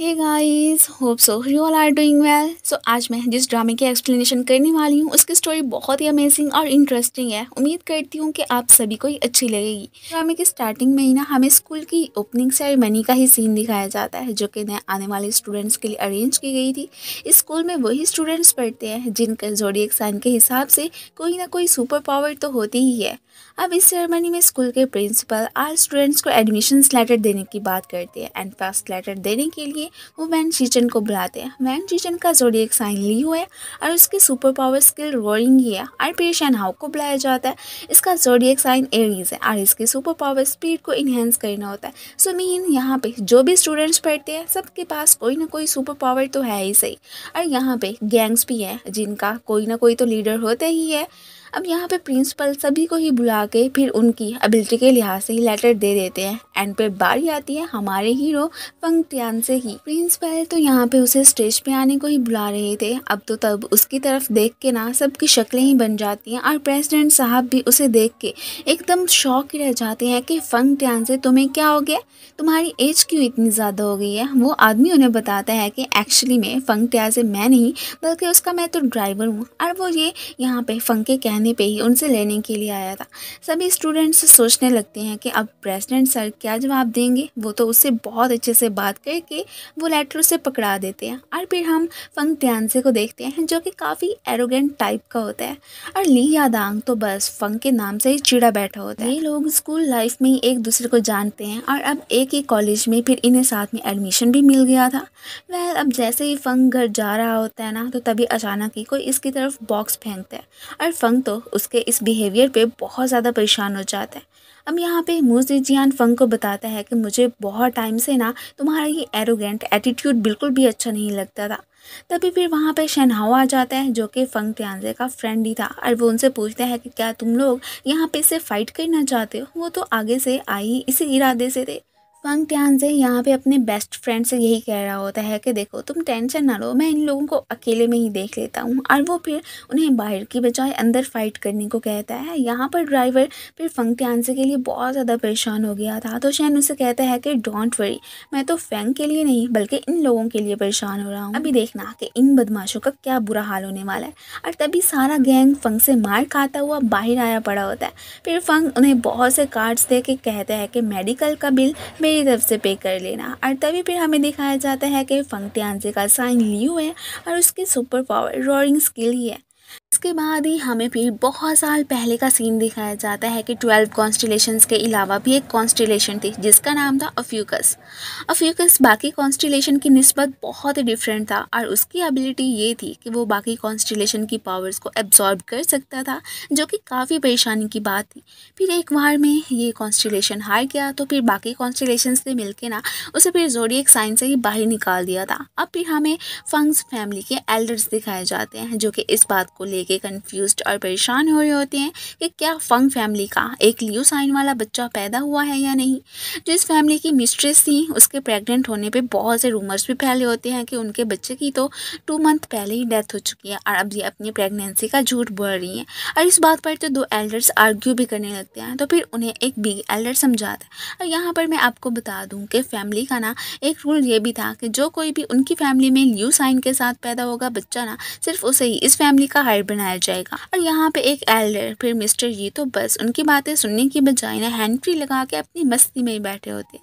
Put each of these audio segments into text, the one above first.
Hey guys hope so you all are doing well so आज मैं जिस ड्रामे की एक्सप्लेनेशन करने वाली हूँ उसकी स्टोरी बहुत ही अमेजिंग और इंटरेस्टिंग है उम्मीद करती हूँ कि आप सभी को ही अच्छी लगेगी ड्रामे की स्टार्टिंग में ही ना हमें स्कूल की ओपनिंग सेरेमनी का ही सीन दिखाया जाता है जो कि नए आने वाले स्टूडेंट्स के लिए अरेंज की गई थी इस स्कूल में वही स्टूडेंट्स पढ़ते हैं जिनका जोड़ी साइन के हिसाब से कोई ना कोई सुपर पावर तो होती ही है अब इस सेरेमनी में स्कूल के प्रिंसिपल आर स्टूडेंट्स को एडमिशन लेटर देने की बात करते हैं एंड फर्स्ट लेटर देने के लिए वो वैन चीचन को बुलाते हैं वैन चीचन का एक साइन ली हुआ है और उसके सुपर पावर स्किल रोइंग ही है और पेशन हाउ को बुलाया जाता है इसका एक साइन एरीज है और इसके सुपर पावर स्पीड को इन्हेंस करना होता है सो मीन यहाँ पे जो भी स्टूडेंट्स पढ़ते हैं सबके पास कोई ना कोई सुपर पावर तो है ही सही और यहाँ पे गैंग्स भी हैं जिनका कोई ना कोई तो लीडर होता ही है अब यहाँ पे प्रिंसिपल सभी को ही बुला के फिर उनकी एबिलिटी के लिहाज से ही लेटर दे देते हैं एंड पे बारी आती है हमारे हीरो पंग टियान से ही प्रिंसिपल तो यहाँ पे उसे स्टेज पे आने को ही बुला रहे थे अब तो तब उसकी तरफ देख के ना सबकी शक्लें ही बन जाती हैं और प्रेसिडेंट साहब भी उसे देख के एकदम शौक रह जाते हैं कि फंग टियान से तुम्हें क्या हो गया तुम्हारी एज क्यों इतनी ज़्यादा हो गई है वो आदमी उन्हें बताता है कि एक्चुअली में फंग टियान से मैं नहीं बल्कि उसका मैं तो ड्राइवर हूँ और वो ये यहाँ पे फंग के कहने कहने पे ही उनसे लेने के लिए आया था सभी स्टूडेंट्स सोचने लगते हैं कि अब प्रेसिडेंट सर क्या जवाब देंगे वो तो उससे बहुत अच्छे से बात करके वो लेटर उसे पकड़ा देते हैं और फिर हम फंग त्यांसे को देखते हैं जो कि काफ़ी एरोगेंट टाइप का होता है और ली यादांग तो बस फंग के नाम से ही चिड़ा बैठा होता है ये लोग स्कूल लाइफ में ही एक दूसरे को जानते हैं और अब एक ही कॉलेज में फिर इन्हें साथ में एडमिशन भी मिल गया था वह अब जैसे ही फंग घर जा रहा होता है ना तो तभी अचानक ही कोई इसकी तरफ बॉक्स फेंकता है और फंग तो तो उसके इस बिहेवियर पे बहुत ज़्यादा परेशान हो जाते हैं अब यहाँ पे मूजी जियान फंग को बताता है कि मुझे बहुत टाइम से ना तुम्हारा ये एरोगेंट एटीट्यूड बिल्कुल भी अच्छा नहीं लगता था तभी फिर वहाँ पे शनहाओ आ जाता है जो कि फंग त्यांजे का फ्रेंड ही था और वो उनसे पूछता है कि क्या तुम लोग यहाँ पे से फाइट करना चाहते हो वो तो आगे से आई इसी इरादे से थे वांग ध्यान से यहाँ पे अपने बेस्ट फ्रेंड से यही कह रहा होता है कि देखो तुम टेंशन ना लो मैं इन लोगों को अकेले में ही देख लेता हूँ और वो फिर उन्हें बाहर की बजाय अंदर फाइट करने को कहता है यहाँ पर ड्राइवर फिर फंग से के लिए बहुत ज़्यादा परेशान हो गया था तो शैन उसे कहता है कि डोंट वरी मैं तो फैंग के लिए नहीं बल्कि इन लोगों के लिए परेशान हो रहा हूँ अभी देखना कि इन बदमाशों का क्या बुरा हाल होने वाला है और तभी सारा गैंग फंग से मार खाता हुआ बाहर आया पड़ा होता है फिर फंग उन्हें बहुत से कार्ड्स दे के कहता है कि मेडिकल का बिल मेरी तरफ से पे कर लेना और तभी फिर हमें दिखाया जाता है कि फंक्तियांजे का साइन लियू है और उसकी सुपर पावर रोरिंग स्किल ही है इसके बाद ही हमें फिर बहुत साल पहले का सीन दिखाया जाता है कि ट्वेल्व कॉन्स्टिलेशन के अलावा भी एक कॉन्स्टिलेशन थी जिसका नाम था अफ्यूकस अफ्यूकस बाकी कॉन्स्टिलेशन की नस्बत बहुत ही डिफरेंट था और उसकी एबिलिटी ये थी कि वो बाकी कॉन्स्टिलेशन की पावर्स को एब्जॉर्ब कर सकता था जो कि काफ़ी परेशानी की बात थी फिर एक बार में ये कॉन्स्टिलेशन हार गया तो फिर बाकी कॉन्स्टिलेशन से मिल ना उसे फिर एक साइन से ही बाहर निकाल दिया था अब फिर हमें फंग्स फैमिली के एल्डर्स दिखाए जाते हैं जो कि इस बात को ले लेके कंफ्यूज और परेशान हो रहे होते हैं कि क्या फंग फैमिली का एक लियो साइन वाला बच्चा पैदा हुआ है या नहीं जो इस फैमिली की मिस्ट्रेस थी उसके प्रेग्नेंट होने पे बहुत से रूमर्स भी फैले होते हैं कि उनके बच्चे की तो टू मंथ पहले ही डेथ हो चुकी है और अब ये अपनी प्रेगनेंसी का झूठ बोल रही हैं और इस बात पर तो दो एल्डर्स आर्ग्यू भी करने लगते हैं तो फिर उन्हें एक बिग एल्डर समझाता है और यहाँ पर मैं आपको बता दूँ कि फैमिली का ना एक रूल ये भी था कि जो कोई भी उनकी फैमिली में लियो साइन के साथ पैदा होगा बच्चा ना सिर्फ उसे ही इस फैमिली का हर बनाया जाएगा और यहाँ पे एक एल्डर फिर मिस्टर ये तो बस उनकी बातें सुनने की बजाय ना हैंड फ्री लगा के अपनी मस्ती में ही बैठे होते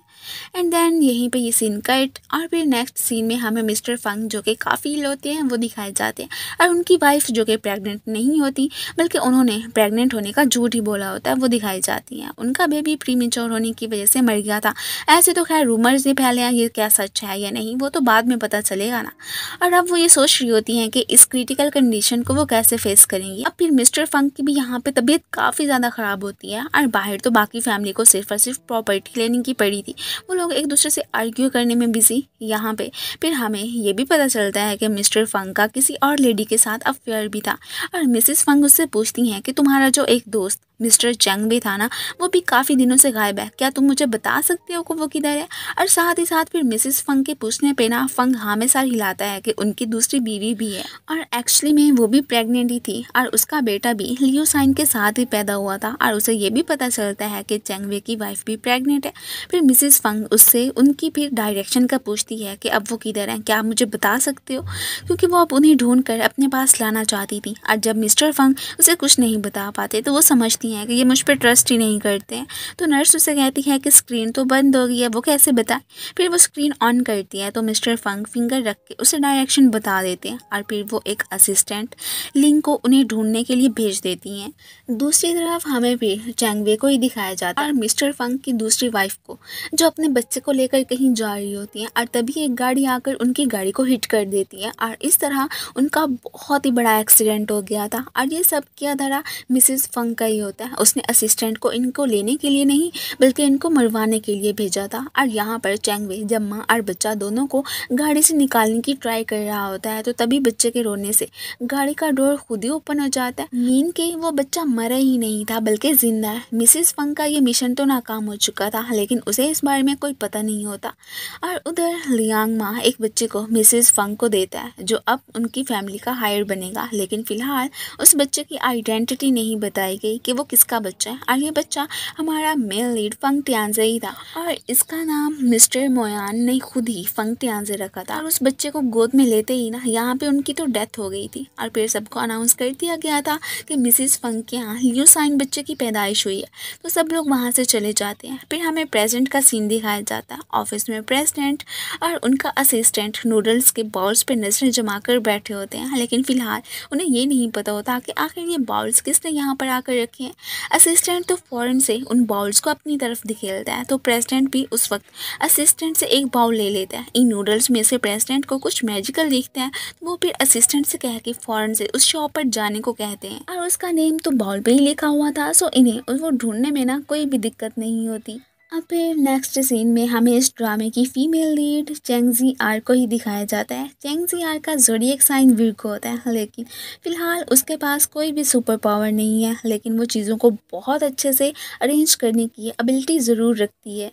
एंड देन यहीं पे ये सीन कट और फिर नेक्स्ट सीन में हमें मिस्टर फंग जो कि काफ़िल होते हैं वो दिखाए जाते हैं और उनकी वाइफ जो कि प्रेग्नेंट नहीं होती बल्कि उन्होंने प्रेग्नेंट होने का झूठ ही बोला होता है वो दिखाई जाती हैं उनका बेबी प्री होने की वजह से मर गया था ऐसे तो खैर रूमर्स ही फैले हैं ये क्या सच है या नहीं वो तो बाद में पता चलेगा ना और अब वो ये सोच रही होती हैं कि इस क्रिटिकल कंडीशन को वो कैसे फेस करेंगी अब फिर मिस्टर फंक की भी यहाँ पे तबीयत काफ़ी ज़्यादा ख़राब होती है और बाहर तो बाकी फैमिली को सिर्फ और सिर्फ प्रॉपर्टी लेने की पड़ी थी वो लोग एक दूसरे से आर्ग्यू करने में बिजी यहाँ पे फिर हमें ये भी पता चलता है कि मिस्टर फंग का किसी और लेडी के साथ अफेयर भी था और मिसिस फंग उससे पूछती हैं कि तुम्हारा जो एक दोस्त मिस्टर चंग भी था ना वो भी काफ़ी दिनों से गायब है क्या तुम मुझे बता सकते हो कि वो किधर है और साथ ही साथ फिर मिसेस फंग के पूछने पे ना फंग हमेशा हिलाता है कि उनकी दूसरी बीवी भी है और एक्चुअली में वो भी प्रेग्नेंट ही थी और उसका बेटा भी लियो साइन के साथ ही पैदा हुआ था और उसे ये भी पता चलता है कि वे की वाइफ भी प्रेगनेंट है फिर मिसिस फंग उससे उनकी फिर डायरेक्शन का पूछती है कि अब वो किधर हैं क्या आप मुझे बता सकते हो क्योंकि वो अब उन्हें ढूंढ कर अपने पास लाना चाहती थी और जब मिस्टर फंग उसे कुछ नहीं बता पाते तो वो समझती कहती हैं कि ये मुझ पर ट्रस्ट ही नहीं करते हैं तो नर्स उसे कहती है कि स्क्रीन तो बंद हो गई है वो कैसे बताए फिर वो स्क्रीन ऑन करती है तो मिस्टर फंक फिंगर रख के उसे डायरेक्शन बता देते हैं और फिर वो एक असिस्टेंट लिंक को उन्हें ढूंढने के लिए भेज देती हैं दूसरी तरफ हमें फिर चैंगवे को ही दिखाया जाता है और मिस्टर फंक की दूसरी वाइफ को जो अपने बच्चे को लेकर कहीं जा रही होती हैं और तभी एक गाड़ी आकर उनकी गाड़ी को हिट कर देती है और इस तरह उनका बहुत ही बड़ा एक्सीडेंट हो गया था और ये सब क्या धरा मिसिस फंक का ही होता होता है उसने असिस्टेंट को इनको लेने के लिए नहीं बल्कि इनको मरवाने के लिए भेजा था और यहाँ पर चैंगवे जब माँ और बच्चा दोनों को गाड़ी से निकालने की ट्राई कर रहा होता है तो तभी बच्चे के रोने से गाड़ी का डोर खुद ही ओपन हो जाता है मीन के वो बच्चा मरा ही नहीं था बल्कि जिंदा है मिसिस फंग का ये मिशन तो नाकाम हो चुका था लेकिन उसे इस बारे में कोई पता नहीं होता और उधर लियांग माँ एक बच्चे को मिसिस फंग को देता है जो अब उनकी फैमिली का हायर बनेगा लेकिन फिलहाल उस बच्चे की आइडेंटिटी नहीं बताई गई कि वो किसका बच्चा है और ये बच्चा हमारा मेल लीड फंग त्याजे ही था और इसका नाम मिस्टर मोयान ने खुद ही फंग त्याजे रखा था और उस बच्चे को गोद में लेते ही ना यहाँ पे उनकी तो डेथ हो गई थी और फिर सबको अनाउंस कर दिया गया था कि मिसिस फंग के यहाँ ल्यूसाइन बच्चे की पैदाइश हुई है तो सब लोग वहाँ से चले जाते हैं फिर हमें प्रेजेंट का सीन दिखाया जाता है ऑफिस में प्रेजिडेंट और उनका असिस्टेंट नूडल्स के बॉल्स पर नजरें जमा कर बैठे होते हैं लेकिन फ़िलहाल उन्हें ये नहीं पता होता कि आखिर ये बॉल्स किसने यहाँ पर आकर रखे हैं असिस्टेंट तो फ़ौरन से उन बाउल्स को अपनी तरफ दिखेलता है तो प्रेसिडेंट भी उस वक्त असिस्टेंट से एक बाउल ले लेता है इन नूडल्स में से प्रेसिडेंट को कुछ मैजिकल दिखता है तो वो फिर असिस्टेंट से कह के फ़ौरन से उस शॉप पर जाने को कहते हैं और उसका नेम तो बाउल पर ही लिखा हुआ था सो इन्हें वो ढूंढने में ना कोई भी दिक्कत नहीं होती अब फिर नेक्स्ट सीन में हमें इस ड्रामे की फीमेल लीड चेंगजी आर को ही दिखाया जाता है चेंगजी आर का एक साइन को होता है लेकिन फ़िलहाल उसके पास कोई भी सुपर पावर नहीं है लेकिन वो चीज़ों को बहुत अच्छे से अरेंज करने की एबिलिटी ज़रूर रखती है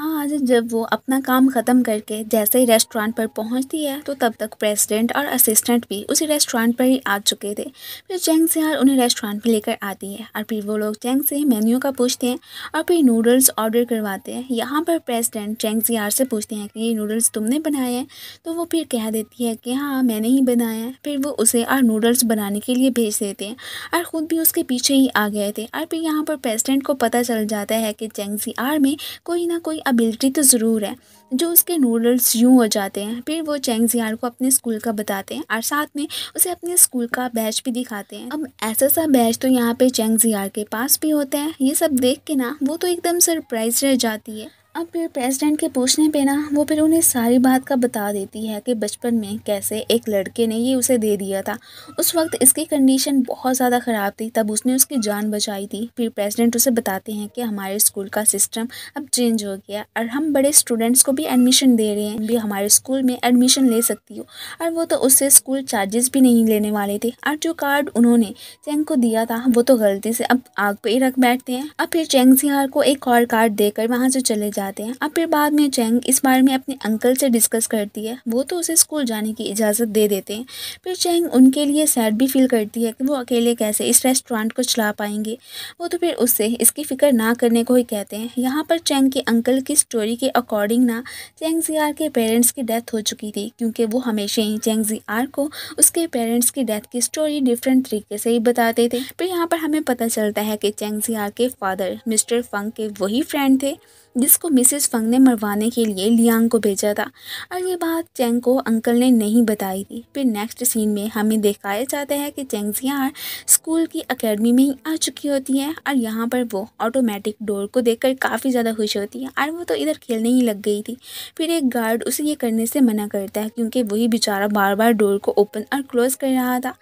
आज जब वो अपना काम ख़त्म करके जैसे ही रेस्टोरेंट पर पहुंचती है तो तब तक प्रेसिडेंट और असिस्टेंट भी उसी रेस्टोरेंट पर ही आ चुके थे फिर चेंग यार उन्हें रेस्टोरेंट में लेकर आती है और फिर वो लोग चेंग से मेन्यू का पूछते हैं और फिर नूडल्स ऑर्डर करवाते हैं यहाँ पर प्रेसिडेंट चेंग सियार से पूछते हैं कि ये नूडल्स तुमने बनाए हैं तो वो फिर कह देती है कि हाँ मैंने ही बनाया है फिर वो उसे और नूडल्स बनाने के लिए भेज देते हैं और ख़ुद भी उसके पीछे ही आ गए थे और फिर यहाँ पर प्रेसिडेंट को पता चल जाता है कि चेंग सियार में कोई ना कोई एबिलिटी तो ज़रूर है जो उसके नूडल्स यूँ हो जाते हैं फिर वो चैंग जियार को अपने स्कूल का बताते हैं और साथ में उसे अपने स्कूल का बैच भी दिखाते हैं अब ऐसा सा बैच तो यहाँ पे चैंग जियार के पास भी होता है ये सब देख के ना वो तो एकदम सरप्राइज रह जाती है अब फिर प्रेसिडेंट के पूछने पे ना वो फिर उन्हें सारी बात का बता देती है कि बचपन में कैसे एक लड़के ने ये उसे दे दिया था उस वक्त इसकी कंडीशन बहुत ज़्यादा ख़राब थी तब उसने उसकी जान बचाई थी फिर प्रेसिडेंट उसे बताते हैं कि हमारे स्कूल का सिस्टम अब चेंज हो गया और हम बड़े स्टूडेंट्स को भी एडमिशन दे रहे हैं भी हमारे स्कूल में एडमिशन ले सकती हो और वो तो उससे स्कूल चार्जेस भी नहीं लेने वाले थे और जो कार्ड उन्होंने चेंग को दिया था वो तो गलती से अब आग पर ही रख बैठते हैं अब फिर चेंग सिंहार को एक और कार्ड देकर वहाँ से चले जाते हैं अब फिर बाद में चैंग इस बारे में अपने अंकल से डिस्कस करती है वो तो उसे स्कूल जाने की इजाज़त दे देते हैं फिर चैंग उनके लिए सैड भी फील करती है कि वो अकेले कैसे इस रेस्टोरेंट को चला पाएंगे वो तो फिर उससे इसकी फ़िक्र ना करने को ही कहते हैं यहाँ पर चैंग के अंकल की स्टोरी के अकॉर्डिंग ना चैंग जियार के पेरेंट्स की डेथ हो चुकी थी क्योंकि वो हमेशा ही चेंग जियार को उसके पेरेंट्स की डेथ की स्टोरी डिफरेंट तरीके से ही बताते थे फिर यहाँ पर हमें पता चलता है कि चैंग जियार के फादर मिस्टर फंग के वही फ्रेंड थे जिसको मिसेस फंग ने मरवाने के लिए लियांग को भेजा था और ये बात चेंग को अंकल ने नहीं बताई थी फिर नेक्स्ट सीन में हमें दिखाया जाता है कि चैंगजियार स्कूल की अकेडमी में ही आ चुकी होती है और यहाँ पर वो ऑटोमेटिक डोर को देखकर काफ़ी ज़्यादा खुश होती है और वो तो इधर खेलने ही लग गई थी फिर एक गार्ड उसे ये करने से मना करता है क्योंकि वही बेचारा बार बार डोर को ओपन और क्लोज़ कर रहा था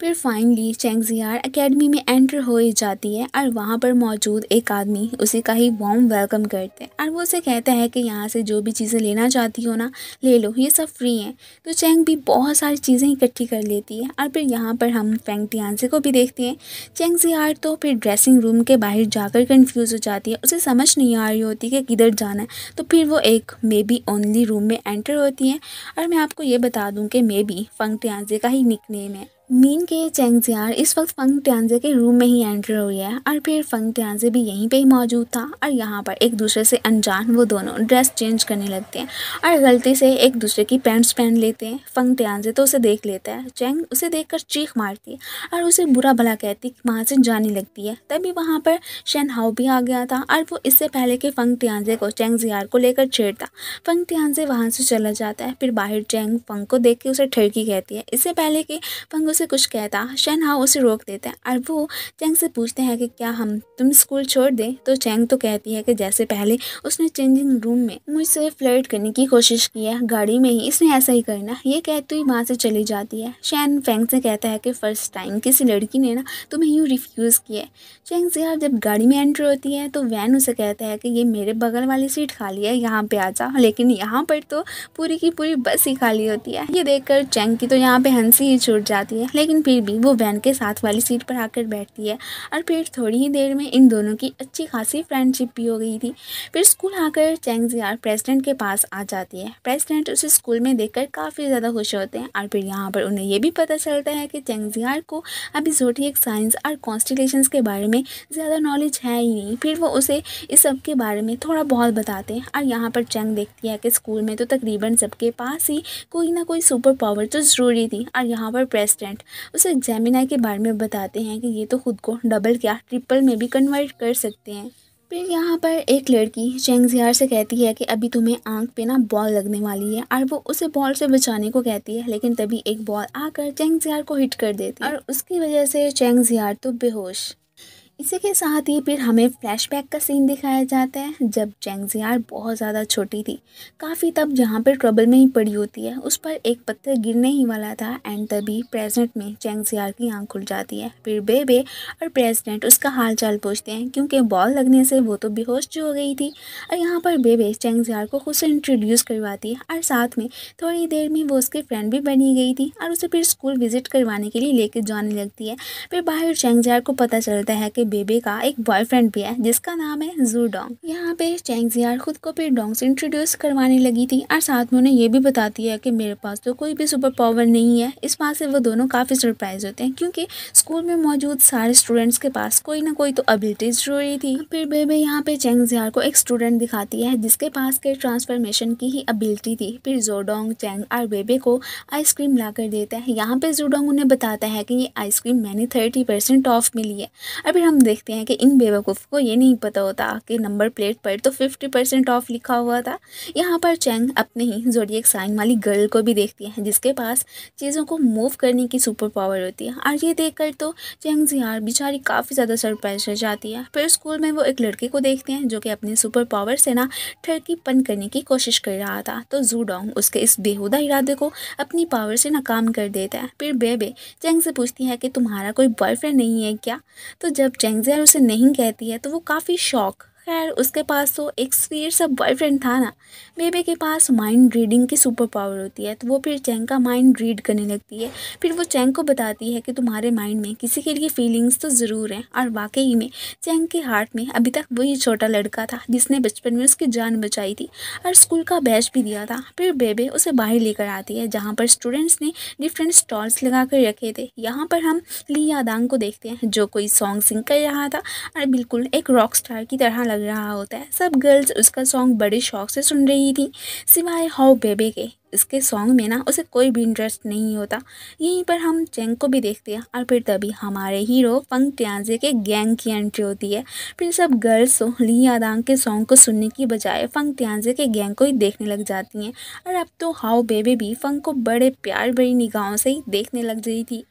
फिर फाइनली चेंगजियार एकेडमी में एंटर हो ही जाती है और वहाँ पर मौजूद एक आदमी उसे का ही वॉम वेलकम करते हैं और वो उसे कहता है कि यहाँ से जो भी चीज़ें लेना चाहती हो ना ले लो ये सब फ्री हैं तो चेंग भी बहुत सारी चीज़ें इकट्ठी कर लेती है और फिर यहाँ पर हम फेंग टियांसे को भी देखते हैं चेंगजियार तो फिर ड्रेसिंग रूम के बाहर जाकर कन्फ्यूज़ हो जाती है उसे समझ नहीं आ रही होती कि किधर जाना है तो फिर वो एक मे बी ओनली रूम में एंटर होती हैं और मैं आपको ये बता दूँ कि मे बी फंग टियांसे का ही निक है मीन के जियार इस वक्त फंग तियानजे के रूम में ही एंटर हुई है और फिर फंग तियानजे भी यहीं पे ही मौजूद था और यहाँ पर एक दूसरे से अनजान वो दोनों ड्रेस चेंज करने लगते हैं और गलती से एक दूसरे की पैंट्स पहन लेते हैं फंग तियानजे तो उसे देख लेता है चैंग उसे कर चीख मारती है और उसे बुरा भला कहती वहाँ से जाने लगती है तभी वहाँ पर शैन हाउ भी आ गया था और वो इससे पहले कि फंग तियानजे को चैंग जियार को लेकर छेड़ता फंग टियांजे वहाँ से चला जाता है फिर बाहर चैंग फंग को देख के उसे ठड़की कहती है इससे पहले कि फंग उसे कुछ कहता शैन हाँ उसे रोक देते है और वो चैंग से पूछते हैं कि क्या हम तुम स्कूल छोड़ दें तो चैंग तो कहती है कि जैसे पहले उसने चेंजिंग रूम में मुझसे फ्लर्ट करने की कोशिश की है गाड़ी में ही इसने ऐसा ही करना ये कहती हुई वहाँ से चली जाती है शैन फेंग से कहता है कि फ़र्स्ट टाइम किसी लड़की ने ना तुम्हें यूँ रिफ्यूज़ किया चैंग से यार जब गाड़ी में एंट्री होती है तो वैन उसे कहता है कि ये मेरे बगल वाली सीट खाली है यहाँ पे आ जाओ लेकिन यहाँ पर तो पूरी की पूरी बस ही खाली होती है ये देखकर चेंग की तो यहाँ पे हंसी ही छूट जाती है लेकिन फिर भी वो वैन के साथ वाली सीट पर आकर बैठती है और फिर थोड़ी ही देर में इन दोनों की अच्छी खासी फ्रेंडशिप भी हो गई थी फिर स्कूल आकर जियार प्रेसिडेंट के पास आ जाती है प्रेसिडेंट उसे स्कूल में कर काफ़ी ज़्यादा खुश होते हैं और फिर यहाँ पर उन्हें यह भी पता चलता है कि जियार को अभी एक साइंस और कॉन्स्टिलेशन के बारे में ज़्यादा नॉलेज है ही नहीं फिर वो उसे इस सब के बारे में थोड़ा बहुत बताते हैं और यहाँ पर चैंग देखती है कि स्कूल में तो तकरीबन सबके पास ही कोई ना कोई सुपर पावर तो ज़रूरी थी और यहाँ पर प्रेसिडेंट कॉन्सेप्ट उसे जेमिनाई के बारे में बताते हैं कि ये तो खुद को डबल क्या ट्रिपल में भी कन्वर्ट कर सकते हैं फिर यहाँ पर एक लड़की चेंगजियार से कहती है कि अभी तुम्हें आंख पे ना बॉल लगने वाली है और वो उसे बॉल से बचाने को कहती है लेकिन तभी एक बॉल आकर चेंगजियार को हिट कर देती है और उसकी वजह से चेंगजियार तो बेहोश इसी के साथ ही फिर हमें फ्लैशबैक का सीन दिखाया जाता है जब जेंगजियार बहुत ज़्यादा छोटी थी काफ़ी तब जहाँ पर ट्रबल में ही पड़ी होती है उस पर एक पत्थर गिरने ही वाला था एंड तभी प्रेजेंट में जेंगजियार की आंख खुल जाती है फिर बेबे और प्रेजिडेंट उसका हाल चाल पूछते हैं क्योंकि बॉल लगने से वो तो बेहोश जो हो गई थी और यहाँ पर बेबे जेंगजियार को खुद से इंट्रोड्यूस करवाती है और साथ में थोड़ी देर में वो उसकी फ्रेंड भी बनी गई थी और उसे फिर स्कूल विज़िट करवाने के लिए लेकर जाने लगती है फिर बाहर जेंगजियार को पता चलता है कि बेबे का एक बॉयफ्रेंड भी है जिसका नाम है जूडोंग यहाँ पे चैंगजियार खुद को फिर डोंग से इंट्रोड्यूस करवाने लगी थी और साथ में उन्हें ये भी बताती है कि मेरे पास तो कोई भी सुपर पावर नहीं है इस बात से वो दोनों काफ़ी सरप्राइज होते हैं क्योंकि स्कूल में मौजूद सारे स्टूडेंट्स के पास कोई ना कोई तो अबिलिटीज जरूरी थी फिर बेबे यहाँ पे चैंगजियार को एक स्टूडेंट दिखाती है जिसके पास के ट्रांसफॉर्मेशन की ही अबिलिटी थी फिर जोडोंग चैंग और बेबे को आइसक्रीम ला कर देता है यहाँ पे जोडोंग उन्हें बताता है कि ये आइसक्रीम मैंने थर्टी परसेंट ऑफ मिली है और फिर हम देखते हैं कि इन बेवकूफ़ को ये नहीं पता होता कि नंबर प्लेट पर तो फिफ्टी परसेंट ऑफ लिखा हुआ था यहाँ पर चैंग अपने ही जोड़ी एक साइन वाली गर्ल को भी देखती हैं जिसके पास चीज़ों को मूव करने की सुपर पावर होती है और ये देख तो चैंग जियार बेचारी काफ़ी ज़्यादा सरप्राइज हो जाती है फिर स्कूल में वो एक लड़के को देखते हैं जो कि अपने सुपर पावर से ना ठरकी पन करने की कोशिश कर रहा था तो जू डोंग उसके इस बेहुदा इरादे को अपनी पावर से नाकाम कर देता है फिर बेबे चैंग से पूछती है कि तुम्हारा कोई बॉयफ्रेंड नहीं है क्या तो जब चैंग जेंगजियान उसे नहीं कहती है तो वो काफ़ी शौक खैर उसके पास तो एक स्वीर सा बॉयफ्रेंड था ना बेबे के पास माइंड रीडिंग की सुपर पावर होती है तो वो फिर चैंग का माइंड रीड करने लगती है फिर वो चैंग को बताती है कि तुम्हारे माइंड में किसी के लिए फीलिंग्स तो ज़रूर हैं और वाकई में चैंग के हार्ट में अभी तक वही छोटा लड़का था जिसने बचपन में उसकी जान बचाई थी और स्कूल का बैच भी दिया था फिर बेबे उसे बाहर लेकर आती है जहाँ पर स्टूडेंट्स ने डिफरेंट स्टॉल्स लगा कर रखे थे यहाँ पर हम ली यादांग को देखते हैं जो कोई सॉन्ग सिंग कर रहा था और बिल्कुल एक रॉक स्टार की तरह लग रहा होता है सब गर्ल्स उसका सॉन्ग बड़े शौक से सुन रही रही थी सिवाय हाउ बेबे के इसके सॉन्ग में ना उसे कोई भी इंटरेस्ट नहीं होता यहीं पर हम चेंग को भी देखते हैं और फिर तभी हमारे हीरो फंग ट्याजे के गैंग की एंट्री होती है फिर सब गर्ल्स हो तो ली यादांग के सॉन्ग को सुनने की बजाय फंग ट्याजे के गैंग को ही देखने लग जाती हैं और अब तो हाउ बेबे भी फंग को बड़े प्यार भरी निगाहों से ही देखने लग गई थी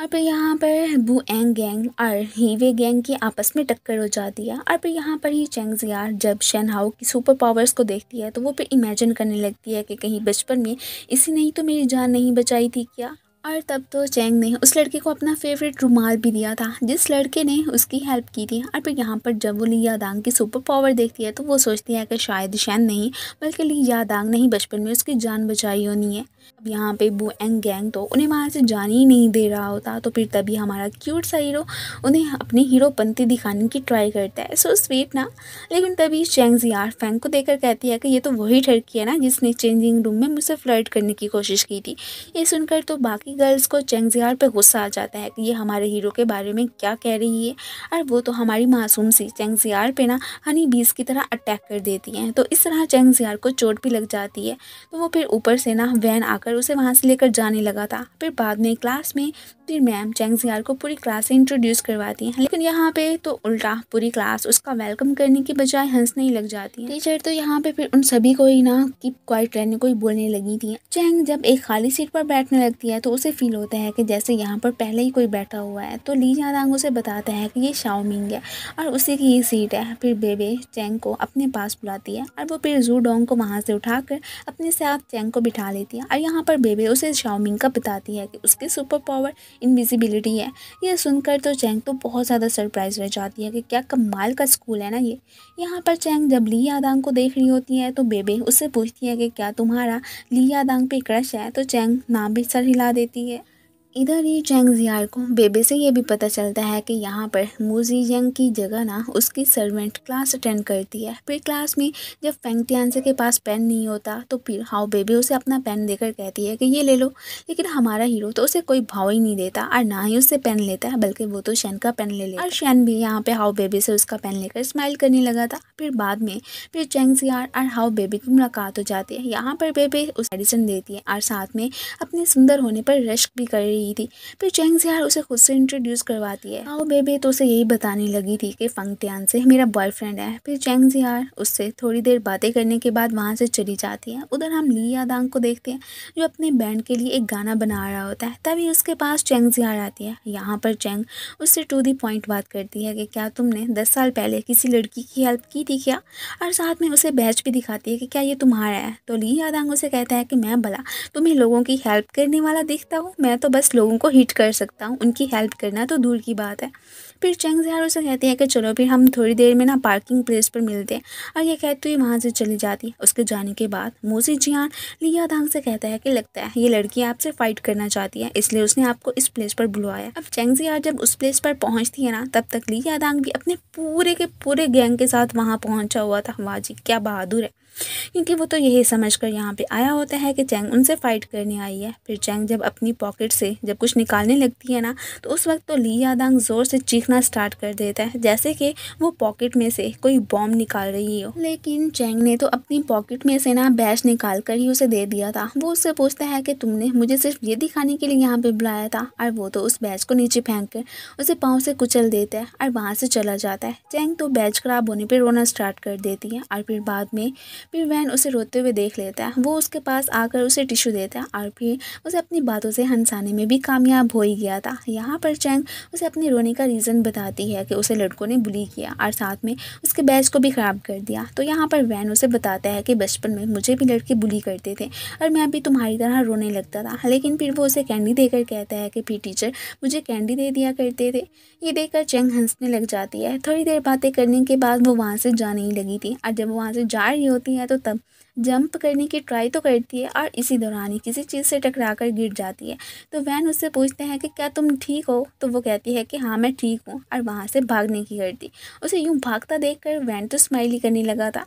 और यहाँ पर बू एंग गैंग और हीवे गैंग की आपस में टक्कर हो जाती है और फिर यहाँ पर ही चेंग जियार जब शेन हाउ की सुपर पावर्स को देखती है तो वो फिर इमेजिन करने लगती है कि कहीं बचपन में इसी नहीं तो मेरी जान नहीं बचाई थी क्या और तब तो चैंग ने उस लड़के को अपना फेवरेट रुमाल भी दिया था जिस लड़के ने उसकी हेल्प की थी और फिर यहाँ पर जब वो लिया यादांग की सुपर पावर देखती है तो वो सोचती है कि शायद शैन नहीं बल्कि लिया दांग नहीं बचपन में उसकी जान बचाई होनी है अब यहाँ पे बू एंग गैंग तो उन्हें वहाँ से जान ही नहीं दे रहा होता तो फिर तभी हमारा क्यूट सा हीरो उन्हें अपनी हीरो पंथी दिखाने की ट्राई करता है सो स्वीट ना लेकिन तभी चैंग जियार फैंग को देखकर कहती है कि ये तो वही ठरकी है ना जिसने चेंजिंग रूम में मुझसे फ्लर्ट करने की कोशिश की थी ये सुनकर तो बाकी गर्ल्स को चेंगजियार पे गुस्सा आ जाता है कि ये हमारे हीरो के बारे में क्या कह रही है और वो तो हमारी मासूम सी चेंगजियार पे ना हनी बीस की तरह अटैक कर देती हैं तो इस तरह चेंगजियार को चोट भी लग जाती है तो वो फिर ऊपर से ना वैन आकर उसे वहाँ से लेकर जाने लगा था फिर बाद में क्लास में फिर मैम चैंग जियार को पूरी क्लास से इंट्रोड्यूस करवाती हैं लेकिन यहाँ पे तो उल्टा पूरी क्लास उसका वेलकम करने की बजाय हंसने ही लग जाती है टीचर तो यहाँ पे फिर उन सभी को ही ना कि क्वाइट रहने को ही बोलने लगी थी चैंग जब एक खाली सीट पर बैठने लगती है तो उसे फील होता है कि जैसे यहाँ पर पहले ही कोई बैठा हुआ है तो ली जादांग उसे बताता है कि ये शाओमिंग है और उसी की ये सीट है फिर बेबे चैंग को अपने पास बुलाती है और वो फिर जू डोंग को वहाँ से उठाकर अपने साथ चैंग को बिठा लेती है और यहाँ पर बेबे उसे शाओमिंग का बताती है कि उसकी सुपर पावर इनविजिबिलिटी है ये सुनकर तो चैंग तो बहुत ज़्यादा सरप्राइज रह जाती है कि क्या कमाल का स्कूल है ना ये यहाँ पर चैंग जब ली यादांग को देख रही होती है तो बेबे उससे पूछती है कि क्या तुम्हारा ली यादांग पे क्रश है तो चैंग नाम भी सर हिला देती है इधर ही चैंग जियार को बेबे से ये भी पता चलता है कि यहाँ पर मोजी यंग की जगह ना उसकी सर्वेंट क्लास अटेंड करती है फिर क्लास में जब फेंग टियांसे के पास पेन नहीं होता तो फिर हाउ बेबे उसे अपना पेन देकर कहती है कि ये ले लो लेकिन हमारा हीरो तो उसे कोई भाव ही नहीं देता और ना ही उससे पेन लेता है बल्कि वो तो शैन का पेन ले लेता और शैन भी यहाँ पे हाउ बेबे से उसका पेन लेकर स्माइल करने लगा था फिर बाद में फिर चैंग जियार और हाउ बेबी की मुलाकात हो जाती है यहाँ पर बेबे उस एडिसन देती है और साथ में अपने सुंदर होने पर रश्क भी कर रही रही थी फिर चेंग जियार उसे खुद से इंट्रोड्यूस करवाती है आओ बेबे तो उसे यही बताने लगी थी कि फंग त्यान से मेरा बॉयफ्रेंड है फिर चेंग जियार उससे थोड़ी देर बातें करने के बाद वहाँ से चली जाती है उधर हम ली यादांग को देखते हैं जो अपने बैंड के लिए एक गाना बना रहा होता है तभी उसके पास चेंग जियार आती है यहाँ पर चेंग उससे टू दी पॉइंट बात करती है कि क्या तुमने दस साल पहले किसी लड़की की हेल्प की थी क्या और साथ में उसे बैच भी दिखाती है कि क्या ये तुम्हारा है तो ली यादांग उसे कहता है कि मैं भला तुम्हें लोगों की हेल्प करने वाला दिखता हूँ मैं तो बस लोगों को हिट कर सकता हूँ उनकी हेल्प करना तो दूर की बात है फिर चंग जहार उसे कहते हैं कि चलो फिर हम थोड़ी देर में ना पार्किंग प्लेस पर मिलते हैं और ये कहते हुए वहाँ से चली जाती है उसके जाने के बाद मोसी जियान लिया दांग से कहता है कि लगता है ये लड़की आपसे फ़ाइट करना चाहती है इसलिए उसने आपको इस प्लेस पर बुलवाया अब चंग जियार जब उस प्लेस पर पहुँचती है ना तब तक लिया दांग भी अपने पूरे के पूरे गैंग के साथ वहाँ पहुँचा हुआ था वाह जी क्या बहादुर है क्योंकि वो तो यही समझ कर यहाँ पर आया होता है कि चैंग उनसे फ़ाइट करने आई है फिर चैंग जब अपनी पॉकेट से जब कुछ निकालने लगती है ना तो उस वक्त तो ली यादांग ज़ोर से चीखना स्टार्ट कर देता है जैसे कि वो पॉकेट में से कोई बॉम्ब निकाल रही हो लेकिन चैंग ने तो अपनी पॉकेट में से ना बैच निकाल कर ही उसे दे दिया था वो उससे पूछता है कि तुमने मुझे सिर्फ ये दिखाने के लिए यहाँ पर बुलाया था और वो तो उस बैच को नीचे फेंक कर उसे पाँव से कुचल देता है और वहाँ से चला जाता है चैंग तो बैच खराब होने पर रोना स्टार्ट कर देती है और फिर बाद में फिर वैन उसे रोते हुए देख लेता है वो उसके पास आकर उसे टिश्यू देता है और फिर उसे अपनी बातों से हंसाने में भी कामयाब हो ही गया था यहाँ पर चैंग उसे अपने रोने का रीज़न बताती है कि उसे लड़कों ने बुली किया और साथ में उसके बैच को भी ख़राब कर दिया तो यहाँ पर वैन उसे बताता है कि बचपन में मुझे भी लड़के बुली करते थे और मैं भी तुम्हारी तरह रोने लगता था लेकिन फिर वो उसे कैंडी देकर कहता है कि फिर टीचर मुझे कैंडी दे दिया करते थे ये देखकर चैंग हंसने लग जाती है थोड़ी देर बातें करने के बाद वो वहाँ से जाने ही लगी थी और जब वो वहाँ से जा रही होती है है तो तब जंप करने की ट्राई तो करती है और इसी दौरान ही किसी चीज़ से टकरा कर गिर जाती है तो वैन उससे पूछते हैं कि क्या तुम ठीक हो तो वो कहती है कि हाँ मैं ठीक हूँ और वहाँ से भागने की करती उसे यूँ भागता देख कर वैन तो स्माइली करने लगा था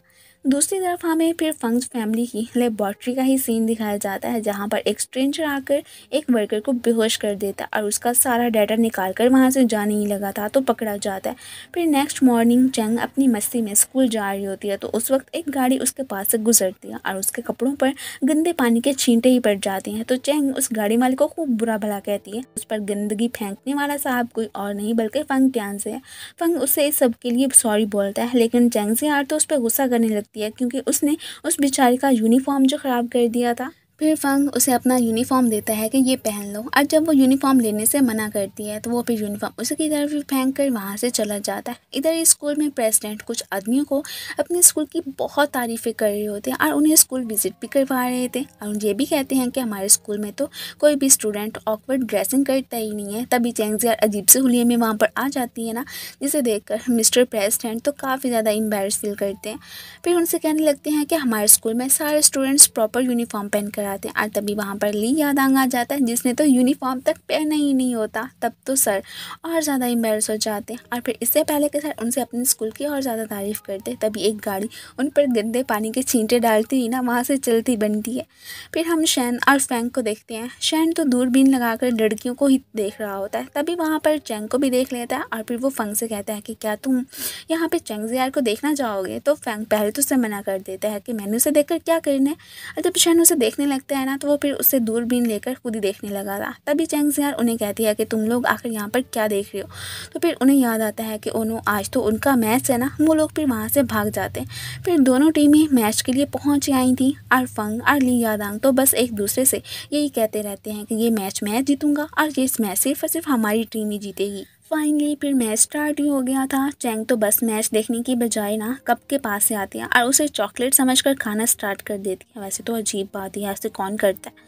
दूसरी तरफ हमें फिर फंग्स फैमिली की लेबॉर्ट्री का ही सीन दिखाया जाता है जहाँ पर एक स्ट्रेंजर आकर एक वर्कर को बेहोश कर देता और उसका सारा डाटा निकाल कर वहाँ से जाने ही लगा था तो पकड़ा जाता है फिर नेक्स्ट मॉर्निंग चंग अपनी मस्ती में स्कूल जा रही होती है तो उस वक्त एक गाड़ी उसके पास से गुजरती है और उसके कपड़ों पर गंदे पानी के छींटे ही पड़ जाते हैं तो चेंग उस गाड़ी वाले को खूब बुरा भला कहती है उस पर गंदगी फेंकने वाला साहब कोई और नहीं बल्कि फंग ट्यान से है फंग उसे सबके लिए सॉरी बोलता है लेकिन चेंग से यार तो उस पर गुस्सा करने लगती सकती है क्योंकि उसने उस बेचारी का यूनिफॉर्म जो ख़राब कर दिया था फिर फंग उसे अपना यूनिफॉर्म देता है कि ये पहन लो और जब वो यूनिफॉर्म लेने से मना करती है तो वो फिर यूनिफॉर्म उसकी तरफ फेंक कर वहाँ से चला जाता है इधर स्कूल में प्रेसिडेंट कुछ आदमियों को अपने स्कूल की बहुत तारीफ़ें कर रहे होते हैं और उन्हें स्कूल विज़िट भी करवा रहे थे और ये भी कहते हैं कि हमारे स्कूल में तो कोई भी स्टूडेंट ऑकवर्ड ड्रेसिंग करता ही नहीं है तभी चैंगजियार अजीब से हुए में वहाँ पर आ जाती है ना जिसे देख मिस्टर प्रेसिडेंट तो काफ़ी ज़्यादा एम्बेरस फील करते हैं फिर उनसे कहने लगते हैं कि हमारे स्कूल में सारे स्टूडेंट्स प्रॉपर यूनिफॉर्म पहन कर कराते हैं और तभी वहाँ पर ली यादांग आ जाता है जिसने तो यूनिफॉर्म तक पहना ही नहीं होता तब तो सर और ज़्यादा एम्बेरस हो जाते हैं और फिर इससे पहले के सर उनसे अपने स्कूल की और ज़्यादा तारीफ़ करते तभी एक गाड़ी उन पर गंदे पानी के छींटे डालती हुई ना वहाँ से चलती बनती है फिर हम शैन और फैंक को देखते हैं शैन तो दूरबीन लगाकर लड़कियों को ही देख रहा होता है तभी वहाँ पर चैंग को भी देख लेता है और फिर वो फंग से कहता है कि क्या तुम यहाँ पे चैंग जियार को देखना चाहोगे तो फैंक पहले तो उसे मना कर देता है कि मैंने उसे देख क्या करना है जब शैन उसे देखने लगे लगते हैं ना तो वो फिर उससे दूरबीन लेकर खुद ही देखने लगा था तभी चैंग सियार उन्हें कहती है कि तुम लोग आखिर यहाँ पर क्या देख रहे हो तो फिर उन्हें याद आता है कि ओनो आज तो उनका मैच है ना वो लोग फिर वहाँ से भाग जाते हैं फिर दोनों टीमें मैच के लिए पहुँच आई थी और फंग और ली यादांग तो बस एक दूसरे से यही कहते रहते हैं कि ये मैच मैं जीतूंगा और ये इस मैच सिर्फ और सिर्फ हमारी टीम ही जीतेगी फाइनली फिर मैच स्टार्ट ही हो गया था चैंग तो बस मैच देखने की बजाय ना कप के पास से आती है और उसे चॉकलेट समझकर खाना स्टार्ट कर देती है वैसे तो अजीब बात है ऐसे कौन करता है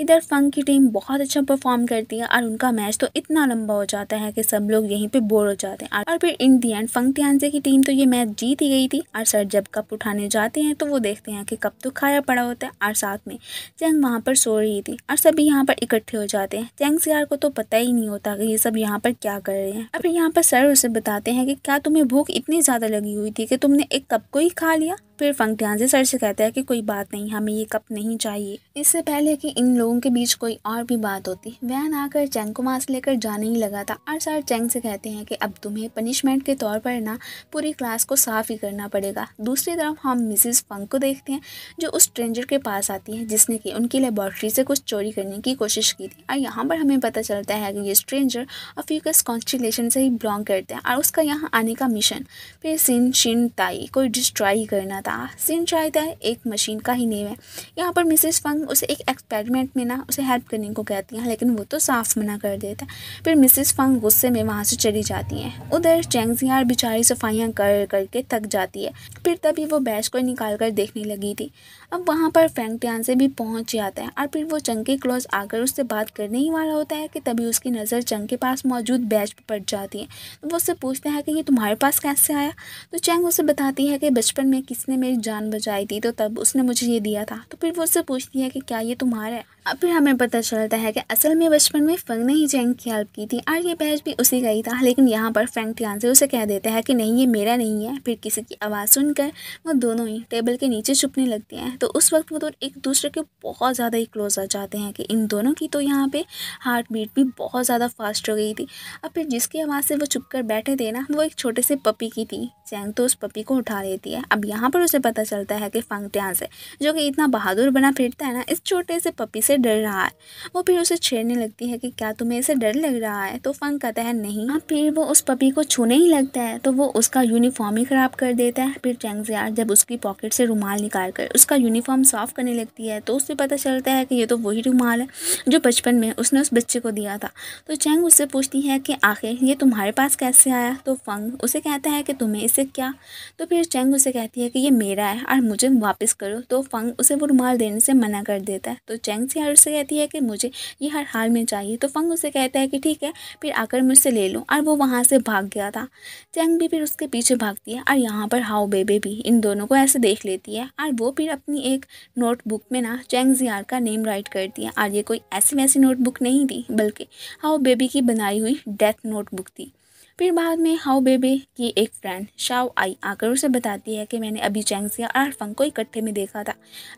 इधर फंक की टीम बहुत अच्छा परफॉर्म करती है और उनका मैच तो इतना लंबा हो जाता है कि सब लोग यहीं पे बोर हो जाते हैं और फिर इन दी एंड फंक त्यानजे की टीम तो ये मैच जीत ही गई थी और सर जब कप उठाने जाते हैं तो वो देखते हैं कि कप तो खाया पड़ा होता है और साथ में चैंग वहाँ पर सो रही थी और सभी यहाँ पर इकट्ठे हो जाते हैं चैंग सियार को तो पता ही नहीं होता कि ये सब यहाँ पर क्या कर रहे हैं और फिर यहाँ पर सर उसे बताते हैं कि क्या तुम्हें भूख इतनी ज़्यादा लगी हुई थी कि तुमने एक कप को ही खा लिया फिर फंक सर से कहता है कि कोई बात नहीं हमें ये कप नहीं चाहिए इससे पहले कि इन लोगों के बीच कोई और भी बात होती वैन आकर चैंग को मास्क लेकर जाने ही लगा था और सर चैंग से कहते हैं कि अब तुम्हें पनिशमेंट के तौर पर ना पूरी क्लास को साफ ही करना पड़ेगा दूसरी तरफ हम मिसिस फंक को देखते हैं जो उस स्ट्रेंजर के पास आती है जिसने कि उनकी लेबॉरटरी से कुछ चोरी करने की कोशिश की थी और यहाँ पर हमें पता चलता है कि ये स्ट्रेंजर अफ्यूकस कॉन्स्टिलेशन से ही बिलोंग करते हैं और उसका यहाँ आने का मिशन फिर सिन शिन ताई कोई डिस्ट्रॉय करना था ता सिंचाइदा एक मशीन का ही नेम है यहाँ पर मिसेस फंग उसे एक एक्सपेरिमेंट में ना उसे हेल्प करने को कहती हैं लेकिन वो तो साफ मना कर देता है फिर मिसेस फंग गुस्से में वहाँ से चली जाती हैं उधर चैंगजियार बेचारी सफाइयाँ कर करके थक जाती है फिर तभी वो बैच को निकाल कर देखने लगी थी अब वहाँ पर फैंक ध्यान से भी पहुँच जाता है और फिर वो चंग के क्लोज आकर उससे बात करने ही वाला होता है कि तभी उसकी नज़र चंग के पास मौजूद बैच पर पड़ जाती है तो वो उससे पूछता है कि ये तुम्हारे पास कैसे आया तो चैंग उसे बताती है कि बचपन में किसने मेरी जान बचाई थी तो तब उसने मुझे ये दिया था तो फिर वो उससे पूछती है कि क्या ये तुम्हारा है अब फिर हमें पता चलता है कि असल में बचपन में फंग ने ही जैंग की हेल्प की थी और ये बैच भी उसी का ही था लेकिन यहाँ पर फैंग ध्यान से उसे कह देता है कि नहीं ये मेरा नहीं है फिर किसी की आवाज़ सुनकर वो दोनों ही टेबल के नीचे छुपने लगते हैं तो उस वक्त वो दोनों तो एक दूसरे के बहुत ज़्यादा ही क्लोज आ जाते हैं कि इन दोनों की तो यहाँ पर हार्ट बीट भी बहुत ज़्यादा फास्ट हो गई थी अब फिर जिसकी आवाज़ से वो चुप कर बैठे थे ना वो एक छोटे से पपी की थी चैंग तो उस पपी को उठा लेती है अब यहाँ पर उसे पता चलता है कि फंग ध्यान से जो कि इतना बहादुर बना फिरता है ना इस छोटे से पपी से डर रहा है वो फिर उसे छेड़ने लगती है कि क्या तुम्हें इसे डर लग रहा है तो फंक कहता है नहीं अब फिर वो उस पपी को छूने ही लगता है तो वो उसका यूनिफॉर्म ही ख़राब कर देता है फिर चैंगजियार जब उसकी पॉकेट से रुमाल निकाल कर उसका यूनिफॉर्म साफ करने लगती है तो उससे पता चलता है कि ये तो वही रुमाल है जो बचपन में उसने उस बच्चे को दिया था तो चैंग उससे पूछती है कि आखिर ये तुम्हारे पास कैसे आया तो फंग उसे कहता है कि तुम्हें इसे क्या तो फिर चैंग उसे कहती है कि ये मेरा है और मुझे वापस करो तो फंग उसे वो रुमाल देने से मना कर देता है तो चैंग से हर उससे कहती है कि मुझे ये हर हाल में चाहिए तो फंग उसे कहता है कि ठीक है फिर आकर मुझसे ले लो और वो वहाँ से भाग गया था चैंग भी फिर उसके पीछे भागती है और यहाँ पर हाओ बेबे भी इन दोनों को ऐसे देख लेती है और वो फिर अपनी एक नोटबुक में ना चैंग जियार का नेम राइट करती है और ये कोई ऐसी वैसी नोटबुक नहीं थी बल्कि हाओ बेबी की बनाई हुई डेथ नोटबुक थी फिर बाद में हाउ बेबे की एक फ्रेंड शाओ आई आकर उसे बताती है कि मैंने अभी चैंगसिया और अरफंग को इकट्ठे में देखा था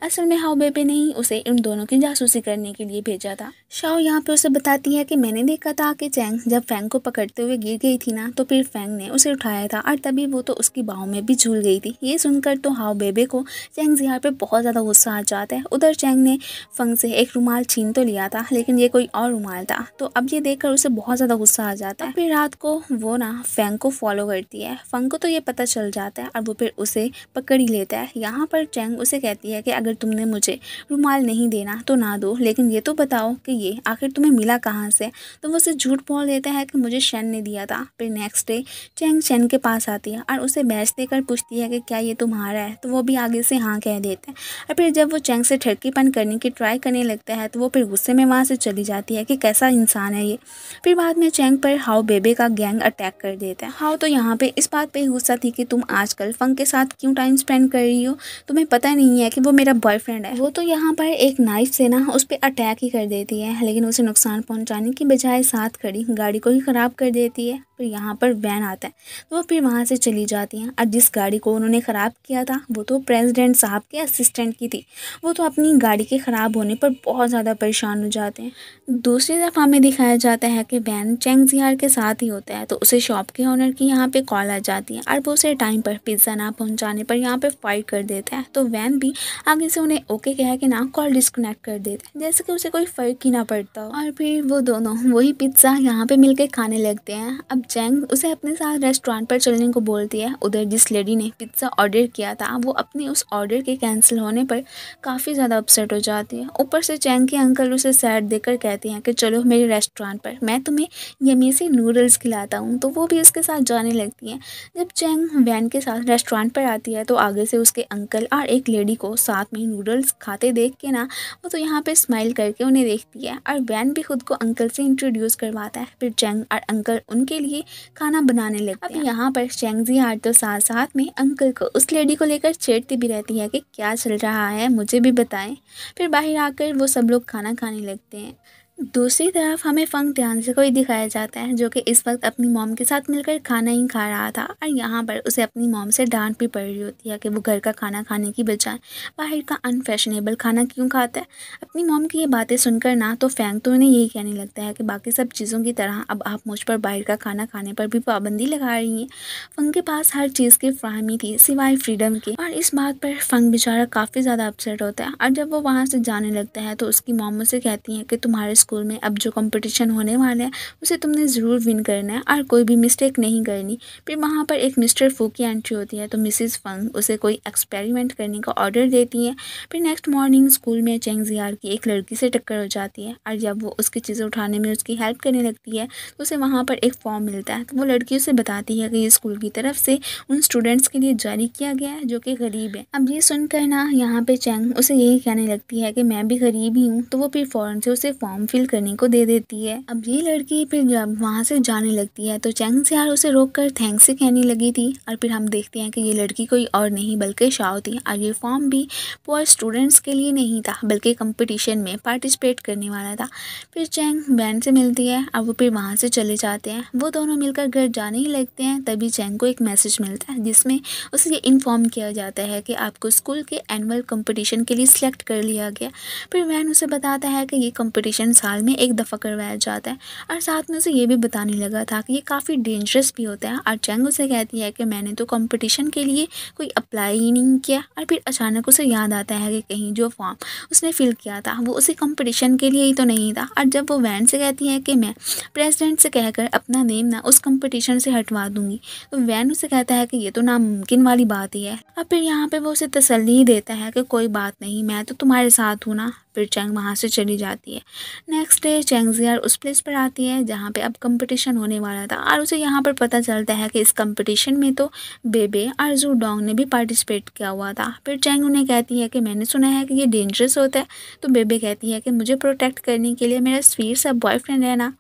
असल में हाउ बेबे ने ही उसे इन दोनों की जासूसी करने के लिए भेजा था शाओ यहाँ पे उसे बताती है कि मैंने देखा था कि चैंग जब फैंग को पकड़ते हुए गिर गई थी ना तो फिर फैंग ने उसे उठाया था और तभी वो तो उसकी बाहों में भी झूल गई थी ये सुनकर तो हाउ बेबे को चैंग जिहार पर बहुत ज़्यादा गुस्सा आ जाता है उधर चैंग ने फंग से एक रुमाल छीन तो लिया था लेकिन ये कोई और रुमाल था तो अब ये देख उसे बहुत ज़्यादा गुस्सा आ जाता है फिर रात को वो वो ना फैंग को फॉलो करती है फंग को तो ये पता चल जाता है और वो फिर उसे पकड़ ही लेता है यहाँ पर चैंग उसे कहती है कि अगर तुमने मुझे रुमाल नहीं देना तो ना दो लेकिन ये तो बताओ कि ये आखिर तुम्हें मिला कहाँ से तो वो उसे झूठ बोल देता है कि मुझे शैन ने दिया था फिर नेक्स्ट डे चैंग शैन के पास आती है और उसे बहस देकर पूछती है कि क्या ये तुम्हारा है तो वो भी आगे से हाँ कह देता है और फिर जब वो चैंग से ठरकीपन करने की ट्राई करने लगता है तो वो फिर गुस्से में वहाँ से चली जाती है कि कैसा इंसान है ये फिर बाद में चैंग पर हाउ बेबे का गैंग अटैक कर देता है हाँ तो यहाँ पे इस बात पे गुस्सा थी कि तुम आजकल फंक के साथ क्यों टाइम स्पेंड कर रही हो तुम्हें पता नहीं है कि वो मेरा बॉयफ्रेंड है वो तो यहाँ पर एक नाइफ से ना उस पर अटैक ही कर देती है लेकिन उसे नुकसान पहुँचाने की बजाय साथ खड़ी गाड़ी को ही ख़राब कर देती है फिर यहाँ पर वैन आता है तो वो फिर वहाँ से चली जाती हैं और जिस गाड़ी को उन्होंने ख़राब किया था वो तो प्रेसिडेंट साहब के असिस्टेंट की थी वो तो अपनी गाड़ी के ख़राब होने पर बहुत ज़्यादा परेशान हो जाते हैं दूसरी दफ़ा में दिखाया जाता है कि वैन चेंगजियार के साथ ही होता है तो उसे शॉप के ऑनर की यहाँ पे कॉल आ जाती है और वो उसे टाइम पर पिज़्ज़ा ना पहुँचाने पर यहाँ पे फाइट कर देता है तो वैन भी आगे से उन्हें ओके कह कि ना कॉल डिस्कनेक्ट कर देता है जैसे कि उसे कोई फ़र्क ही ना पड़ता और फिर वो दोनों वही पिज़्ज़ा यहाँ पे मिलकर खाने लगते हैं अब जैंग उसे अपने साथ रेस्टोरेंट पर चलने को बोलती है उधर जिस लेडी ने पिज़्ज़ा ऑर्डर किया था वो अपने उस ऑर्डर के कैंसिल होने पर काफ़ी ज़्यादा अपसेट हो जाती है ऊपर से चैंग के अंकल उसे सैड देकर कहते हैं कि चलो मेरे रेस्टोरेंट पर मैं तुम्हें यमी से नूडल्स खिलाता हूँ चैंग तो वो भी उसके साथ जाने लगती हैं जब चैंग वैन के साथ रेस्टोरेंट पर आती है तो आगे से उसके अंकल और एक लेडी को साथ में नूडल्स खाते देख के ना वो तो यहाँ पर स्माइल करके उन्हें देखती है और वैन भी खुद को अंकल से इंट्रोड्यूस करवाता है फिर चैंग और अंकल उनके लिए खाना बनाने लगता अब यहाँ पर चेंग जी आर तो साथ साथ में अंकल को उस लेडी को लेकर छेड़ती भी रहती है कि क्या चल रहा है मुझे भी बताएं फिर बाहर आकर वो सब लोग खाना खाने लगते हैं दूसरी तरफ हमें फंक ध्यान से कोई दिखाया जाता है जो कि इस वक्त अपनी मोम के साथ मिलकर खाना ही खा रहा था और यहाँ पर उसे अपनी मोम से डांट भी पड़ रही होती है कि वो घर का खाना खाने की बजाय बाहर का अनफैशनेबल खाना क्यों खाता है अपनी मोम की ये बातें सुनकर ना तो फैंग तो उन्हें यही कहने लगता है कि बाकी सब चीज़ों की तरह अब आप मुझ पर बाहर का खाना खाने पर भी पाबंदी लगा रही हैं फंक के पास हर चीज़ की फ्राहमी थी सिवाय फ्रीडम की और इस बात पर फंक बेचारा काफ़ी ज़्यादा अपसेट होता है और जब वो वहाँ से जाने लगता है तो उसकी मोम उसे कहती हैं कि तुम्हारे स्कूल में अब जो कंपटीशन होने वाला है उसे तुमने ज़रूर विन करना है और कोई भी मिस्टेक नहीं करनी फिर वहाँ पर एक मिस्टर फू की एंट्री होती है तो मिसिज़ फंग उसे कोई एक्सपेरिमेंट करने का ऑर्डर देती हैं फिर नेक्स्ट मॉर्निंग स्कूल में चेंग जियार की एक लड़की से टक्कर हो जाती है और जब वो उसकी चीज़ें उठाने में उसकी हेल्प करने लगती है तो उसे वहाँ पर एक फॉर्म मिलता है तो वो लड़की उसे बताती है कि ये स्कूल की तरफ से उन स्टूडेंट्स के लिए जारी किया गया है जो कि गरीब है अब ये सुनकर ना यहाँ पे चेंग उसे यही कहने लगती है कि मैं भी गरीब ही हूँ तो वो फिर फ़ौरन से उसे फॉर्म फुलफिल करने को दे देती है अब ये लड़की फिर जब वहाँ से जाने लगती है तो चैंग सियार उसे रोक कर थैंक्स से कहने लगी थी और फिर हम देखते हैं कि ये लड़की कोई और नहीं बल्कि शाओ थी और ये फॉर्म भी पुअर स्टूडेंट्स के लिए नहीं था बल्कि कंपटीशन में पार्टिसिपेट करने वाला था फिर चैंग बैन से मिलती है और वो फिर वहाँ से चले जाते हैं वो दोनों मिलकर घर जाने ही लगते हैं तभी चैंग को एक मैसेज मिलता है जिसमें उसे ये इन्फॉर्म किया जाता है कि आपको स्कूल के एनुअल कंपटीशन के लिए सिलेक्ट कर लिया गया फिर वैन उसे बताता है कि ये कंपटीशन साल में एक दफ़ा करवाया जाता है और साथ में उसे ये भी बताने लगा था कि ये काफ़ी डेंजरस भी होता है और चैंग उसे कहती है कि मैंने तो कंपटीशन के लिए कोई अप्लाई ही नहीं किया और फिर अचानक उसे याद आता है कि कहीं जो फॉर्म उसने फ़िल किया था वो उसे कंपटीशन के लिए ही तो नहीं था और जब वो वैन से कहती है कि मैं प्रेसिडेंट से कहकर अपना नेम ना उस कम्पटिशन से हटवा दूँगी तो वैन उसे कहता है कि ये तो नामुमकिन वाली बात ही है और फिर यहाँ पर वो उसे तसली देता है कि कोई बात नहीं मैं तो तुम्हारे साथ हूँ ना फिर चैंग वहाँ से चली जाती है नेक्स्ट डे चैंग जियार उस प्लेस पर आती है जहाँ पे अब कंपटीशन होने वाला था और उसे यहाँ पर पता चलता है कि इस कंपटीशन में तो बेबे जू डोंग ने भी पार्टिसिपेट किया हुआ था फिर चैंग उन्हें कहती है कि मैंने सुना है कि ये डेंजरस होता है तो बेबे कहती है कि मुझे प्रोटेक्ट करने के लिए मेरा स्वीर सा बॉयफ्रेंड है ना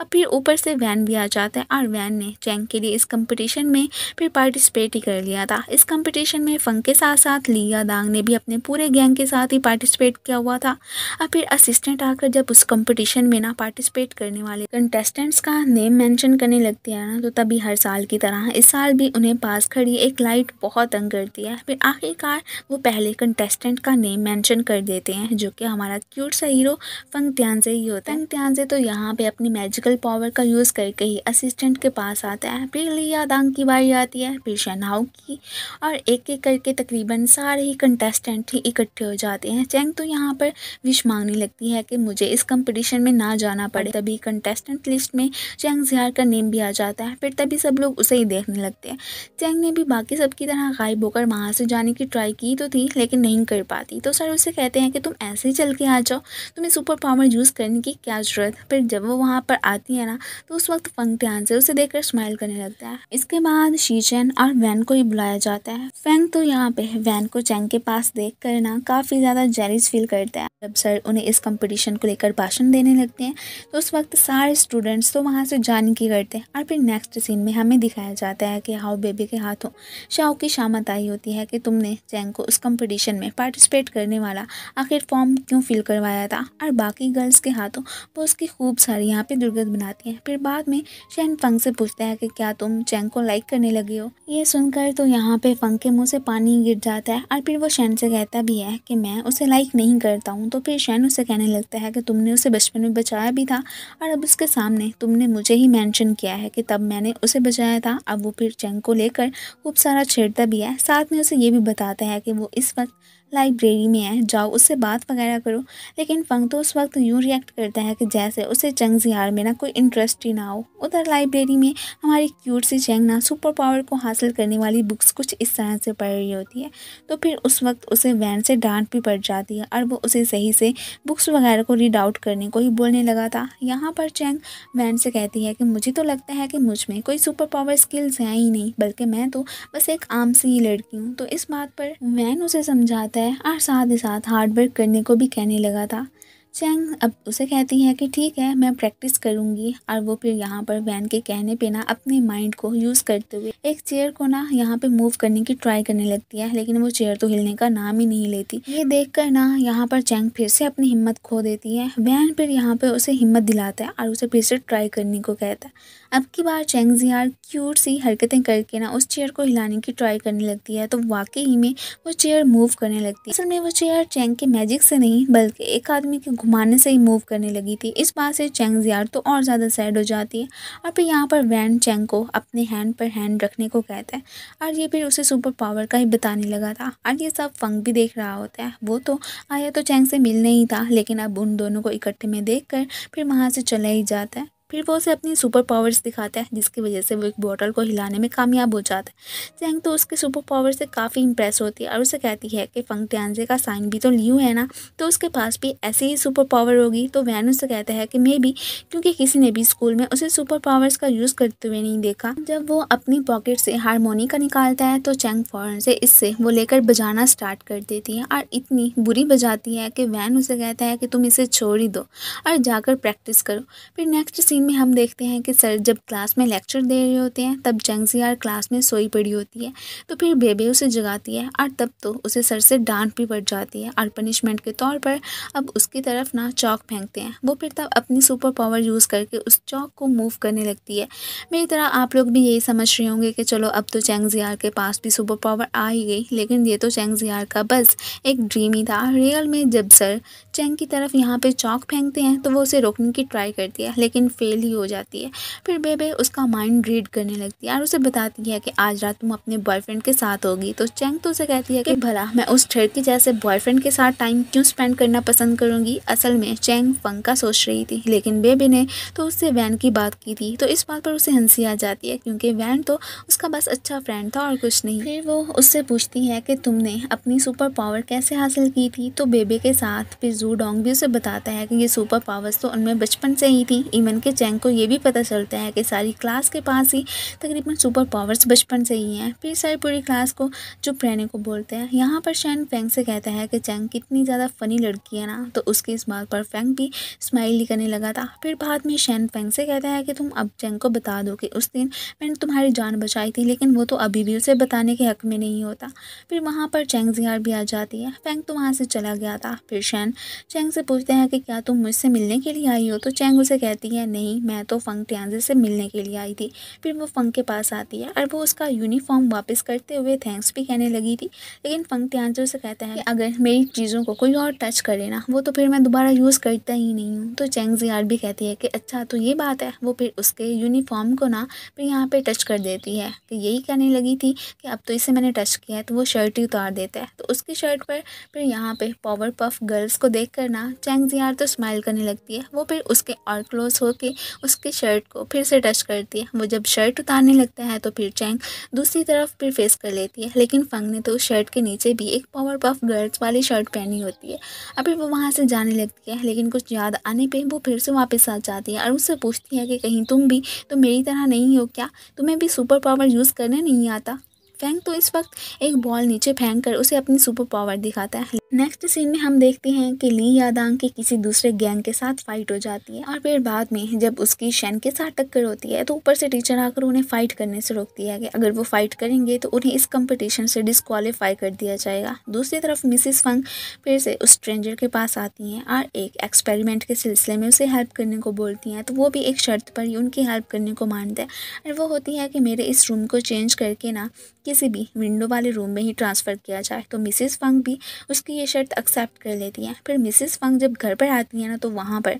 अब फिर ऊपर से वैन भी आ जाता है और वैन ने चैंग के लिए इस कंपटीशन में फिर पार्टिसिपेट ही कर लिया था इस कंपटीशन में फंग के साथ साथ लिया दांग ने भी अपने पूरे गैंग के साथ ही पार्टिसिपेट किया हुआ था था और फिर असिस्टेंट आकर जब उस कंपटीशन में ना पार्टिसिपेट करने वाले कंटेस्टेंट्स का नेम मेंशन करने लगती है ना तो तभी हर साल की तरह इस साल भी उन्हें पास खड़ी एक लाइट बहुत तंग करती है फिर आखिरकार वो पहले कंटेस्टेंट का नेम मैंशन कर देते हैं जो कि हमारा क्यूट सा हीरो फंग त्यांजे ही होता है फंग त्यांजे तो यहाँ पर अपनी मैजिकल पावर का यूज़ करके ही असिस्टेंट के पास आता है फिर लिया दांग की बारी आती है फिर शहनाओ की और एक एक करके तकरीबन सारे ही कंटेस्टेंट ही इकट्ठे हो जाते हैं चेंग तो यहाँ पर विश मांगने लगती है कि मुझे इस कंपटीशन में ना जाना पड़े तभी कंटेस्टेंट लिस्ट में चैंग जियार का नेम भी आ जाता है फिर तभी सब लोग उसे ही देखने लगते हैं चैंग ने भी बाकी सबकी तरह गायब होकर वहाँ से जाने की ट्राई की तो थी लेकिन नहीं कर पाती तो सर उसे कहते हैं कि तुम ऐसे ही चल के आ जाओ तुम्हें सुपर पावर यूज़ करने की क्या ज़रूरत फिर जब वो वहाँ पर आती है ना तो उस वक्त फंग ध्यान से उसे देखकर स्माइल करने लगता है इसके बाद शीचैन और वैन को ही बुलाया जाता है फैंग तो यहाँ पे वैन को चैंग के पास देख कर ना काफ़ी ज़्यादा जेरिज फील करता है जब सर उन्हें इस कंपटीशन को लेकर भाषण देने लगते हैं तो उस वक्त सारे स्टूडेंट्स तो वहाँ से जाने की करते हैं और फिर नेक्स्ट सीन में हमें दिखाया जाता है कि हाउ बेबी के हाथों शाओ की शामत आई होती है कि तुमने चैंग को उस कंपटीशन में पार्टिसिपेट करने वाला आखिर फॉर्म क्यों फिल करवाया था और बाकी गर्ल्स के हाथों वो उसकी खूब सारी यहाँ पर दुर्गत बनाती हैं फिर बाद में शैन फंग से पूछता है कि क्या तुम चैंग को लाइक करने लगे हो ये सुनकर तो यहाँ पर फंग के मुँह से पानी गिर जाता है और फिर वो शैन से कहता भी है कि मैं उसे लाइक नहीं करता हूँ तो फिर शैन उसे कहने लगता है कि तुमने उसे बचपन में बचाया भी था और अब उसके सामने तुमने मुझे ही मेंशन किया है कि तब मैंने उसे बचाया था अब वो फिर चंग को लेकर खूब सारा छेड़ता भी है साथ में उसे ये भी बताता है कि वो इस वक्त लाइब्रेरी में है जाओ उससे बात वगैरह करो लेकिन फंग तो उस वक्त यूँ रिएक्ट करता है कि जैसे उसे चंग जियार में ना कोई इंटरेस्ट ही ना हो उधर लाइब्रेरी में हमारी क्यूट सी चंग ना सुपर पावर को हासिल करने वाली बुक्स कुछ इस तरह से पढ़ रही होती है तो फिर उस वक्त उसे वैन से डांट भी पड़ जाती है और वो उसे सही से बुक्स वगैरह को रीड आउट करने को ही बोलने लगा था यहाँ पर चेंग वैन से कहती है कि मुझे तो लगता है कि मुझ में कोई सुपर पावर स्किल्स हैं ही नहीं बल्कि मैं तो बस एक आम सी ही लड़की हूँ तो इस बात पर वैन उसे समझाता है है और साथ ही साथ हार्ड वर्क करने को भी कहने लगा था चैंग अब उसे कहती है कि ठीक है मैं प्रैक्टिस करूंगी और वो फिर यहाँ पर वैन के कहने पे ना अपने माइंड को यूज़ करते हुए एक चेयर को ना यहाँ पे मूव करने की ट्राई करने लगती है लेकिन वो चेयर तो हिलने का नाम ही नहीं लेती ये देखकर ना यहाँ पर चैंग फिर से अपनी हिम्मत खो देती है वैन फिर यहाँ पर उसे हिम्मत दिलाता है और उसे फिर से ट्राई करने को कहता है अब की बार चैंग जियार क्यूट सी हरकतें करके ना उस चेयर को हिलाने की ट्राई करने लगती है तो वाकई में वो चेयर मूव करने लगती है असल में वो चेयर चैंग के मैजिक से नहीं बल्कि एक आदमी के घुमाने से ही मूव करने लगी थी इस बात से चैंग जियार तो और ज़्यादा सैड हो जाती है और फिर यहाँ पर वैन चैंग को अपने हैंड पर हैंड रखने को कहता है और ये फिर उसे सुपर पावर का ही बताने लगा था और ये सब फंक भी देख रहा होता है वो तो आया तो चैंग से मिलने ही था लेकिन अब उन दोनों को इकट्ठे में देख कर फिर वहाँ से चला ही जाता है फिर वो उसे अपनी सुपर पावर्स दिखाता है जिसकी वजह से वो एक बॉटल को हिलाने में कामयाब हो जाता है चैंग तो उसके सुपर पावर से काफ़ी इंप्रेस होती है और उसे कहती है कि फंग टैंजे का साइन भी तो लियू है ना तो उसके पास भी ऐसी ही सुपर पावर होगी तो वैन उससे कहता है कि मे भी क्योंकि किसी ने भी स्कूल में उसे सुपर पावर्स का यूज़ करते हुए नहीं देखा जब वो अपनी पॉकेट से हारमोनिका निकालता है तो चैंग फ़ौरन से इससे वो लेकर बजाना स्टार्ट कर देती है और इतनी बुरी बजाती है कि वैन उसे कहता है कि तुम इसे छोड़ ही दो और जाकर प्रैक्टिस करो फिर नेक्स्ट सीन सीन में हम देखते हैं कि सर जब क्लास में लेक्चर दे रहे होते हैं तब जंगजियार क्लास में सोई पड़ी होती है तो फिर बेबे उसे जगाती है और तब तो उसे सर से डांट भी पड़ जाती है और पनिशमेंट के तौर पर अब उसकी तरफ ना चौक फेंकते हैं वो फिर तब अपनी सुपर पावर यूज़ करके उस चौक को मूव करने लगती है मेरी तरह आप लोग भी यही समझ रहे होंगे कि चलो अब तो जियार के पास भी सुपर पावर आ ही गई लेकिन ये तो जियार का बस एक ड्रीम ही था रियल में जब सर चैंग की तरफ यहाँ पर चौक फेंकते हैं तो वो उसे रोकने की ट्राई करती है लेकिन फेल फेल ही हो जाती है फिर बेबे उसका माइंड रीड करने लगती है और उसे बताती है कि आज रात तुम अपने बॉयफ्रेंड के साथ होगी तो चैंग तो उसे कहती है कि भला मैं उस ठेड़ जैसे बॉयफ्रेंड के साथ टाइम क्यों स्पेंड करना पसंद करूँगी असल में चैंग फंग सोच रही थी लेकिन बेबे ने तो उससे वैन की बात की थी तो इस बात पर उसे हंसी आ जाती है क्योंकि वैन तो उसका बस अच्छा फ्रेंड था और कुछ नहीं फिर वो उससे पूछती है कि तुमने अपनी सुपर पावर कैसे हासिल की थी तो बेबे के साथ फिर जू डोंग भी उसे बताता है कि ये सुपर पावर्स तो उनमें बचपन से ही थी इवन के जैंग को ये भी पता चलता है कि सारी क्लास के पास ही तकरीबन सुपर पावर्स बचपन से ही हैं फिर सारी पूरी क्लास को चुप रहने को बोलते हैं यहाँ पर शैन फेंग से कहता है कि जैंग कितनी ज़्यादा फ़नी लड़की है ना तो उसके इस बात पर फेंग भी स्माइल ही करने लगा था फिर बाद में शैन फेंग से कहता है कि तुम अब जैंग को बता दो कि उस दिन मैंने तुम्हारी जान बचाई थी लेकिन वो तो अभी भी उसे बताने के हक़ में नहीं होता फिर वहाँ पर चैंग जिहार भी आ जाती है फेंग तो वहाँ से चला गया था फिर शैन चैंग से पूछते हैं कि क्या तुम मुझसे मिलने के लिए आई हो तो चैंग उसे कहती है नहीं नहीं मैं तो फंक तियांजे से मिलने के लिए आई थी फिर वो फंक के पास आती है और वो उसका यूनिफॉर्म वापस करते हुए थैंक्स भी कहने लगी थी लेकिन फंक तियांजे से कहता है अगर मेरी चीज़ों को कोई और टच करे ना वो तो फिर मैं दोबारा यूज़ करता ही नहीं हूँ तो चैंग जियार भी कहती है कि अच्छा तो ये बात है वो फिर उसके यूनिफॉर्म को ना फिर यहाँ पर टच कर देती है तो यही कहने लगी थी कि अब तो इसे मैंने टच किया है तो वो शर्ट ही उतार देता है तो उसकी शर्ट पर फिर यहाँ पर पावर पफ गर्ल्स को देख कर ना चैंग जियार तो स्माइल करने लगती है वो फिर उसके और क्लोज होके उसके शर्ट को फिर से टच करती है वो जब शर्ट उतारने लगता है तो फिर चैंग दूसरी तरफ फिर फेस कर लेती है लेकिन फंग ने तो उस शर्ट के नीचे भी एक पावर पफ गर्ल्स वाली शर्ट पहनी होती है अभी वो वहाँ से जाने लगती है लेकिन कुछ याद आने पर वो फिर से वापस आ जाती है और उससे पूछती है कि कहीं तुम भी तो मेरी तरह नहीं हो क्या तुम्हें भी सुपर पावर यूज़ करने नहीं आता फेंक तो इस वक्त एक बॉल नीचे फेंक कर उसे अपनी सुपर पावर दिखाता है नेक्स्ट सीन में हम देखते हैं कि ली यादांग की किसी दूसरे गैंग के साथ फाइट हो जाती है और फिर बाद में जब उसकी शैन के साथ टक्कर होती है तो ऊपर से टीचर आकर उन्हें फाइट करने से रोकती है कि अगर वो फाइट करेंगे तो उन्हें इस कंपटीशन से डिसक्वालीफाई कर दिया जाएगा दूसरी तरफ मिसिस फंग फिर से उस स्ट्रेंजर के पास आती हैं और एक एक्सपेरिमेंट के सिलसिले में उसे हेल्प करने को बोलती हैं तो वो भी एक शर्त पर ही उनकी हेल्प करने को मानते हैं और वो होती है कि मेरे इस रूम को चेंज करके ना किसी भी विंडो वाले रूम में ही ट्रांसफ़र किया जाए तो मिसेस फंग भी उसकी ये शर्त एक्सेप्ट कर लेती हैं फिर मिसेस फंग जब घर पर आती हैं ना तो वहाँ पर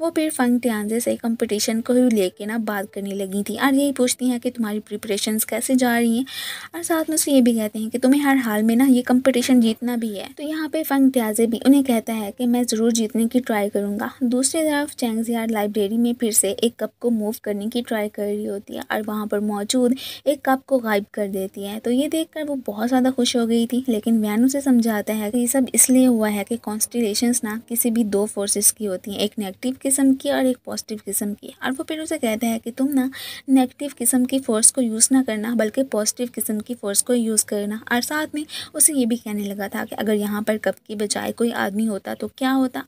वो फिर फंग तियांजे से कंपटीशन को ही लेके ना बात करने लगी थी और यही पूछती हैं कि तुम्हारी प्रिपरेशन कैसे जा रही हैं और साथ में उसे ये भी कहते हैं कि तुम्हें हर हाल में ना ये कम्पटिशन जीतना भी है तो यहाँ पर फंग त्याजे भी उन्हें कहता है कि मैं ज़रूर जीतने की ट्राई करूँगा दूसरी तरफ चैंगजियार लाइब्रेरी में फिर से एक कप को मूव करने की ट्राई कर रही होती है और वहाँ पर मौजूद एक कप को गायब कर देती सकती है तो ये देखकर वो बहुत ज़्यादा खुश हो गई थी लेकिन वैन उसे समझाता है कि ये सब इसलिए हुआ है कि कॉन्स्टिलेशन ना किसी भी दो फोर्सेस की होती हैं एक नेगेटिव किस्म की और एक पॉजिटिव किस्म की और वो फिर उसे कहता है कि तुम ना नेगेटिव किस्म की फ़ोर्स को यूज़ ना करना बल्कि पॉजिटिव किस्म की फ़ोर्स को यूज़ करना और साथ में उसे ये भी कहने लगा था कि अगर यहाँ पर कप की बजाय कोई आदमी होता तो क्या होता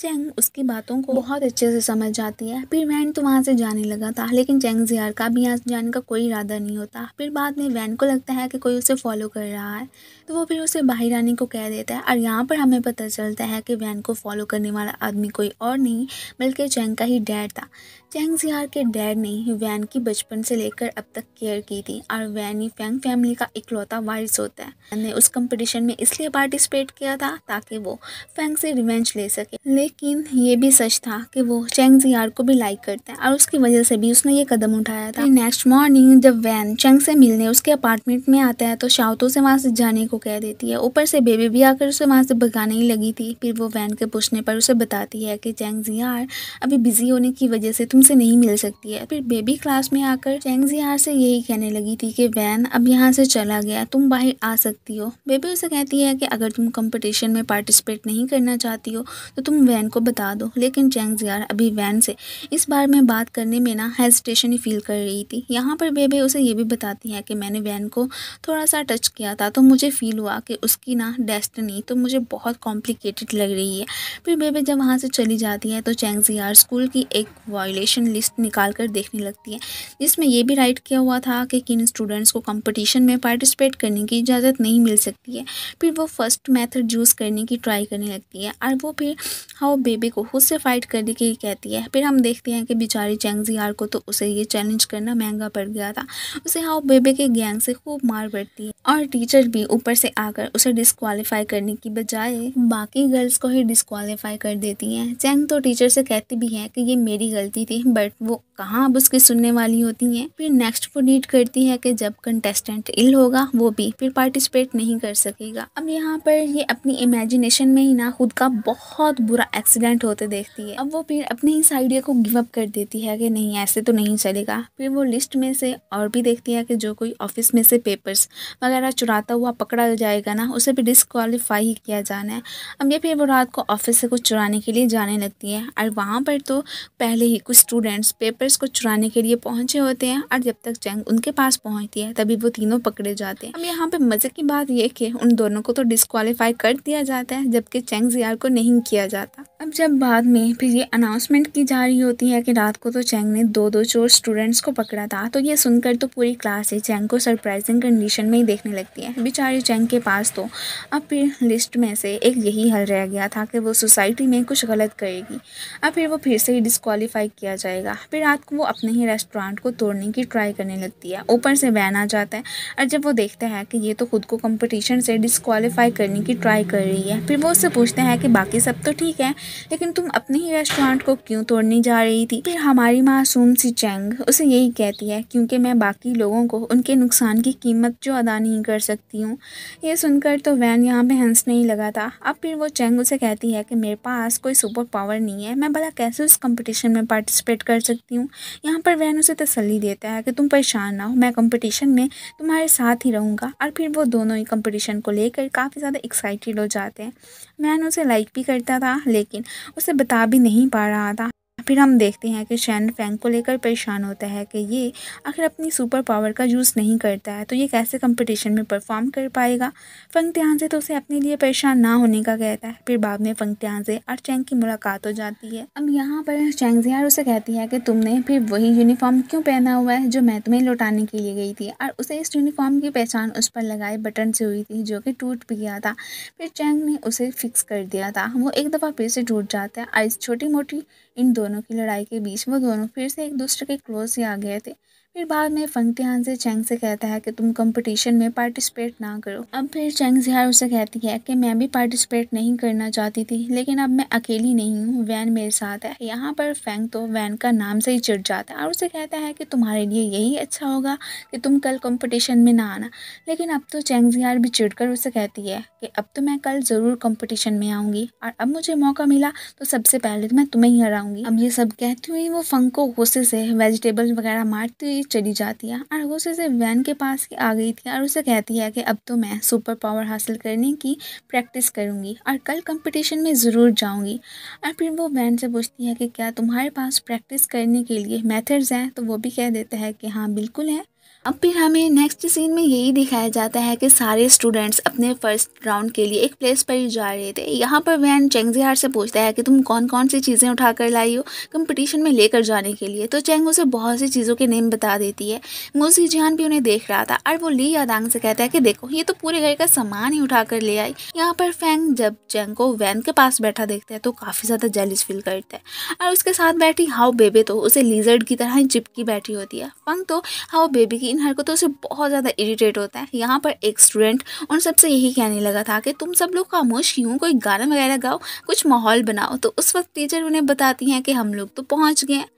चैंग उसकी बातों को बहुत अच्छे से समझ जाती है फिर वैन तो वहाँ से जाने लगा था लेकिन चैंग जियार का भी यहाँ जाने का कोई इरादा नहीं होता फिर बाद में वैन को लगता है कि कोई उसे फॉलो कर रहा है तो वो फिर उसे बाहर आने को कह देता है और यहाँ पर हमें पता चलता है कि वैन को फॉलो करने वाला आदमी कोई और नहीं बल्कि जैंग का ही डैड था फेंग जियार के डैड ने वैन की बचपन से लेकर अब तक केयर की थी और वैन ही फैंग फैमिली का इकलौता वारिस होता है ने उस कंपटीशन में इसलिए पार्टिसिपेट किया था ताकि वो फैंग से रिवेंज ले सके लेकिन ये भी सच था कि वो चैंग जियार को भी लाइक करता है और उसकी वजह से भी उसने ये कदम उठाया था नेक्स्ट मॉर्निंग जब वैन चेंग से मिलने उसके अपार्टमेंट में आता है तो शाउतो से वहाँ से जाने को कह देती है ऊपर से बेबी भी आकर उसे वहाँ से भगाने ही लगी थी फिर वो वैन के पूछने पर उसे बताती है कि चैंग जियार अभी बिजी होने की वजह से तुम से नहीं मिल सकती है फिर बेबी क्लास में आकर जिया से यही कहने लगी थी कि वैन अब यहाँ से चला गया तुम बाहर आ सकती हो बेबी उसे कहती है कि अगर तुम कंपटीशन में पार्टिसिपेट नहीं करना चाहती हो तो तुम वैन को बता दो लेकिन चैंगजियार अभी वैन से इस बार में बात करने में ना हेजिटेशन ही फील कर रही थी यहाँ पर बेबे उसे ये भी बताती है कि मैंने वैन को थोड़ा सा टच किया था तो मुझे फील हुआ कि उसकी ना डेस्टनी तो मुझे बहुत कॉम्प्लिकेटेड लग रही है फिर बेबे जब वहाँ से चली जाती है तो चैंगजियार स्कूल की एक वॉयलेश कंपटीशन लिस्ट निकाल कर देखने लगती है जिसमें यह भी राइट किया हुआ था कि किन स्टूडेंट्स को कंपटीशन में पार्टिसिपेट करने की इजाज़त नहीं मिल सकती है फिर वो फर्स्ट मेथड यूज़ करने की ट्राई करने लगती है और वो फिर हाउ बेबे को खुद से फाइट करने की कहती है फिर हम देखते हैं कि बेचारी चैंग आर को तो उसे ये चैलेंज करना महंगा पड़ गया था उसे हाउ बेबे के गैंग से खूब मार पड़ती है और टीचर भी ऊपर से आकर उसे डिसक्वालीफाई करने की बजाय बाकी गर्ल्स को ही डिसक्वालीफाई कर देती हैं चैंग तो टीचर से कहती भी है कि ये मेरी गलती थी birth book. कहाँ अब उसकी सुनने वाली होती हैं फिर नेक्स्ट को नीड करती है कि जब कंटेस्टेंट इल होगा वो भी फिर पार्टिसिपेट नहीं कर सकेगा अब यहाँ पर ये अपनी इमेजिनेशन में ही ना खुद का बहुत बुरा एक्सीडेंट होते देखती है अब वो फिर अपने इस आइडिया को गिवअप कर देती है कि नहीं ऐसे तो नहीं चलेगा फिर वो लिस्ट में से और भी देखती है कि जो कोई ऑफिस में से पेपर्स वगैरह चुराता हुआ पकड़ा जाएगा ना उसे भी डिसक्वालीफाई ही किया जाना है अब ये फिर वो रात को ऑफिस से कुछ चुराने के लिए जाने लगती है और वहाँ पर तो पहले ही कुछ स्टूडेंट्स पेपर रेपर्स को चुराने के लिए पहुंचे होते हैं और जब तक चैंग उनके पास पहुंचती है तभी वो तीनों पकड़े जाते हैं अब यहाँ पे मजे की बात ये कि उन दोनों को तो डिस्कालीफाई कर दिया जाता है जबकि चैंग जियार को नहीं किया जाता अब जब बाद में फिर ये अनाउंसमेंट की जा रही होती है कि रात को तो चैंग ने दो दो चोर स्टूडेंट्स को पकड़ा था तो ये सुनकर तो पूरी क्लास ही चैंग को सरप्राइजिंग कंडीशन में ही देखने लगती है बेचारे चैंग के पास तो अब फिर लिस्ट में से एक यही हल रह गया था कि वो सोसाइटी में कुछ गलत करेगी अब फिर वो फिर से ही डिस्कालीफाई किया जाएगा फिर साथ वो अपने ही रेस्टोरेंट को तोड़ने की ट्राई करने लगती है ऊपर से बैन आ जाता है और जब वो देखता है कि ये तो खुद को कंपटीशन से डिसक्वालीफाई करने की ट्राई कर रही है फिर वो उससे पूछते हैं कि बाकी सब तो ठीक है लेकिन तुम अपने ही रेस्टोरेंट को क्यों तोड़ने जा रही थी फिर हमारी मासूम सी चैंग उसे यही कहती है क्योंकि मैं बाकी लोगों को उनके नुकसान की कीमत जो अदा नहीं कर सकती हूँ ये सुनकर तो वैन यहाँ पे हंस नहीं लगा था अब फिर वो चैंग उसे कहती है कि मेरे पास कोई सुपर पावर नहीं है मैं भला कैसे उस कंपटीशन में पार्टिसिपेट कर सकती हूँ हूँ यहाँ पर वैन उसे तसली देता है कि तुम परेशान ना हो मैं कंपटीशन में तुम्हारे साथ ही रहूँगा और फिर वो दोनों ही कंपटीशन को लेकर काफ़ी ज़्यादा एक्साइटेड हो जाते हैं वहन उसे लाइक भी करता था लेकिन उसे बता भी नहीं पा रहा था फिर हम देखते हैं कि शैन फैंग को लेकर परेशान होता है कि ये आखिर अपनी सुपर पावर का यूज़ नहीं करता है तो ये कैसे कंपटीशन में परफॉर्म कर पाएगा फंग त्यान से तो उसे अपने लिए परेशान ना होने का कहता है फिर बाद में फंग त्यान से और चैंग की मुलाकात हो जाती है अब यहाँ पर चैंग जियार उसे कहती है कि तुमने फिर वही यूनिफॉर्म क्यों पहना हुआ है जो मैं तुम्हें लौटाने के लिए गई थी और उसे इस यूनिफॉर्म की पहचान उस पर लगाए बटन से हुई थी जो कि टूट भी गया था फिर चैंग ने उसे फिक्स कर दिया था वो एक दफ़ा फिर से टूट जाता है और इस छोटी मोटी इन दोनों की लड़ाई के बीच वो दोनों फिर से एक दूसरे के क्लोज ही आ गए थे फिर बाद में फंगतियान से चैंग से कहता है कि तुम कंपटीशन में पार्टिसिपेट ना करो अब फिर चैंग जिहार उसे कहती है कि मैं भी पार्टिसिपेट नहीं करना चाहती थी लेकिन अब मैं अकेली नहीं हूँ वैन मेरे साथ है यहाँ पर फैंग तो वैन का नाम से ही चिड़ जाता है और उसे कहता है कि तुम्हारे लिए यही अच्छा होगा कि तुम कल कॉम्पिटिशन में ना आना लेकिन अब तो चैंग जिहार भी कर उसे कहती है कि अब तो मैं कल ज़रूर कॉम्पिटिशन में आऊँगी और अब मुझे मौका मिला तो सबसे पहले तो मैं तुम्हें ही हराऊँगी अब ये सब कहती हुई वो फंग को गुस्से से वेजिटेबल वगैरह मारती हुई चीज़ चली जाती है और वो वैन के पास के आ गई थी और उसे कहती है कि अब तो मैं सुपर पावर हासिल करने की प्रैक्टिस करूँगी और कल कंपटीशन में ज़रूर जाऊँगी और फिर वो वैन से पूछती है कि क्या तुम्हारे पास प्रैक्टिस करने के लिए मेथड्स हैं तो वो भी कह देता है कि हाँ बिल्कुल है अब फिर हमें नेक्स्ट सीन में यही दिखाया जाता है कि सारे स्टूडेंट्स अपने फर्स्ट राउंड के लिए एक प्लेस पर ही जा रहे थे यहाँ पर वैन चेंगजिहार से पूछता है कि तुम कौन कौन सी चीज़ें उठा कर लाई हो कंपटीशन में लेकर जाने के लिए तो चेंग उसे बहुत सी चीज़ों के नेम बता देती है मोसी जहान भी उन्हें देख रहा था और वो ली यादांग से कहता है कि देखो ये तो पूरे घर का सामान ही उठा कर ले आई यहाँ पर फैंग जब चेंग को वैन के पास बैठा देखता है तो काफ़ी ज़्यादा जेलिस फील करता है और उसके साथ बैठी हाउ बेबे तो उसे लीजर्ड की तरह ही चिपकी बैठी होती है फंग तो हाउ बेबी की इन हरकतों से बहुत ज़्यादा इरीटेट होता है यहाँ पर एक स्टूडेंट उन सबसे यही कहने लगा था कि तुम सब लोग खामोश क्यों कोई गाना वगैरह गाओ कुछ माहौल बनाओ तो उस वक्त टीचर उन्हें बताती हैं कि हम लोग तो पहुँच गए हैं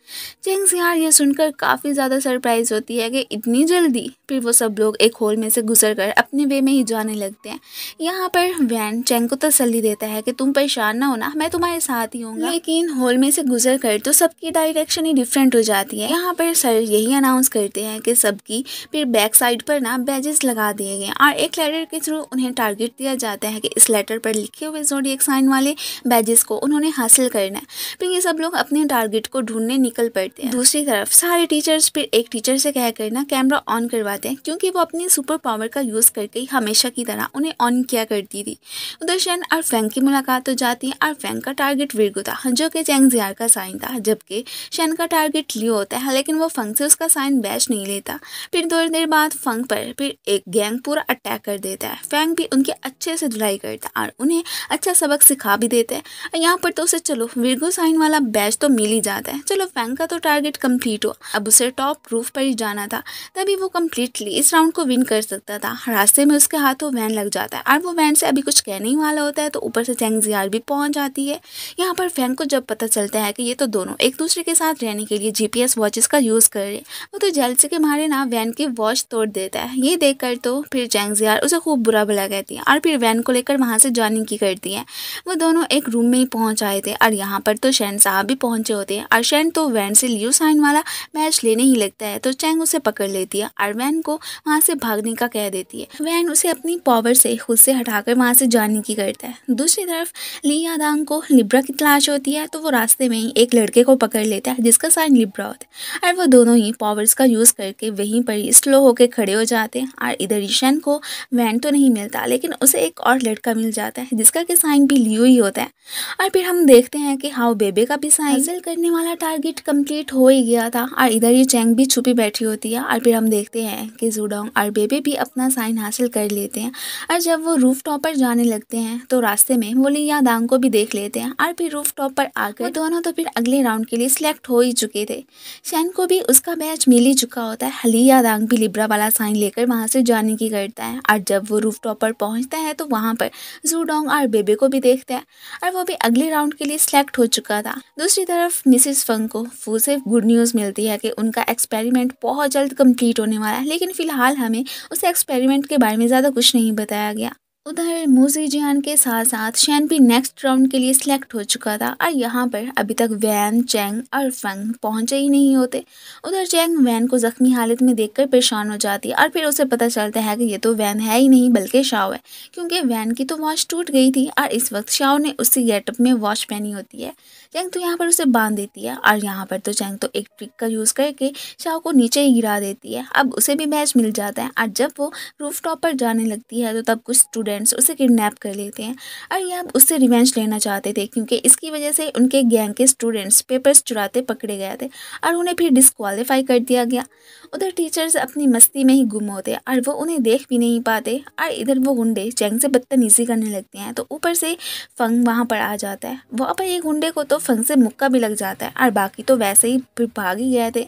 जेंग्स यार ये सुनकर काफ़ी ज़्यादा सरप्राइज होती है कि इतनी जल्दी फिर वो सब लोग एक होल में से गुजर कर अपने वे में ही जाने लगते हैं यहाँ पर वैन चैंग को तसली देता है कि तुम परेशान ना होना मैं तुम्हारे साथ ही हूँ लेकिन होल में से गुजर कर तो सबकी डायरेक्शन ही डिफरेंट हो जाती है यहाँ पर सर यही अनाउंस करते हैं कि सबकी फिर बैक साइड पर ना बैजेस लगा दिए गए और एक लेटर के थ्रू उन्हें टारगेट दिया जाता है कि इस लेटर पर लिखे हुए एक साइन वाले बैजेस को उन्होंने हासिल करना है फिर ये सब लोग अपने टारगेट को ढूंढने निकल पड़ते हैं दूसरी तरफ सारे टीचर्स फिर एक टीचर से कह कर ना कैमरा ऑन करवाते हैं क्योंकि वो अपनी सुपर पावर का यूज़ करके ही हमेशा की तरह उन्हें ऑन किया करती थी उधर शैन और फैंक की मुलाकात हो जाती है और फैंक का टारगेट विरगो था जो कि चैंग जियार का साइन था जबकि शैन का टारगेट लियो होता है लेकिन वो फंक से उसका साइन बैच नहीं लेता फिर थोड़ी देर बाद फंक पर फिर एक गैंग पूरा अटैक कर देता है फैंक भी उनके अच्छे से धुलाई करता है और उन्हें अच्छा सबक सिखा भी देता है यहाँ पर तो उसे चलो विरगो साइन वाला बैच तो मिल ही जाता है चलो फैंक रैंक का तो टारगेट कंप्लीट हुआ अब उसे टॉप रूफ पर ही जाना था तभी वो कम्प्लीटली इस राउंड को विन कर सकता था रास्ते में उसके हाथों वैन लग जाता है और वो वैन से अभी कुछ कहने ही वाला होता है तो ऊपर से चैंग जियार भी पहुंच जाती है यहाँ पर फैन को जब पता चलता है कि ये तो दोनों एक दूसरे के साथ रहने के लिए एस वॉचेस का यूज़ कर रहे हैं वो तो जलसे के मारे ना वैन की वॉच तोड़ देता है ये देख कर तो फिर चैंग जियार उसे खूब बुरा भला कहती है और फिर वैन को लेकर वहाँ से जाने की करती है वो दोनों एक रूम में ही पहुँच आए थे और यहाँ पर तो शैन साहब भी पहुँचे होते हैं और शैन तो वैन से लियो साइन वाला मैच लेने ही लगता है तो चैंग उसे पकड़ लेती है और वैन को वहाँ से भागने का कह देती है वैन उसे अपनी पावर से खुद से हटाकर वहाँ से जाने की करता है दूसरी तरफ लिया यादांग को लिब्रा की तलाश होती है तो वो रास्ते में ही एक लड़के को पकड़ लेता है जिसका साइन लिब्रा होता है और वो दोनों ही पावर्स का यूज़ करके वहीं पर ही स्लो होकर खड़े हो जाते हैं और इधर ईशान को वैन तो नहीं मिलता लेकिन उसे एक और लड़का मिल जाता है जिसका कि साइन भी लियो ही होता है और फिर हम देखते हैं कि हाउ बेबे का भी साइन हासिल करने वाला टारगेट कंप्लीट हो ही गया था और इधर ये चैंग भी छुपी बैठी होती है और फिर हम देखते हैं कि जूडोंग और बेबे भी अपना साइन हासिल कर लेते हैं और जब वो रूफ टॉप पर जाने लगते हैं तो रास्ते में वो लिया दांग को भी देख लेते हैं और फिर रूफ टॉप पर आकर दोनों तो फिर अगले राउंड के लिए सिलेक्ट हो ही चुके थे शैन को भी उसका बैच मिल ही चुका होता है हलिया दांग भी लिब्रा वाला साइन लेकर वहाँ से जाने की करता है और जब वो रूफ टॉप पर पहुँचता है तो वहाँ पर जूडोंग और बेबे को भी देखता है और वो भी अगले राउंड के लिए सिलेक्ट हो चुका था दूसरी तरफ मिसिस फंग को वो से गुड न्यूज़ मिलती है कि उनका एक्सपेरिमेंट बहुत जल्द कंप्लीट होने वाला है लेकिन फ़िलहाल हमें उस एक्सपेरिमेंट के बारे में ज़्यादा कुछ नहीं बताया गया उधर मूजी जियान के साथ साथ शैन भी नेक्स्ट राउंड के लिए सिलेक्ट हो चुका था और यहाँ पर अभी तक वैन चैंग और फंग पहुँचे ही नहीं होते उधर चैंग वैन को ज़ख्मी हालत में देखकर परेशान हो जाती है और फिर उसे पता चलता है कि ये तो वैन है ही नहीं बल्कि शाओ है क्योंकि वैन की तो वॉच टूट गई थी और इस वक्त शाओ ने उसी गेटअप में वॉच पहनी होती है चैंग तो यहाँ पर उसे बांध देती है और यहाँ पर तो चैंग तो एक ट्रिक का यूज़ करके शाओ को नीचे ही गिरा देती है अब उसे भी मैच मिल जाता है और जब वो रूफ पर जाने लगती है तो तब कुछ स्टूडेंट फ्रेंड्स उसे किडनैप कर लेते हैं और ये अब उससे रिवेंज लेना चाहते थे क्योंकि इसकी वजह से उनके गैंग के स्टूडेंट्स पेपर्स चुराते पकड़े गए थे और उन्हें फिर डिसक्वालीफाई कर दिया गया उधर टीचर्स अपनी मस्ती में ही गुम होते और वो उन्हें देख भी नहीं पाते और इधर वो गुंडे चैंग से बदतमीज़ी करने लगते हैं तो ऊपर से फंग वहाँ पर आ जाता है वहाँ पर एक गुंडे को तो फंग से मुक्का भी लग जाता है और बाकी तो वैसे ही फिर भाग ही गए थे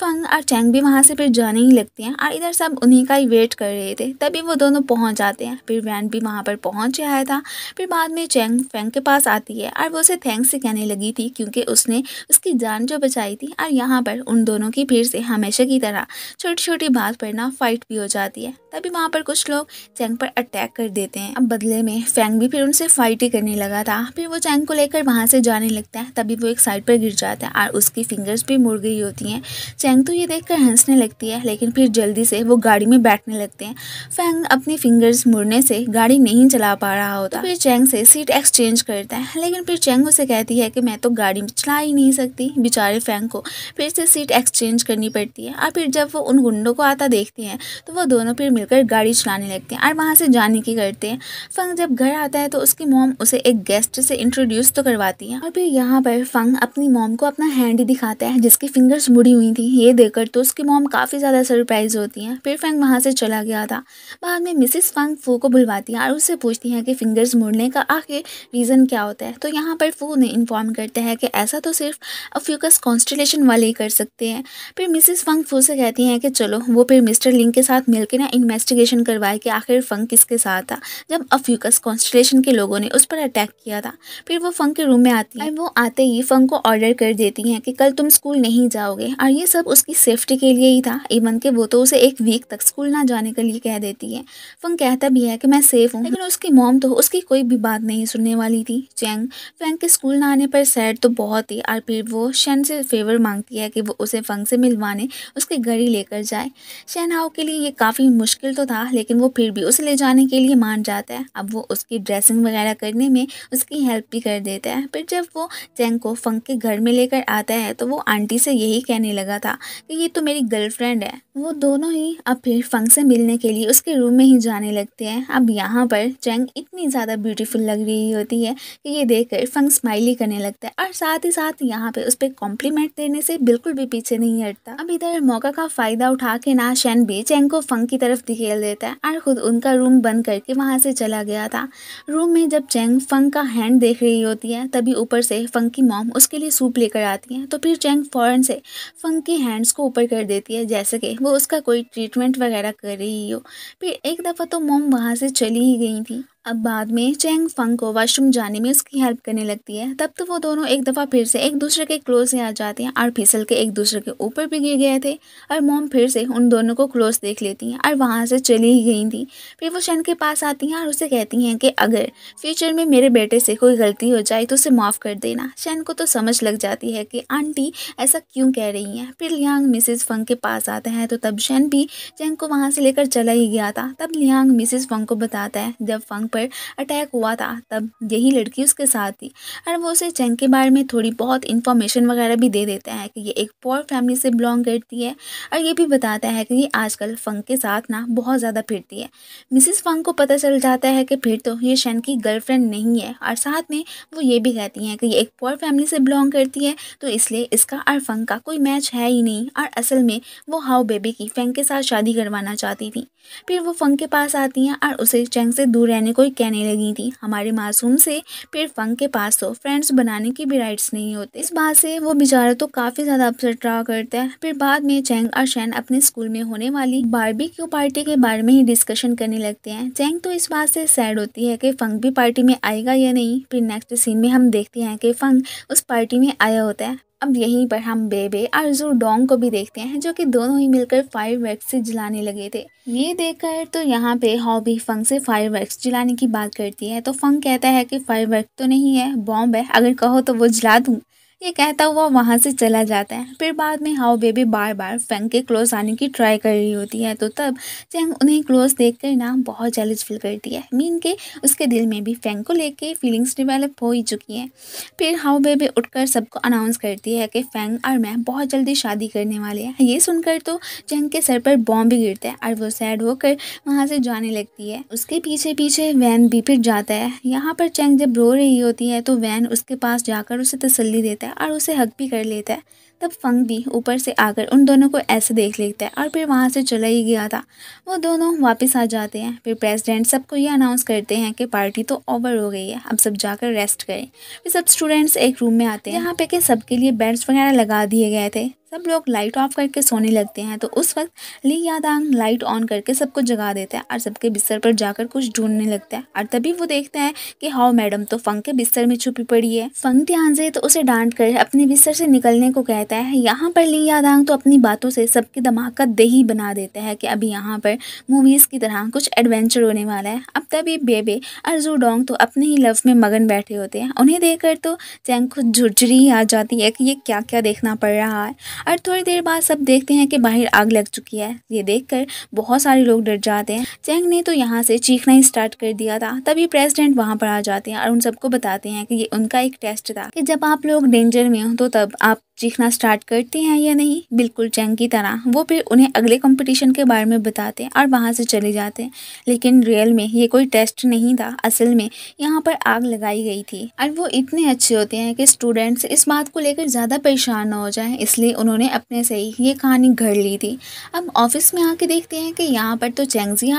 फंग और चैंग भी वहाँ से फिर जाने ही लगते हैं और इधर सब उन्हीं का ही वेट कर रहे थे तभी वो दोनों पहुँच जाते हैं फिर वैन फैन भी वहाँ पर पहुँच आया था फिर बाद में चैंग फैंग के पास आती है और वो उसे थैंक्स कहने लगी थी क्योंकि उसने उसकी जान जो बचाई थी और यहाँ पर उन दोनों की भीड़ से हमेशा की तरह छोटी छोटी बात पर ना फाइट भी हो जाती है तभी वहाँ पर कुछ लोग चैंग पर अटैक कर देते हैं अब बदले में फैंग भी फिर उनसे फाइट ही करने लगा था फिर वो चैंग को लेकर वहाँ से जाने लगता है तभी वो एक साइड पर गिर जाता है और उसकी फिंगर्स भी मुड़ गई होती हैं चैंग तो ये देखकर हंसने लगती है लेकिन फिर जल्दी से वो गाड़ी में बैठने लगते हैं फैंग अपनी फिंगर्स मुड़ने से गाड़ी नहीं चला पा रहा होता तो फिर चैंग से सीट एक्सचेंज करता है लेकिन फिर चैंग उसे कहती है कि मैं तो गाड़ी चला ही नहीं सकती बेचारे फैंग को फिर से सीट एक्सचेंज करनी पड़ती है और फिर जब वो उन गुंडों को आता देखते हैं तो वो दोनों फिर मिलकर गाड़ी चलाने लगते हैं और वहाँ से जाने की करते हैं फंग जब घर आता है तो उसकी मोम उसे एक गेस्ट से इंट्रोड्यूस तो करवाती है और फिर यहाँ पर फंग अपनी मोम को अपना हैंड दिखाता है जिसकी फिंगर्स मुड़ी हुई थी ये देखकर तो उसकी मोम काफ़ी ज़्यादा सरप्राइज होती है फिर फंग वहाँ से चला गया था बाद में मिसिस फंग फू को बुलवा आती हैं और उससे पूछती हैं कि फिंगर्स मुड़ने का आखिर रीज़न क्या होता है तो यहाँ पर फू उन्हें इन्फॉर्म करते हैं कि ऐसा तो सिर्फ अफ्यूकस कॉन्स्टलेशन वाले ही कर सकते हैं फिर मिसिस फंग फू से कहती हैं कि चलो वो फिर मिस्टर लिंग के साथ मिलकर ना इन्वेस्टिगेशन करवाए कि आखिर फंग किसके साथ था जब अफ्यूकस कॉन्स्टलेशन के लोगों ने उस पर अटैक किया था फिर वो फंग के रूम में आती है वो आते ही फंग को ऑर्डर कर देती हैं कि कल तुम स्कूल नहीं जाओगे और ये सब उसकी सेफ्टी के लिए ही था इवन के वो तो उसे एक वीक तक स्कूल ना जाने के लिए कह देती है फंग कहता भी है कि मैं मैं सेफ हूँ लेकिन उसकी मोम तो उसकी कोई भी बात नहीं सुनने वाली थी चैंग फैंग के स्कूल न आने पर सैड तो बहुत ही और फिर वो शैन से फेवर मांगती है कि वो उसे फंग से मिलवाने उसके घर ही लेकर जाए शैन हाउ के लिए ये काफ़ी मुश्किल तो था लेकिन वो फिर भी उसे ले जाने के लिए मान जाता है अब वो उसकी ड्रेसिंग वगैरह करने में उसकी हेल्प भी कर देता है फिर जब वो चैंग को फंग के घर में लेकर आता है तो वो आंटी से यही कहने लगा था कि ये तो मेरी गर्लफ्रेंड है वो दोनों ही अब फिर फंग से मिलने के लिए उसके रूम में ही जाने लगते हैं अब यहाँ पर चैंग इतनी ज़्यादा ब्यूटीफुल लग रही होती है कि ये देख कर फंग स्माइली करने लगता है और साथ ही साथ यहाँ पे उस पर कॉम्प्लीमेंट देने से बिल्कुल भी पीछे नहीं हटता अब इधर मौका का फ़ायदा उठा के ना शैन भी चैंग को फंग की तरफ धकेल देता है और खुद उनका रूम बंद करके वहाँ से चला गया था रूम में जब चैंग फंग का हैंड देख रही होती है तभी ऊपर से फंग की मॉम उसके लिए सूप लेकर आती है तो फिर चैंग फ़ौरन से फंग की हैंड्स को ऊपर कर देती है जैसे कि वो उसका कोई ट्रीटमेंट वगैरह कर रही हो फिर एक दफ़ा तो मोम वहाँ से चली ही गई थी अब बाद में चैंग फंग को वॉशरूम जाने में उसकी हेल्प करने लगती है तब तो वो दोनों एक दफ़ा फिर से एक दूसरे के क्लोज से आ जाते हैं और फिसल के एक दूसरे के ऊपर भी गिर गए थे और मॉम फिर से उन दोनों को क्लोज देख लेती हैं और वहाँ से चली ही गई थी फिर वो शैन के पास आती हैं और उसे कहती हैं कि अगर फ्यूचर में मेरे बेटे से कोई गलती हो जाए तो उसे माफ़ कर देना शैन को तो समझ लग जाती है कि आंटी ऐसा क्यों कह रही हैं फिर लियांग मिसिज़ फंग के पास आता है तो तब शैन भी चैंग को वहाँ से लेकर चला ही गया था तब लियांग मिसिज़ फंग को बताता है जब फंग पर अटैक हुआ था तब यही लड़की उसके साथ थी और वो उसे चैंग के बारे में थोड़ी बहुत इन्फॉर्मेशन वगैरह भी दे देता है कि ये एक पुअर फैमिली से बिलोंग करती है और ये भी बताता है कि ये आजकल फंग के साथ ना बहुत ज़्यादा फिरती है मिसिस फंग को पता चल जाता है कि फिर तो ये शैन की गर्लफ्रेंड नहीं है और साथ में वो ये भी कहती हैं कि ये एक पोअर फैमिली से बिलोंग करती है तो इसलिए इसका और फंग का कोई मैच है ही नहीं और असल में वो हाउ बेबी की फैंग के साथ शादी करवाना चाहती थी फिर वो फंग के पास आती हैं और उसे चैंग से दूर रहने को कोई कहने लगी थी हमारे मासूम से फिर फंक के पास तो फ्रेंड्स बनाने की भी राइट्स नहीं होते इस बात से वो बेचारा तो काफ़ी ज़्यादा अपसेट रहा करता है फिर बाद में चैंग और शैन अपने स्कूल में होने वाली बारबेक्यू पार्टी के बारे में ही डिस्कशन करने लगते हैं चैंग तो इस बात से सैड होती है कि फंक भी पार्टी में आएगा या नहीं फिर नेक्स्ट सीन में हम देखते हैं कि फंक उस पार्टी में आया होता है अब यहीं पर हम बेबे और डोंग को भी देखते हैं जो कि दोनों ही मिलकर फायर से जलाने लगे थे ये देखकर तो यहाँ पे हॉबी फंग से फायर जलाने की बात करती है तो फंग कहता है कि फायर तो नहीं है बॉम्ब है अगर कहो तो वो जला दूँ ये कहता हुआ वहाँ से चला जाता है फिर बाद में हाओ बेबी बार बार फेंग के क्लोज आने की ट्राई कर रही होती है तो तब चैंग उन्हें क्लोज देख कर ना बहुत जेलस फील करती है मीन के उसके दिल में भी फेंग को लेके फीलिंग्स डिवेलप हो ही चुकी हैं फिर हाओ बेबी उठकर सबको अनाउंस करती है कि फेंग और मैं बहुत जल्दी शादी करने वाले हैं ये सुनकर तो चैंग के सर पर बॉम्ब भी गिरता है और वो सैड होकर वहाँ से जाने लगती है उसके पीछे पीछे वैन भी फिर जाता है यहाँ पर चैंग जब रो रही होती है तो वैन उसके पास जाकर उसे तसली देता है है और उसे हक भी कर लेता है तब फंग भी ऊपर से आकर उन दोनों को ऐसे देख लेता है और फिर वहाँ से चला ही गया था वो दोनों वापस आ जाते हैं फिर प्रेसिडेंट सबको ये अनाउंस करते हैं कि पार्टी तो ओवर हो गई है अब सब जाकर रेस्ट करें फिर सब स्टूडेंट्स एक रूम में आते हैं यहाँ पे के सबके लिए बेड्स वगैरह लगा दिए गए थे सब लोग लाइट ऑफ करके सोने लगते हैं तो उस वक्त ली यादांग लाइट ऑन करके सबको जगा देता है और सबके बिस्तर पर जाकर कुछ ढूंढने लगता है और तभी वो देखता है कि हाउ मैडम तो फंक के बिस्तर में छुपी पड़ी है फंक ध्यान से तो उसे डांट कर अपने बिस्तर से निकलने को कहता है यहाँ पर ली यादांग तो अपनी बातों से सबके दिमाग का दही बना देता है कि अभी यहाँ पर मूवीज़ की तरह कुछ एडवेंचर होने वाला है अब तभी बेबे अर्जू डोंग तो अपने ही लव में मगन बैठे होते हैं उन्हें देखकर तो चैंग खुद झुरझुरी आ जाती है कि ये क्या क्या देखना पड़ रहा है और थोड़ी देर बाद सब देखते हैं कि बाहर आग लग चुकी है ये देखकर बहुत सारे लोग डर जाते हैं चैंग ने तो यहाँ से चीखना ही स्टार्ट कर दिया था तभी प्रेसिडेंट वहाँ पर आ जाते हैं और उन सबको बताते हैं कि ये उनका एक टेस्ट था कि जब आप लोग डेंजर में हो तो तब आप चीखना स्टार्ट करते हैं या नहीं बिल्कुल चैंग की तरह वो फिर उन्हें अगले कंपटीशन के बारे में बताते और वहाँ से चले जाते लेकिन रियल में ये कोई टेस्ट नहीं था असल में यहाँ पर आग लगाई गई थी और वो इतने अच्छे होते हैं कि स्टूडेंट्स इस बात को लेकर ज़्यादा परेशान ना हो जाए इसलिए उन्होंने अपने से ही ये कहानी घर ली थी अब ऑफिस में आके देखते हैं कि यहाँ पर तो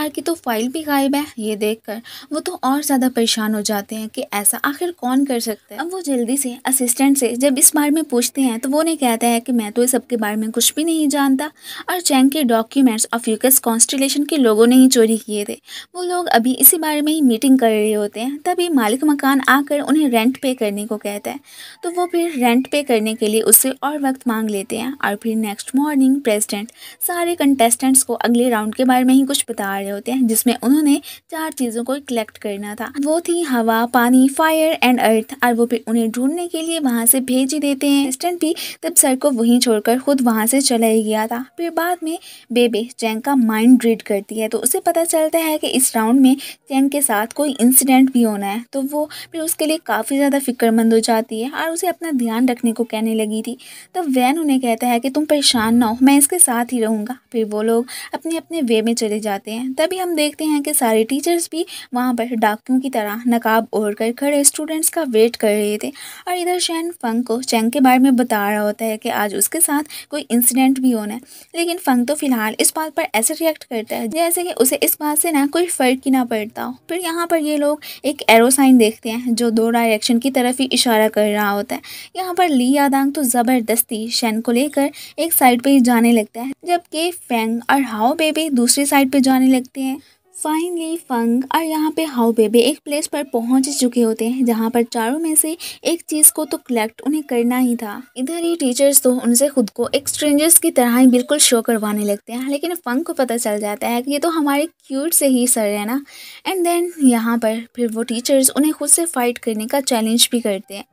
आर की तो फाइल भी गायब है ये कर वो तो और ज़्यादा परेशान हो जाते हैं कि ऐसा आखिर कौन कर सकता है अब वो जल्दी से असिस्टेंट से जब इस बारे में पूछते हैं तो ने कहता है कि मैं तो इस सबके बारे में कुछ भी नहीं जानता और चैंग के डॉक्यूमेंट्स ऑफ यूकस कॉन्स्टिलेशन के लोगों ने ही चोरी किए थे वो लोग अभी इसी बारे में ही मीटिंग कर रहे होते हैं तभी मालिक मकान आकर उन्हें रेंट पे करने को कहता है तो वो फिर रेंट पे करने के लिए उससे और वक्त मांग लेते हैं और फिर नेक्स्ट मॉर्निंग प्रेसिडेंट सारे कंटेस्टेंट्स को अगले राउंड के बारे में ही कुछ बता रहे होते हैं जिसमें उन्होंने चार चीज़ों को कलेक्ट करना था वो थी हवा पानी फायर एंड अर्थ और वो फिर उन्हें ढूंढने के लिए वहाँ से भेज ही देते हैं भी तब सर को वहीं छोड़कर खुद वहाँ से चला ही गया था फिर बाद में बेबे चैंग का माइंड रीड करती है तो उसे पता चलता है कि इस राउंड में चैंग के साथ कोई इंसिडेंट भी होना है तो वो फिर उसके लिए काफ़ी ज़्यादा फिक्रमंद हो जाती है और उसे अपना ध्यान रखने को कहने लगी थी तब वैन उन्हें कहता है कि तुम परेशान ना हो मैं इसके साथ ही रहूँगा फिर वो लोग अपने अपने वे में चले जाते हैं तभी हम देखते हैं कि सारे टीचर्स भी वहाँ पर डाकुओं की तरह नकाब ओढ़ कर खड़े स्टूडेंट्स का वेट कर रहे थे और इधर शैन फंग को चैंग के बारे में बता रहा होता है कि आज उसके साथ कोई इंसिडेंट भी होना है लेकिन फंग तो फिलहाल इस बात पर ऐसे रिएक्ट करता है जैसे कि उसे इस बात से ना कोई फ़र्क ही ना पड़ता हो फिर यहाँ पर ये लोग एक एरोसाइन देखते हैं जो दो डायरेक्शन की तरफ ही इशारा कर रहा होता है यहाँ पर ली यादांग तो ज़बरदस्ती शैन को लेकर एक साइड पर ही जाने लगता है जबकि फेंग और हाओ बेबी दूसरी साइड पर जाने लगते हैं फाइनली फंग और यहाँ पे हाउ बेबी एक प्लेस पर पहुँच चुके होते हैं जहाँ पर चारों में से एक चीज़ को तो कलेक्ट उन्हें करना ही था इधर ही टीचर्स तो उनसे खुद को एक स्ट्रेंजर्स की तरह ही बिल्कुल शो करवाने लगते हैं लेकिन फंग को पता चल जाता है कि ये तो हमारे क्यूट से ही सर है ना एंड देन यहाँ पर फिर वो टीचर्स उन्हें खुद से फाइट करने का चैलेंज भी करते हैं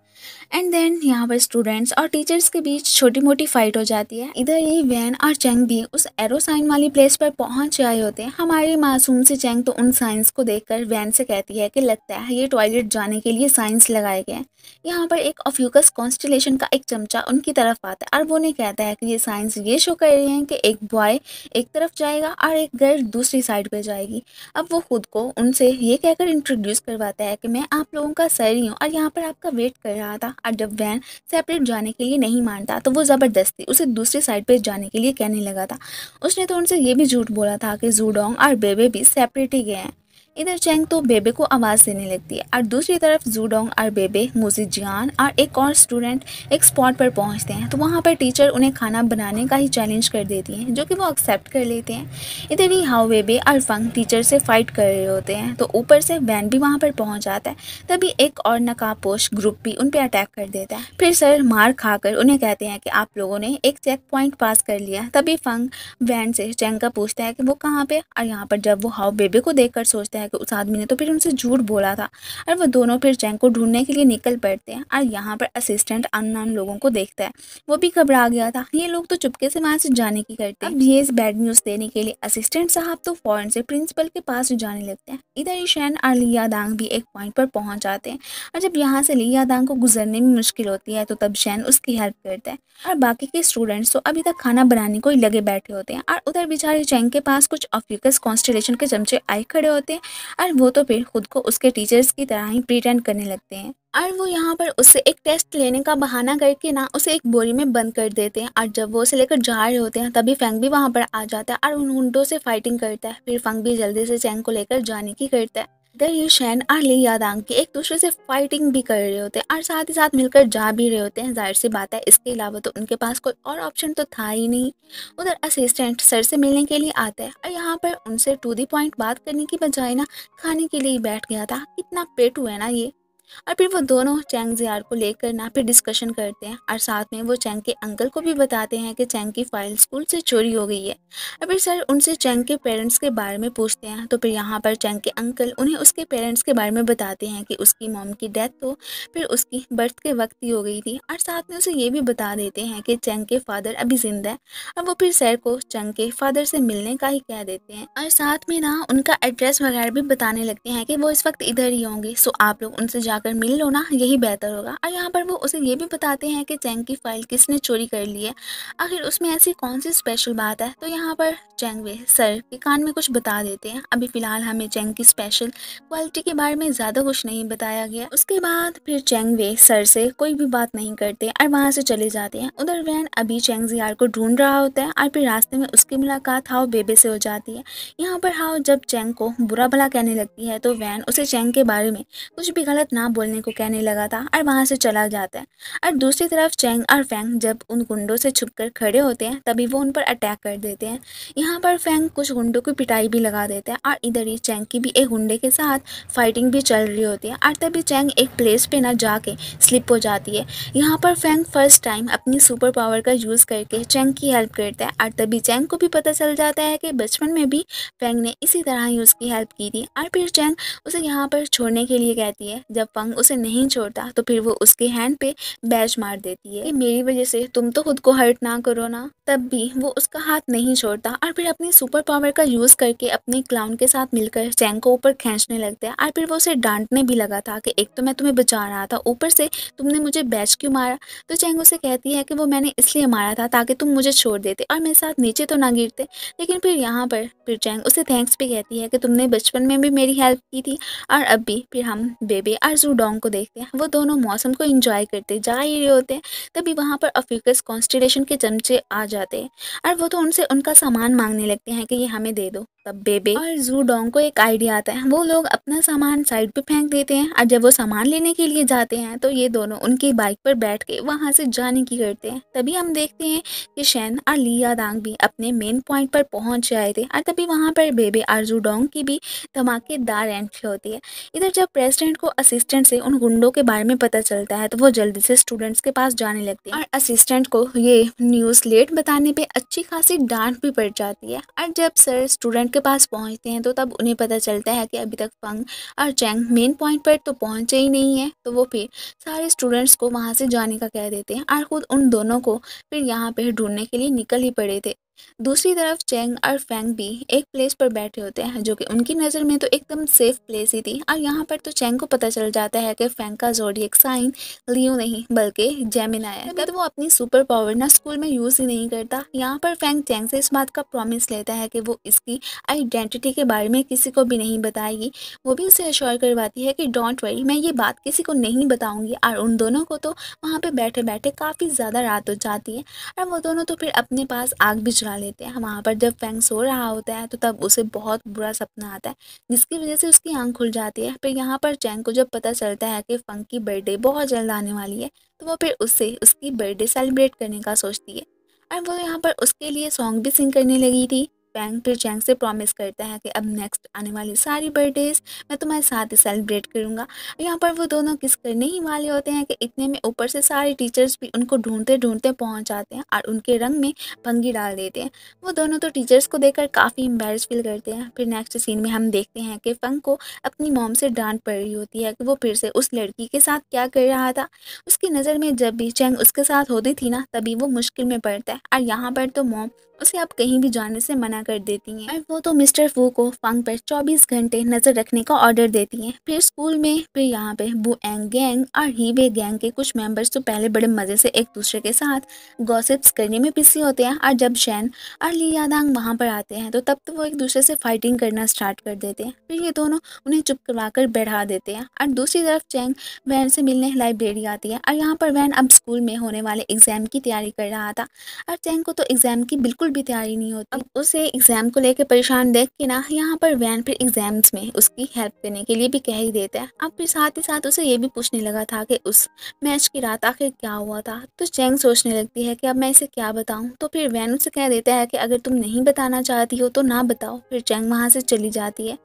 एंड देन यहाँ पर स्टूडेंट्स और टीचर्स के बीच छोटी मोटी फाइट हो जाती है इधर ही वैन और चेंग भी उस एरो साइन वाली प्लेस पर पहुंच आए होते हैं हमारी मासूम सी चेंग तो उन साइंस को देखकर वैन से कहती है कि लगता है ये टॉयलेट जाने के लिए साइंस लगाए गए हैं यहाँ पर एक ऑफ्यूकस कॉन्स्टलेशन का एक चमचा उनकी तरफ आता है और वो बोने कहता है कि ये साइंस ये शो कर रहे हैं कि एक बॉय एक तरफ जाएगा और एक गर्ल दूसरी साइड पर जाएगी अब वो खुद को उनसे ये कहकर इंट्रोड्यूस करवाता है कि मैं आप लोगों का सर ही हूँ और यहाँ पर आपका वेट कर रहा था और जब वैन सेपरेट जाने के लिए नहीं मानता तो वो ज़बरदस्ती उसे दूसरी साइड पर जाने के लिए कहने लगा था उसने तो उनसे ये भी झूठ बोला था कि जूडोंग और बेबे भी सेपरेट ही गए हैं इधर चैंग तो बेबे को आवाज़ देने लगती है और दूसरी तरफ जूडोंग और बेबे मुजी जियान और एक और स्टूडेंट एक स्पॉट पर पहुंचते हैं तो वहाँ पर टीचर उन्हें खाना बनाने का ही चैलेंज कर देती हैं जो कि वो एक्सेप्ट कर लेते हैं इधर ही हाउ बेबे और फंग टीचर से फाइट कर रहे होते हैं तो ऊपर से वैन भी वहाँ पर पहुँच जाता है तभी एक और नकाबपोश ग्रुप भी उन पर अटैक कर देता है फिर सर मार खाकर उन्हें कहते हैं कि आप लोगों ने एक चेक पॉइंट पास कर लिया तभी फंग वैन से चैंग का पूछता है कि वो कहाँ पर और यहाँ पर जब वो हाउ बेबे को कर सोचता है है उस आदमी ने तो फिर उनसे झूठ बोला था और वो दोनों फिर जैंग को ढूंढने के लिए निकल पड़ते हैं और यहाँ पर असिस्टेंट अननोन लोगों को देखता है वो भी घबरा गया था ये लोग तो चुपके से वहाँ से जाने की करते हैं अब ये बैड न्यूज़ देने के लिए असिस्टेंट साहब तो फॉरन से प्रिंसिपल के पास जाने लगते हैं इधर ईशैन और लिया भी एक पॉइंट पर पहुँच जाते हैं और जब यहाँ से लिया को गुजरने में मुश्किल होती है तो तब शैन उसकी हेल्प करता है और बाकी के स्टूडेंट्स तो अभी तक खाना बनाने को ही लगे बैठे होते हैं और उधर बेचारे चैंग के पास कुछ अफ्रीकस कॉन्स्टलेशन के चमचे आए खड़े होते हैं और वो तो फिर खुद को उसके टीचर्स की तरह ही प्रिटेंड करने लगते हैं और वो यहाँ पर उससे एक टेस्ट लेने का बहाना करके ना उसे एक बोरी में बंद कर देते हैं और जब वो उसे लेकर जा रहे होते हैं तभी फेंग भी वहाँ पर आ जाता है और उन हुंडों से फाइटिंग करता है फिर फंग भी जल्दी से चैंग को लेकर जाने की करता है दरीश और आली यादांग के एक दूसरे से फाइटिंग भी कर रहे होते हैं और साथ ही साथ मिलकर जा भी रहे होते हैं जाहिर सी बात है इसके अलावा तो उनके पास कोई और ऑप्शन तो था ही नहीं उधर असिस्टेंट सर से मिलने के लिए आता है और यहाँ पर उनसे टू दी पॉइंट बात करने की बजाय ना खाने के लिए बैठ गया था कितना पेट हुआ है ना ये और फिर वो दोनों चैंग जियार को लेकर ना फिर डिस्कशन करते हैं और साथ में वो चैंग के अंकल को भी बताते हैं कि चैंग की फ़ाइल स्कूल से चोरी हो गई है और फिर सर उनसे चैंग के पेरेंट्स के बारे में पूछते हैं तो फिर यहाँ पर चैंग के अंकल उन्हें उसके पेरेंट्स के बारे में बताते हैं कि उसकी मोम की डेथ तो फिर उसकी बर्थ के वक्त ही हो गई थी और साथ में उसे ये भी बता देते हैं कि चैंग के फादर अभी ज़िंदा है और वो फिर सर को चंग के फादर से मिलने का ही कह देते हैं और साथ में ना उनका एड्रेस वगैरह भी बताने लगते हैं कि वो इस वक्त इधर ही होंगे सो आप लोग उनसे जा जाकर मिल लो ना यही बेहतर होगा और यहाँ पर वो उसे ये भी बताते हैं कि चैंग की फ़ाइल किसने चोरी कर ली है आखिर उसमें ऐसी कौन सी स्पेशल बात है तो यहाँ पर चैंग वे सर के कान में कुछ बता देते हैं अभी फ़िलहाल हमें चैंग की स्पेशल क्वालिटी के बारे में ज़्यादा कुछ नहीं बताया गया उसके बाद फिर चैंग वे सर से कोई भी बात नहीं करते और वहाँ से चले जाते हैं उधर वैन अभी चैंग जियार को ढूंढ रहा होता है और फिर रास्ते में उसकी मुलाकात हाओ बेबे से हो जाती है यहाँ पर हाओ जब चैंग को बुरा भला कहने लगती है तो वैन उसे चैंग के बारे में कुछ भी गलत ना हाँ बोलने को कहने लगा था और वहाँ से चला जाता है और दूसरी तरफ चैंग और फेंग जब उन गुंडों से छुपकर खड़े होते हैं तभी वो उन पर अटैक कर देते हैं यहाँ पर फेंग कुछ गुंडों की पिटाई भी लगा देते हैं और इधर ही चैंग की भी एक गुंडे के साथ फाइटिंग भी चल रही होती है और तभी चैंग एक प्लेस पर ना जाके स्लिप हो जाती है यहाँ पर फैंग फर्स्ट टाइम अपनी सुपर पावर का यूज़ करके चैंग की हेल्प करता है और तभी चैंग को भी पता चल जाता है कि बचपन में भी फैंग ने इसी तरह ही उसकी हेल्प की थी और फिर चैंग उसे यहाँ पर छोड़ने के लिए कहती है जब पंग उसे नहीं छोड़ता तो फिर वो उसके हैंड पे बैच मार देती है मेरी वजह से तुम तो खुद को हर्ट ना करो ना तब भी वो उसका हाथ नहीं छोड़ता और फिर अपनी सुपर पावर का यूज़ करके अपने क्लाउन के साथ मिलकर चैंग को ऊपर खींचने लगता है और फिर वो उसे डांटने भी लगा था कि एक तो मैं तुम्हें बचा रहा था ऊपर से तुमने मुझे बैच क्यों मारा तो चैंग उसे कहती है कि वो मैंने इसलिए मारा था ताकि तुम मुझे छोड़ देते और मेरे साथ नीचे तो ना गिरते लेकिन फिर यहाँ पर फिर चैंग उसे थैंक्स भी कहती है कि तुमने बचपन में भी मेरी हेल्प की थी और अब भी फिर हम बेबे और जूडोंग को देखते हैं वो दोनों मौसम को इंजॉय करते जा ही रहे होते हैं तभी वहाँ पर अफ्रीकस कॉन्स्टिलेशन के चमचे आ जाते जाते हैं और वो तो उनसे उनका सामान मांगने लगते हैं कि ये हमें दे दो तब बेबे और जू डोंग को एक आइडिया आता है वो लोग अपना सामान साइड पे फेंक देते हैं और जब वो सामान लेने के लिए जाते हैं तो ये दोनों उनकी बाइक पर बैठ के वहाँ से जाने की करते हैं तभी हम देखते हैं कि शैन और लिया दांग भी अपने मेन पॉइंट पर पहुँच जाए थे और तभी वहाँ पर बेबे और जू डोंग की भी धमाकेदार एंट्री होती है इधर जब प्रेसिडेंट को असिस्टेंट से उन गुंडों के बारे में पता चलता है तो वो जल्दी से स्टूडेंट्स के पास जाने लगते हैं और असिस्टेंट को ये न्यूज़ लेट बताने पे अच्छी खासी डांट भी पड़ जाती है और जब सर स्टूडेंट के पास पहुंचते हैं तो तब उन्हें पता चलता है कि अभी तक फंग और चैंग मेन पॉइंट पर तो पहुंचे ही नहीं है तो वो फिर सारे स्टूडेंट्स को वहाँ से जाने का कह देते हैं और ख़ुद उन दोनों को फिर यहाँ पर ढूंढने के लिए निकल ही पड़े थे दूसरी तरफ चेंग और फेंग भी एक प्लेस पर बैठे होते हैं जो कि उनकी नज़र में तो एकदम सेफ प्लेस ही थी और यहाँ पर तो चेंग को पता चल जाता है कि फेंग का एक साइन लियो नहीं बल्कि जेमिना है अगर वो अपनी सुपर पावर ना स्कूल में यूज़ ही नहीं करता यहाँ पर फेंग चेंग से इस बात का प्रॉमिस लेता है कि वो इसकी आइडेंटिटी के बारे में किसी को भी नहीं बताएगी वो भी उसे अश्योर करवाती है कि डोंट वरी मैं ये बात किसी को नहीं बताऊँगी और उन दोनों को तो वहाँ पर बैठे बैठे काफ़ी ज़्यादा रात हो जाती है और वो दोनों तो फिर अपने पास आग भी उठा लेते हैं वहाँ पर जब फैंग सो रहा होता है तो तब उसे बहुत बुरा सपना आता है जिसकी वजह से उसकी आंख खुल जाती है फिर यहाँ पर चैंग को जब पता चलता है कि फंग की बर्थडे बहुत जल्द आने वाली है तो वो फिर उससे उसकी बर्थडे सेलिब्रेट करने का सोचती है और वो यहाँ पर उसके लिए सॉन्ग भी सिंग करने लगी थी टैंग फिर चैंग से प्रॉमिस करता है कि अब नेक्स्ट आने वाली सारी बर्थडेज मैं तुम्हारे साथ ही सेलिब्रेट करूँगा यहाँ पर वो दोनों किस करने ही वाले होते हैं कि इतने में ऊपर से सारे टीचर्स भी उनको ढूंढते ढूंढते पहुँच जाते हैं और उनके रंग में भंगी डाल देते हैं वो दोनों तो टीचर्स को देखकर काफ़ी एम्बेरस फील करते हैं फिर नेक्स्ट सीन में हम देखते हैं कि फंग को अपनी मोम से डांट पड़ रही होती है कि वो फिर से उस लड़की के साथ क्या कर रहा था उसकी नज़र में जब भी चैंग उसके साथ होती थी ना तभी वो मुश्किल में पड़ता है और यहाँ पर तो मोम उसे आप कहीं भी जाने से मना कर देती हैं और वो तो मिस्टर फू को फंग पर 24 घंटे नजर रखने का ऑर्डर देती हैं फिर स्कूल में फिर यहाँ पे बू एंग गैंग और ही वे गैंग के कुछ मेंबर्स तो पहले बड़े मज़े से एक दूसरे के साथ गॉसिप्स करने में पिसी होते हैं और जब शैन और ली यादांग वहाँ पर आते हैं तो तब तो वो एक दूसरे से फाइटिंग करना स्टार्ट कर देते हैं फिर ये दोनों उन्हें चुप करवा कर बैठा देते हैं और दूसरी तरफ चैंग वैन से मिलने लाइब्रेरी आती है और यहाँ पर वैन अब स्कूल में होने वाले एग्ज़ाम की तैयारी कर रहा था और चैंग को तो एग्ज़ाम की बिल्कुल बिल्कुल भी तैयारी नहीं होती अब उसे एग्जाम को लेकर परेशान देख के ना यहाँ पर वैन फिर एग्जाम्स में उसकी हेल्प करने के लिए भी कह ही देता है अब फिर साथ ही साथ उसे ये भी पूछने लगा था कि उस मैच की रात आखिर क्या हुआ था तो चैंग सोचने लगती है कि अब मैं इसे क्या बताऊँ तो फिर वैन उसे कह देता है कि अगर तुम नहीं बताना चाहती हो तो ना बताओ फिर चैंग वहाँ से चली जाती है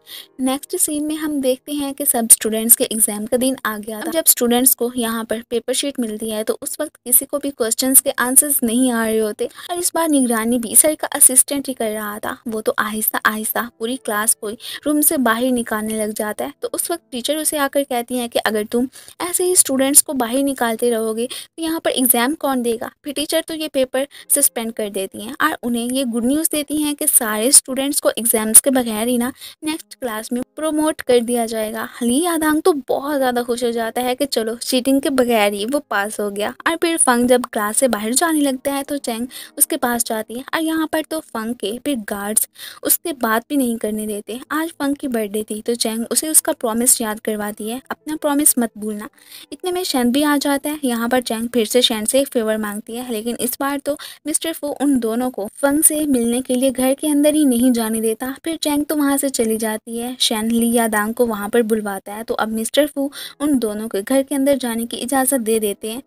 नेक्स्ट सीन में हम देखते हैं कि सब स्टूडेंट्स के एग्जाम का दिन आ गया था जब स्टूडेंट्स को यहाँ पर पेपर शीट मिलती है तो उस वक्त किसी को भी क्वेश्चन के आंसर्स नहीं आ रहे होते और इस बार निगरानी भी सर का असिस्टेंट ही कर रहा था वो तो आहिस्ता आहिस्ता पूरी क्लास को रूम से बाहर निकालने लग जाता है तो उस वक्त टीचर उसे आकर कहती हैं कि अगर तुम ऐसे ही स्टूडेंट्स को बाहर निकालते रहोगे तो यहाँ पर एग्ज़ाम कौन देगा फिर टीचर तो ये पेपर सस्पेंड कर देती हैं और उन्हें ये गुड न्यूज़ देती हैं कि सारे स्टूडेंट्स को एग्ज़ाम्स के बगैर ही ना नेक्स्ट क्लास में प्रोमोट कर दिया जाएगा हली आदांग तो बहुत ज़्यादा खुश हो जाता है कि चलो चीटिंग के बगैर ही वो पास हो गया और फिर फंग जब क्लास से बाहर जाने लगता है तो चैंग उसके पास जाती है और यहाँ पर तो फंक के फिर गार्ड्स उससे बात भी नहीं करने देते आज फंक की बर्थडे थी तो चैंग उसे उसका प्रॉमिस याद करवाती है अपना प्रॉमिस मत भूलना इतने में शैन भी आ जाता है यहाँ पर चैंग फिर से शैन से एक फेवर मांगती है लेकिन इस बार तो मिस्टर फो उन दोनों को फंक से मिलने के लिए घर के अंदर ही नहीं जाने देता फिर चैंग तो वहाँ से चली जाती है शैन ली या दांग को वहाँ पर बुलवाता है तो अब मिस्टर फू उन दोनों के घर के अंदर जाने की इजाज़त दे देते हैं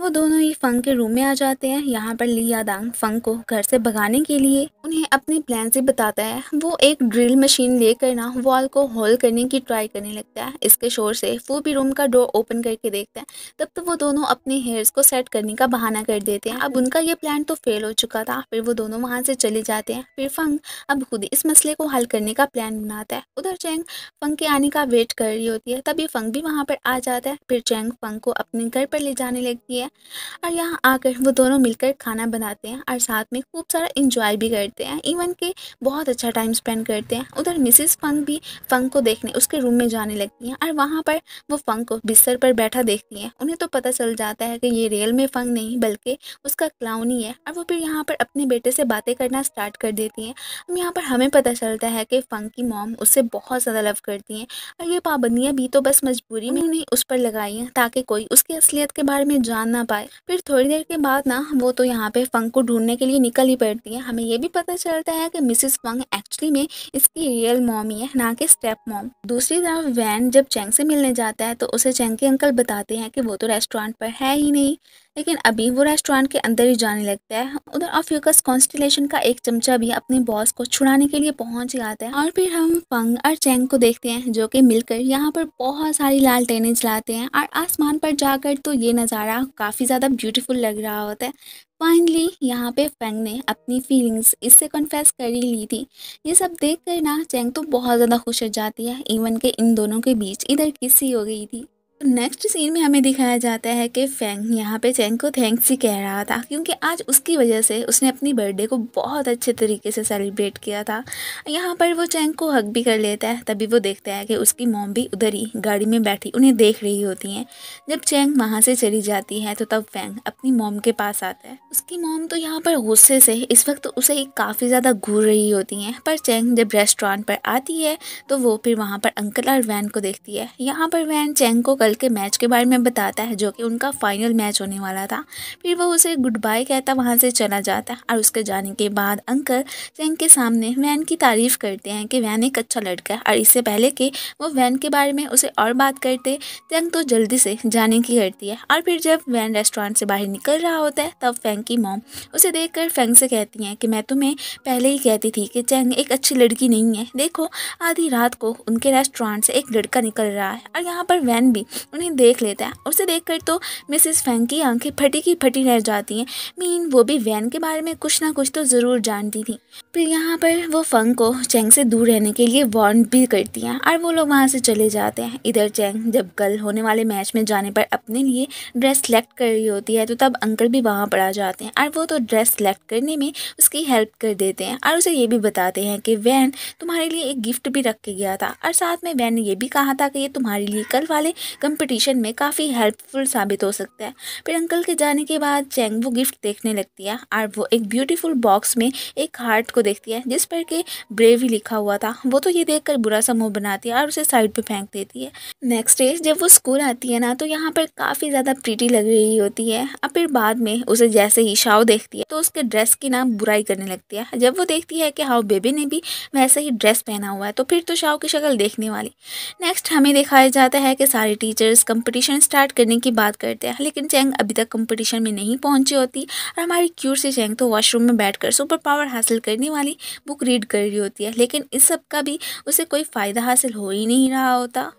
वो दोनों ही फंक के रूम में आ जाते हैं यहाँ पर ली या दांग फंक को घर से भगा लगाने के लिए उन्हें अपने प्लान से बताता है वो एक ड्रिल मशीन लेकर ना वॉल को होल करने की ट्राई करने लगता है इसके शोर से वो भी रूम का डोर ओपन करके देखता है तब तो वो दोनों अपने हेयर्स को सेट करने का बहाना कर देते हैं अब उनका ये प्लान तो फेल हो चुका था फिर वो दोनों वहाँ से चले जाते हैं फिर फंग अब खुद इस मसले को हल करने का प्लान बनाता है उधर चैंग फंग के आने का वेट कर रही होती है तभी फंग भी वहाँ पर आ जाता है फिर चैंग फंग को अपने घर पर ले जाने लगती है और यहाँ आकर वो दोनों मिलकर खाना बनाते हैं और साथ में खूब सारा इंजॉय भी करते हैं इवन के बहुत अच्छा टाइम स्पेंड करते हैं उधर मिसिस फंक भी फंक को देखने उसके रूम में जाने लगती हैं और वहाँ पर वो फंक को बिस्तर पर बैठा देखती हैं उन्हें तो पता चल जाता है कि ये रियल में फंक नहीं बल्कि उसका क्लाउन ही है और वो फिर यहाँ पर अपने बेटे से बातें करना स्टार्ट कर देती हैं अब यहाँ पर हमें पता चलता है कि फंक की मॉम उससे बहुत ज़्यादा लव करती हैं और ये पाबंदियाँ भी तो बस मजबूरी में उन्हें उस पर लगाई हैं ताकि कोई उसकी असलियत के बारे में जान ना पाए फिर थोड़ी देर के बाद ना वो तो यहाँ पर फंक को ढूंढने के लिए निकल ही पड़ करती है हमें ये भी पता चलता है कि मिसिस वंग एक्चुअली में इसकी रियल मॉमी है ना कि स्टेप मॉम दूसरी तरफ वैन जब चैंग से मिलने जाता है तो उसे चैंग के अंकल बताते हैं कि वो तो रेस्टोरेंट पर है ही नहीं लेकिन अभी वो रेस्टोरेंट के अंदर ही जाने लगता है उधर ऑफ्यूकस कॉन्स्टिलेशन का एक चमचा भी अपने बॉस को छुड़ाने के लिए पहुंच जाता है और फिर हम फंग और चेंग को देखते हैं जो कि मिलकर यहाँ पर बहुत सारी लाल टेने चलाते हैं और आसमान पर जाकर तो ये नज़ारा काफ़ी ज़्यादा ब्यूटीफुल लग रहा होता है फाइनली यहाँ पे फेंग ने अपनी फीलिंग्स इससे कन्फेस कर ही ली थी ये सब देख कर ना चैंग तो बहुत ज़्यादा खुश हो जाती है इवन के इन दोनों के बीच इधर किसी हो गई थी नेक्स्ट सीन में हमें दिखाया जाता है कि फैंग यहाँ पे चैंग को थैंक्स ही कह रहा था क्योंकि आज उसकी वजह से उसने अपनी बर्थडे को बहुत अच्छे तरीके से सेलिब्रेट किया था यहाँ पर वो चैंग को हक भी कर लेता है तभी वो देखता है कि उसकी मोम भी उधर ही गाड़ी में बैठी उन्हें देख रही होती हैं जब चैंग वहाँ से चली जाती है तो तब फेंग अपनी मोम के पास आता है उसकी मोम तो यहाँ पर गुस्से से इस वक्त उसे काफ़ी ज़्यादा घूर रही होती हैं पर चैंग जब रेस्टोरेंट पर आती है तो वो फिर वहाँ पर अंकल और वैन को देखती है यहाँ पर वैन चैंग को कल के मैच के बारे में बताता है जो कि उनका फाइनल मैच होने वाला था फिर वो उसे गुड बाय कहता वहाँ से चला जाता है और उसके जाने के बाद अंकल सैन के सामने वैन की तारीफ़ करते हैं कि वैन एक अच्छा लड़का है और इससे पहले कि वो वैन के बारे में उसे और बात करते तंग तो जल्दी से जाने की करती है और फिर जब वैन रेस्टोरेंट से बाहर निकल रहा होता है तब फैंग की मोम उसे देख कर से कहती हैं कि मैं तुम्हें पहले ही कहती थी कि चैंग एक अच्छी लड़की नहीं है देखो आधी रात को उनके रेस्टोरेंट से एक लड़का निकल रहा है और यहाँ पर वैन भी उन्हें देख लेता है उसे कर तो मिसिस फैंग की आंखें फटी की फटी रह जाती हैं मीन वो भी वैन के बारे में कुछ ना कुछ तो ज़रूर जानती थी फिर यहाँ पर वो फंग को चैंग से दूर रहने के लिए वार्न भी करती हैं और वो लोग वहाँ से चले जाते हैं इधर चैंग जब कल होने वाले मैच में जाने पर अपने लिए ड्रेस सेलेक्ट कर रही होती है तो तब अंकल भी वहाँ पर आ जाते हैं और वो तो ड्रेस सेलेक्ट करने में उसकी हेल्प कर देते हैं और उसे ये भी बताते हैं कि वैन तुम्हारे लिए एक गिफ्ट भी रख के गया था और साथ में वैन ने यह भी कहा था कि ये तुम्हारे लिए कल वाले कम कंपटीशन में काफ़ी हेल्पफुल साबित हो सकता है फिर अंकल के जाने के बाद चैंग वो गिफ्ट देखने लगती है और वो एक ब्यूटीफुल बॉक्स में एक हार्ट को देखती है जिस पर के ब्रेवी लिखा हुआ था वो तो ये देखकर बुरा सा मुंह बनाती है और उसे साइड पर फेंक देती है नेक्स्ट डे जब वो स्कूल आती है ना तो यहाँ पर काफ़ी ज़्यादा प्रीटी लग रही होती है और फिर बाद में उसे जैसे ही शाओ देखती है तो उसके ड्रेस की ना बुराई करने लगती है जब वो देखती है कि हाओ बेबी ने भी वैसे ही ड्रेस पहना हुआ है तो फिर तो शाओ की शक्ल देखने वाली नेक्स्ट हमें दिखाया जाता है कि सारी टीचर्स कंपटीशन स्टार्ट करने की बात करते हैं लेकिन चैंग अभी तक कंपटीशन में नहीं पहुंची होती और हमारी क्यूर से चैंग तो वॉशरूम में बैठकर सुपर पावर हासिल करने वाली बुक रीड कर रही होती है लेकिन इस सब का भी उसे कोई फ़ायदा हासिल हो ही नहीं रहा होता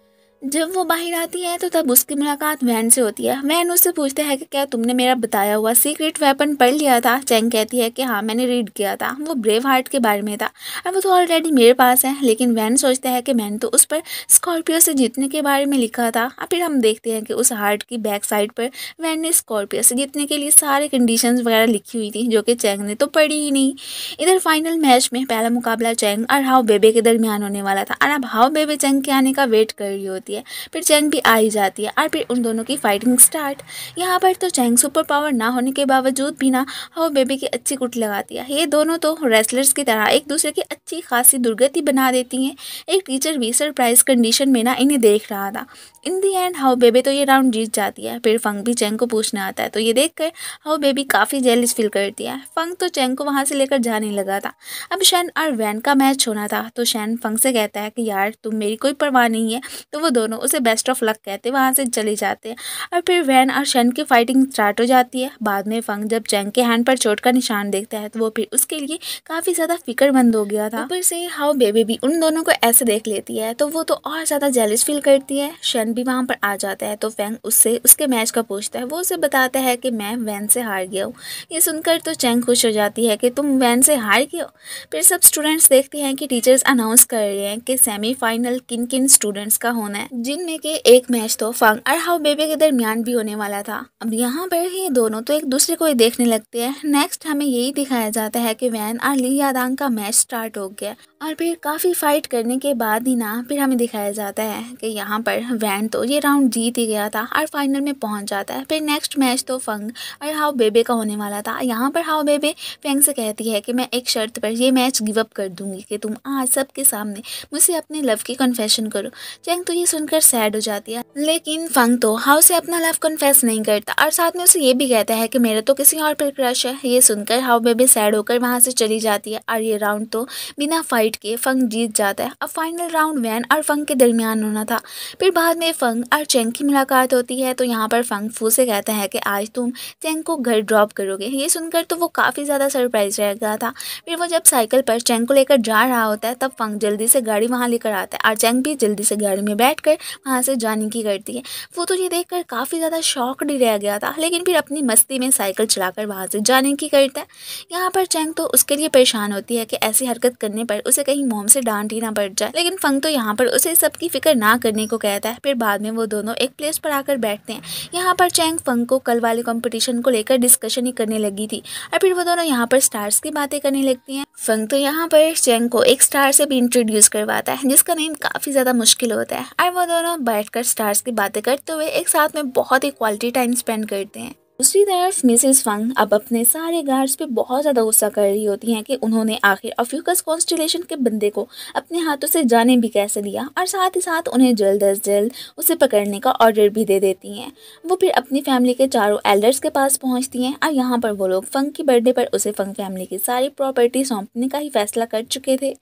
जब वो बाहर आती है तो तब उसकी मुलाकात वैन से होती है वैन उससे पूछता है कि क्या तुमने मेरा बताया हुआ सीक्रेट वेपन पढ़ लिया था चैंग कहती है कि हाँ मैंने रीड किया था वो ब्रेव हार्ट के बारे में था अब वो तो ऑलरेडी मेरे पास है लेकिन वैन सोचता है कि मैंने तो उस पर स्कॉर्पियो से जीतने के बारे में लिखा था और फिर हम देखते हैं कि उस हार्ट की बैक साइड पर वैन ने स्कॉर्पियो से जीतने के लिए सारे कंडीशन वगैरह लिखी हुई थी जो कि चैंग ने तो पढ़ी ही नहीं इधर फाइनल मैच में पहला मुकाबला चैंग और हाव बेबे के दरमियान होने वाला था और अब हाव बेबे चैंग के आने का वेट कर रही होती जाती है फिर चैंग भी आ ही जाती है और फिर उन दोनों की फाइटिंग स्टार्ट यहाँ पर तो चैंग सुपर पावर ना होने के बावजूद भी ना हाउ बेबी की अच्छी कुट लगाती है ये दोनों तो रेसलर्स की तरह एक दूसरे की अच्छी खासी दुर्गति बना देती हैं एक टीचर भी सरप्राइज कंडीशन में ना इन्हें देख रहा था इन दी एंड हाउ बेबी तो ये राउंड जीत जाती है फिर फंग भी चैंग को पूछने आता है तो ये देख कर हाउ बेबी काफ़ी जेलिस फील करती है फंग तो चैंग को वहाँ से लेकर जाने लगा था अब शैन और वैन का मैच होना था तो शैन फंग से कहता है कि यार तुम मेरी कोई परवाह नहीं है तो वो दोनों उसे बेस्ट ऑफ लक कहते हैं वहाँ से चले जाते हैं और फिर वैन और शन की फाइटिंग स्टार्ट हो जाती है बाद में फंग जब चैंग के हैंड पर चोट का निशान देखता है तो वो फिर उसके लिए काफ़ी ज़्यादा फिक्रमंद हो गया था ऊपर से हाउ बेबी भी उन दोनों को ऐसे देख लेती है तो वो तो और ज़्यादा जेलिस फील करती है शन भी वहाँ पर आ जाता है तो फैंग उससे उसके मैच का पूछता है वो उसे बताता है कि मैं वैन से हार गया हूँ ये सुनकर तो चैंग खुश हो जाती है कि तुम वैन से हार गए हो फिर सब स्टूडेंट्स देखते हैं कि टीचर्स अनाउंस कर रहे हैं कि सेमीफाइनल किन किन स्टूडेंट्स का होना है जिनमें के एक मैच तो फंग और हाउ बेबे के दरमियान भी होने वाला था अब यहाँ पर ही दोनों तो एक दूसरे को ही देखने लगते हैं नेक्स्ट हमें यही दिखाया जाता है कि वैन और ली यादांग का मैच स्टार्ट हो गया और फिर काफ़ी फाइट करने के बाद ही ना फिर हमें दिखाया जाता है कि यहाँ पर वैन तो ये राउंड जीत ही गया था और फाइनल में पहुँच जाता है फिर नेक्स्ट मैच तो फंग और हाउ बेबे का होने वाला था यहाँ पर हाउ बेबे फेंग से कहती है कि मैं एक शर्त पर ये मैच गिवअप कर दूंगी कि तुम आज सबके सामने मुझसे अपने लव की कन्फेशन करो चैंग तो ये सुनकर सैड हो जाती है लेकिन फंग तो हाउ से अपना लव कन्फेस नहीं करता और साथ में उसे ये भी कहता है कि मेरा तो किसी और पर क्रश है ये सुनकर हाउ बेबी सैड होकर वहाँ से चली जाती है और ये राउंड तो बिना फाइट के फंग जीत जाता है अब फाइनल राउंड वैन और फंग के दरमियान होना था फिर बाद में फंग और चेंग की मुलाकात होती है तो यहाँ पर फंग फू से कहता है कि आज तुम चेंग को घर ड्रॉप करोगे ये सुनकर तो वो काफ़ी ज़्यादा सरप्राइज रह गया था फिर वो जब साइकिल पर चेंग को लेकर जा रहा होता है तब फंग जल्दी से गाड़ी वहाँ लेकर आता है और चेंग भी जल्दी से गाड़ी में बैठ कर वहाँ से जाने की करती है वो तो ये देखकर काफ़ी ज़्यादा शॉकड रह गया था लेकिन फिर अपनी मस्ती में साइकिल चलाकर वहाँ से जाने की करता है यहाँ पर चैंग तो उसके लिए परेशान होती है कि ऐसी हरकत करने पर उसे कहीं मोम से डांट ही ना पड़ जाए लेकिन फंग तो यहाँ पर उसे सबकी फिक्र ना करने को कहता है फिर बाद में वो दोनों एक प्लेस पर आकर बैठते हैं यहाँ पर चैंग फंग को कल वाले कॉम्पिटिशन को लेकर डिस्कशन ही करने लगी थी और फिर वो दोनों यहाँ पर स्टार्स की बातें करने लगती हैं फंग तो यहाँ पर चैंग को एक स्टार से भी इंट्रोड्यूस करवाता है जिसका नेम काफ़ी ज़्यादा मुश्किल होता है और वो दोनों बैठकर स्टार्स की बातें करते हुए एक साथ में बहुत ही क्वालिटी टाइम स्पेंड करते हैं दूसरी तरफ मिसेस फंग अब अपने सारे गार्ड्स पे बहुत ज़्यादा गुस्सा कर रही होती हैं कि उन्होंने आखिर अफ्यूकस कॉन्स्टिलेशन के बंदे को अपने हाथों से जाने भी कैसे दिया और साथ ही साथ उन्हें जल्द अज जल्द उसे पकड़ने का ऑर्डर भी दे देती हैं वो फिर अपनी फैमिली के चारों एल्डर्स के पास पहुँचती हैं और यहाँ पर वो लोग फंग की बर्थडे पर उसे फंग फैमिली की सारी प्रॉपर्टी सौंपने का ही फैसला कर चुके थे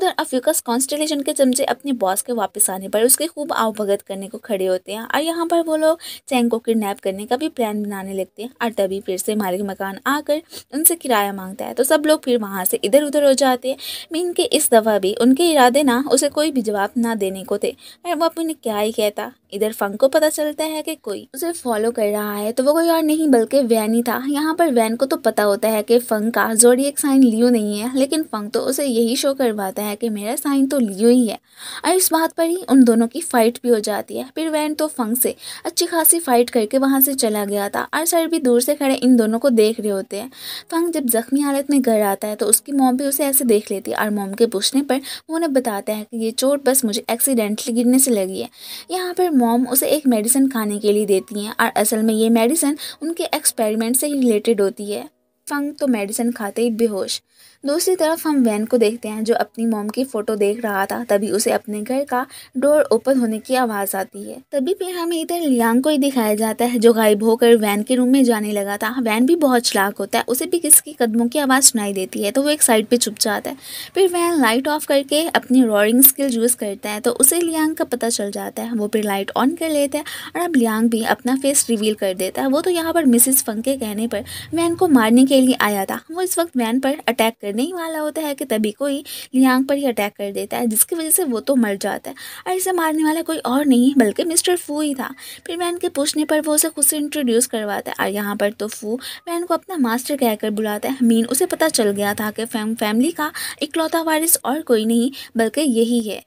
उधर अफ्यूकस कॉन्स्टिलेशन के चमचे अपने बॉस के वापस आने पर उसके खूब आवभगत करने को खड़े होते हैं और यहाँ पर वो लोग चैंग को किडनेप करने का भी प्लान बनाने जाने लगते हैं और तभी फिर से मालिक मकान आकर उनसे किराया मांगता है तो सब लोग फिर वहाँ से इधर उधर हो जाते हैं मीन के इस दफ़ा भी उनके इरादे ना उसे कोई भी जवाब ना देने को थे पर वो अपने क्या ही कहता इधर फंक को पता चलता है कि कोई उसे फॉलो कर रहा है तो वो कोई और नहीं बल्कि वैन ही था यहाँ पर वैन को तो पता होता है कि फंक का जोड़ी एक साइन लियो नहीं है लेकिन फंक तो उसे यही शो करवाता है कि मेरा साइन तो लियो ही है और इस बात पर ही उन दोनों की फ़ाइट भी हो जाती है फिर वैन तो फंक से अच्छी खासी फ़ाइट करके वहाँ से चला गया था और सर भी दूर से खड़े इन दोनों को देख रहे होते हैं फंक जब ज़ख्मी हालत में घर आता है तो उसकी मोम भी उसे ऐसे देख लेती है और मोम के पूछने पर वो उन्हें बताता है कि ये चोट बस मुझे एक्सीडेंटली गिरने से लगी है यहाँ पर मॉम उसे एक मेडिसिन खाने के लिए देती हैं और असल में ये मेडिसिन उनके एक्सपेरिमेंट से ही रिलेटेड होती है फंग तो मेडिसिन खाते ही बेहोश दूसरी तरफ हम वैन को देखते हैं जो अपनी मोम की फ़ोटो देख रहा था तभी उसे अपने घर का डोर ओपन होने की आवाज़ आती है तभी फिर हमें इधर लियांग को ही दिखाया जाता है जो गायब होकर वैन के रूम में जाने लगा था वैन भी बहुत चलाक होता है उसे भी किसकी कदमों की आवाज़ सुनाई देती है तो वो एक साइड पर छुप जाता है फिर वैन लाइट ऑफ करके अपनी रोरिंग स्किल यूज़ करता है तो उसे लियांग का पता चल जाता है वो फिर लाइट ऑन कर लेता है और अब लियांग भी अपना फेस रिवील कर देता है वो तो यहाँ पर मिसिस फंग के कहने पर वैन को मारने के लिए आया था वो इस वक्त वैन पर अटैक कर करने ही वाला होता है कि तभी कोई लियांग पर ही अटैक कर देता है जिसकी वजह से वो तो मर जाता है और इसे मारने वाला कोई और नहीं बल्कि मिस्टर फू ही था फिर वैन के पूछने पर वो उसे खुद से इंट्रोड्यूस करवाता है और यहाँ पर तो फू वैन को अपना मास्टर कहकर बुलाता है मीन उसे पता चल गया था कि फैम फैमिली का इकलौता वारिस और कोई नहीं बल्कि यही है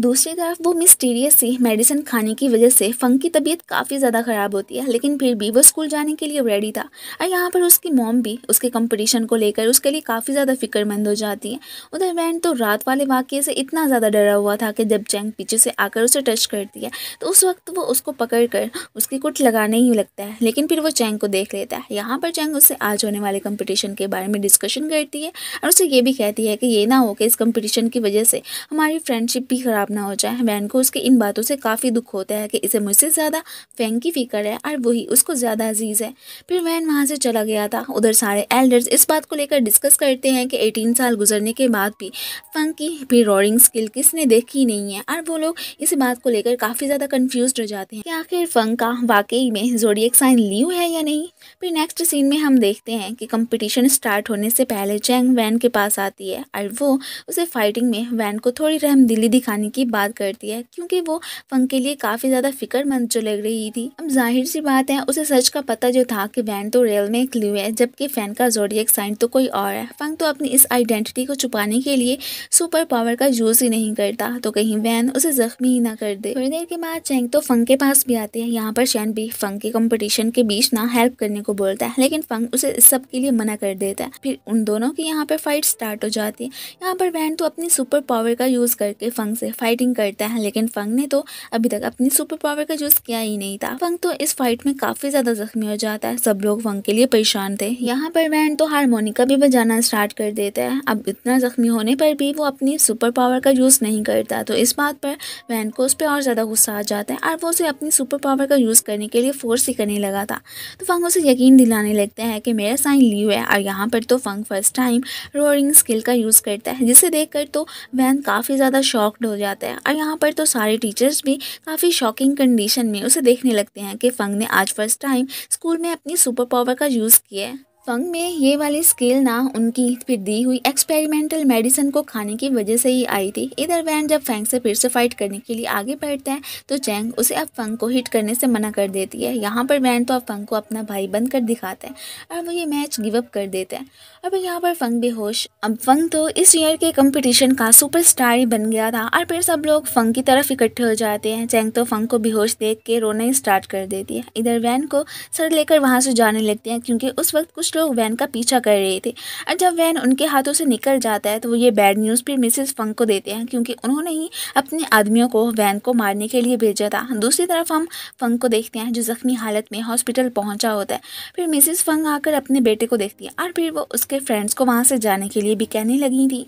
दूसरी तरफ वो मिस्टीरियस सी मेडिसिन खाने की वजह से फंक की तबीयत काफ़ी ज़्यादा ख़राब होती है लेकिन फिर भी वो स्कूल जाने के लिए रेडी था और यहाँ पर उसकी मॉम भी उसके कंपटीशन को लेकर उसके लिए काफ़ी ज़्यादा फिक्रमंद हो जाती है उधर वैन तो रात वाले वाक्य से इतना ज़्यादा डरा हुआ था कि जब चैंग पीछे से आकर उसे टच करती है तो उस वक्त वो उसको पकड़ कर उसकी कुट लगाने ही लगता है लेकिन फिर वो चैंग को देख लेता है यहाँ पर चैंग उससे आज होने वाले कम्पटिशन के बारे में डिस्कशन करती है और उसे ये भी कहती है कि ये ना हो कि इस कम्पटिशन की वजह से हमारी फ्रेंडशिप भी खराब ख़राब ना हो जाए वैन को उसके इन बातों से काफ़ी दुख होता है कि इसे मुझसे ज़्यादा फैंग की फ़िक्र है और वही उसको ज़्यादा अजीज़ है फिर वैन वहाँ से चला गया था उधर सारे एल्डर्स इस बात को लेकर डिस्कस करते हैं कि एटीन साल गुजरने के बाद भी फंग की भी रोरिंग स्किल किसने देखी नहीं है और वो लोग इस बात को लेकर काफ़ी ज़्यादा कन्फ्यूज हो जाते हैं कि आखिर फंग का वाकई में जोड़ियक साइन लीव है या नहीं फिर नेक्स्ट सीन में हम देखते हैं कि कंपटीशन स्टार्ट होने से पहले चैंग वैन के पास आती है और वो उसे फाइटिंग में वैन को थोड़ी रहम दिली दिखाने जाने की बात करती है क्योंकि वो फंक के लिए काफ़ी ज़्यादा फिक्रमंद जो लग रही थी अब जाहिर सी बात है उसे सच का पता जो था कि वैन तो रेल में एक है जबकि फैन का जोडियक साइन तो कोई और है फंक तो अपनी इस आइडेंटिटी को छुपाने के लिए सुपर पावर का यूज़ ही नहीं करता तो कहीं वैन उसे ज़ख्मी ही ना कर दे थोड़ी देर के बाद चैंग तो फंक के पास भी आते हैं यहाँ पर शैन भी फंक के कंपटीशन के बीच ना हेल्प करने को बोलता है लेकिन फंक उसे इस सब के लिए मना कर देता है फिर उन दोनों की यहाँ पर फाइट स्टार्ट हो जाती है यहाँ पर वैन तो अपनी सुपर पावर का यूज़ करके फंक से फाइटिंग करता है लेकिन फंग ने तो अभी तक अपनी सुपर पावर का यूज़ किया ही नहीं था फंग तो इस फाइट में काफ़ी ज़्यादा जख्मी हो जाता है सब लोग फंग के लिए परेशान थे यहाँ पर वैन तो हारमोनिका भी बजाना स्टार्ट कर देता है अब इतना जख्मी होने पर भी वो अपनी सुपर पावर का यूज़ नहीं करता तो इस बात पर वैन को उस पर और ज़्यादा गुस्सा आ जाता है और वो उसे अपनी सुपर पावर का यूज़ करने के लिए फोर्स ही करने लगा था तो फंग उसे यकीन दिलाने लगता है कि मेरा साइन लीव है और यहाँ पर तो Fang first time roaring skill का यूज़ करता है जिसे देखकर तो वैन काफ़ी ज़्यादा शॉक्ड हो जाता है और यहाँ पर तो सारे टीचर्स भी काफ़ी शॉकिंग कंडीशन में उसे देखने लगते हैं कि फंग ने आज फर्स्ट टाइम स्कूल में अपनी सुपर पावर का यूज़ किया है फंग में ये वाली स्किल ना उनकी फिर दी हुई एक्सपेरिमेंटल मेडिसिन को खाने की वजह से ही आई थी इधर वैन जब फेंग से फिर से फाइट करने के लिए आगे बढ़ता है तो चैंग उसे अब फंग को हिट करने से मना कर देती है यहाँ पर वैन तो अब फंग को अपना भाई कर दिखाता है और वो ये मैच गिवअप कर देता है अब यहाँ पर फंग बेहोश अब फंग तो इस ईयर के कंपटीशन का सुपरस्टार ही बन गया था और फिर सब लोग फंग की तरफ इकट्ठे हो जाते हैं चैंग तो फंग को बेहोश देख के रोना ही स्टार्ट कर देती है इधर वैन को सर लेकर वहाँ से जाने लगते हैं क्योंकि उस वक्त कुछ लोग वैन का पीछा कर रहे थे और जब वैन उनके हाथों से निकल जाता है तो वो ये बैड न्यूज़ फिर मिसिस फंग को देते हैं क्योंकि उन्होंने ही अपने आदमियों को वैन को मारने के लिए भेजा था दूसरी तरफ हम फंग को देखते हैं जो ज़ख्मी हालत में हॉस्पिटल पहुँचा होता है फिर मिसिस फंग आकर अपने बेटे को देखती है और फिर वो उसके उसके फ्रेंड्स को वहाँ से जाने के लिए भी कहने लगी थी